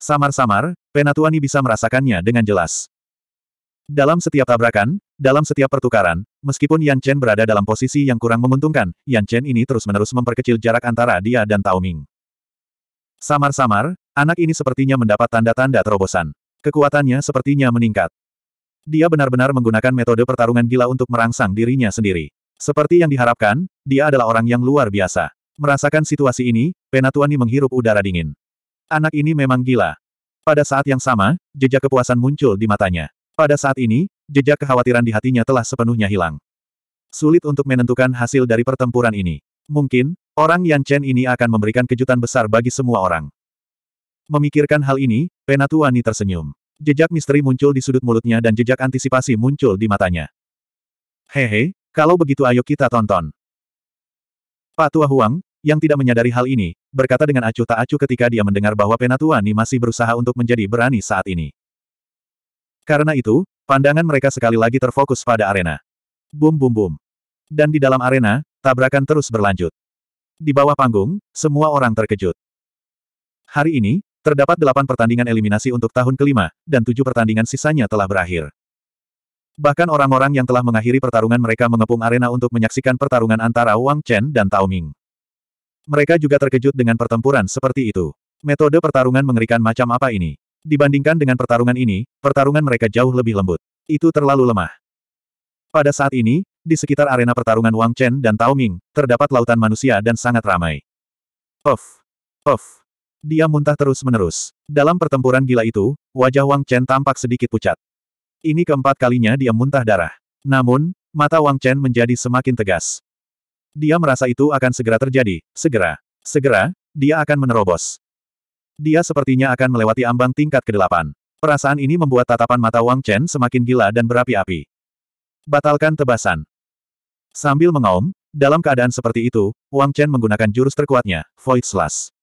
Samar-samar, Penatuani bisa merasakannya dengan jelas. Dalam setiap tabrakan, dalam setiap pertukaran, meskipun Yan Chen berada dalam posisi yang kurang menguntungkan, Yan Chen ini terus-menerus memperkecil jarak antara dia dan Tao Ming. Samar-samar, anak ini sepertinya mendapat tanda-tanda terobosan. Kekuatannya sepertinya meningkat. Dia benar-benar menggunakan metode pertarungan gila untuk merangsang dirinya sendiri. Seperti yang diharapkan, dia adalah orang yang luar biasa. Merasakan situasi ini, Penatuani menghirup udara dingin. Anak ini memang gila. Pada saat yang sama, jejak kepuasan muncul di matanya. Pada saat ini, jejak kekhawatiran di hatinya telah sepenuhnya hilang. Sulit untuk menentukan hasil dari pertempuran ini. Mungkin, orang Yan Chen ini akan memberikan kejutan besar bagi semua orang. Memikirkan hal ini, Penatuani tersenyum. Jejak misteri muncul di sudut mulutnya dan jejak antisipasi muncul di matanya. Hehe, kalau begitu ayo kita tonton. Patua Huang, yang tidak menyadari hal ini, berkata dengan acuh tak acuh ketika dia mendengar bahwa Penatua Ni masih berusaha untuk menjadi berani saat ini. Karena itu, pandangan mereka sekali lagi terfokus pada arena. Bum bum bum. Dan di dalam arena, tabrakan terus berlanjut. Di bawah panggung, semua orang terkejut. Hari ini, Terdapat delapan pertandingan eliminasi untuk tahun kelima, dan tujuh pertandingan sisanya telah berakhir. Bahkan orang-orang yang telah mengakhiri pertarungan mereka mengepung arena untuk menyaksikan pertarungan antara Wang Chen dan Tao Ming. Mereka juga terkejut dengan pertempuran seperti itu. Metode pertarungan mengerikan macam apa ini? Dibandingkan dengan pertarungan ini, pertarungan mereka jauh lebih lembut. Itu terlalu lemah. Pada saat ini, di sekitar arena pertarungan Wang Chen dan Tao Ming, terdapat lautan manusia dan sangat ramai. Of! Of! Dia muntah terus-menerus. Dalam pertempuran gila itu, wajah Wang Chen tampak sedikit pucat. Ini keempat kalinya dia muntah darah. Namun, mata Wang Chen menjadi semakin tegas. Dia merasa itu akan segera terjadi, segera. Segera, dia akan menerobos. Dia sepertinya akan melewati ambang tingkat ke-8. Perasaan ini membuat tatapan mata Wang Chen semakin gila dan berapi-api. Batalkan tebasan. Sambil mengaum, dalam keadaan seperti itu, Wang Chen menggunakan jurus terkuatnya, Void Slash.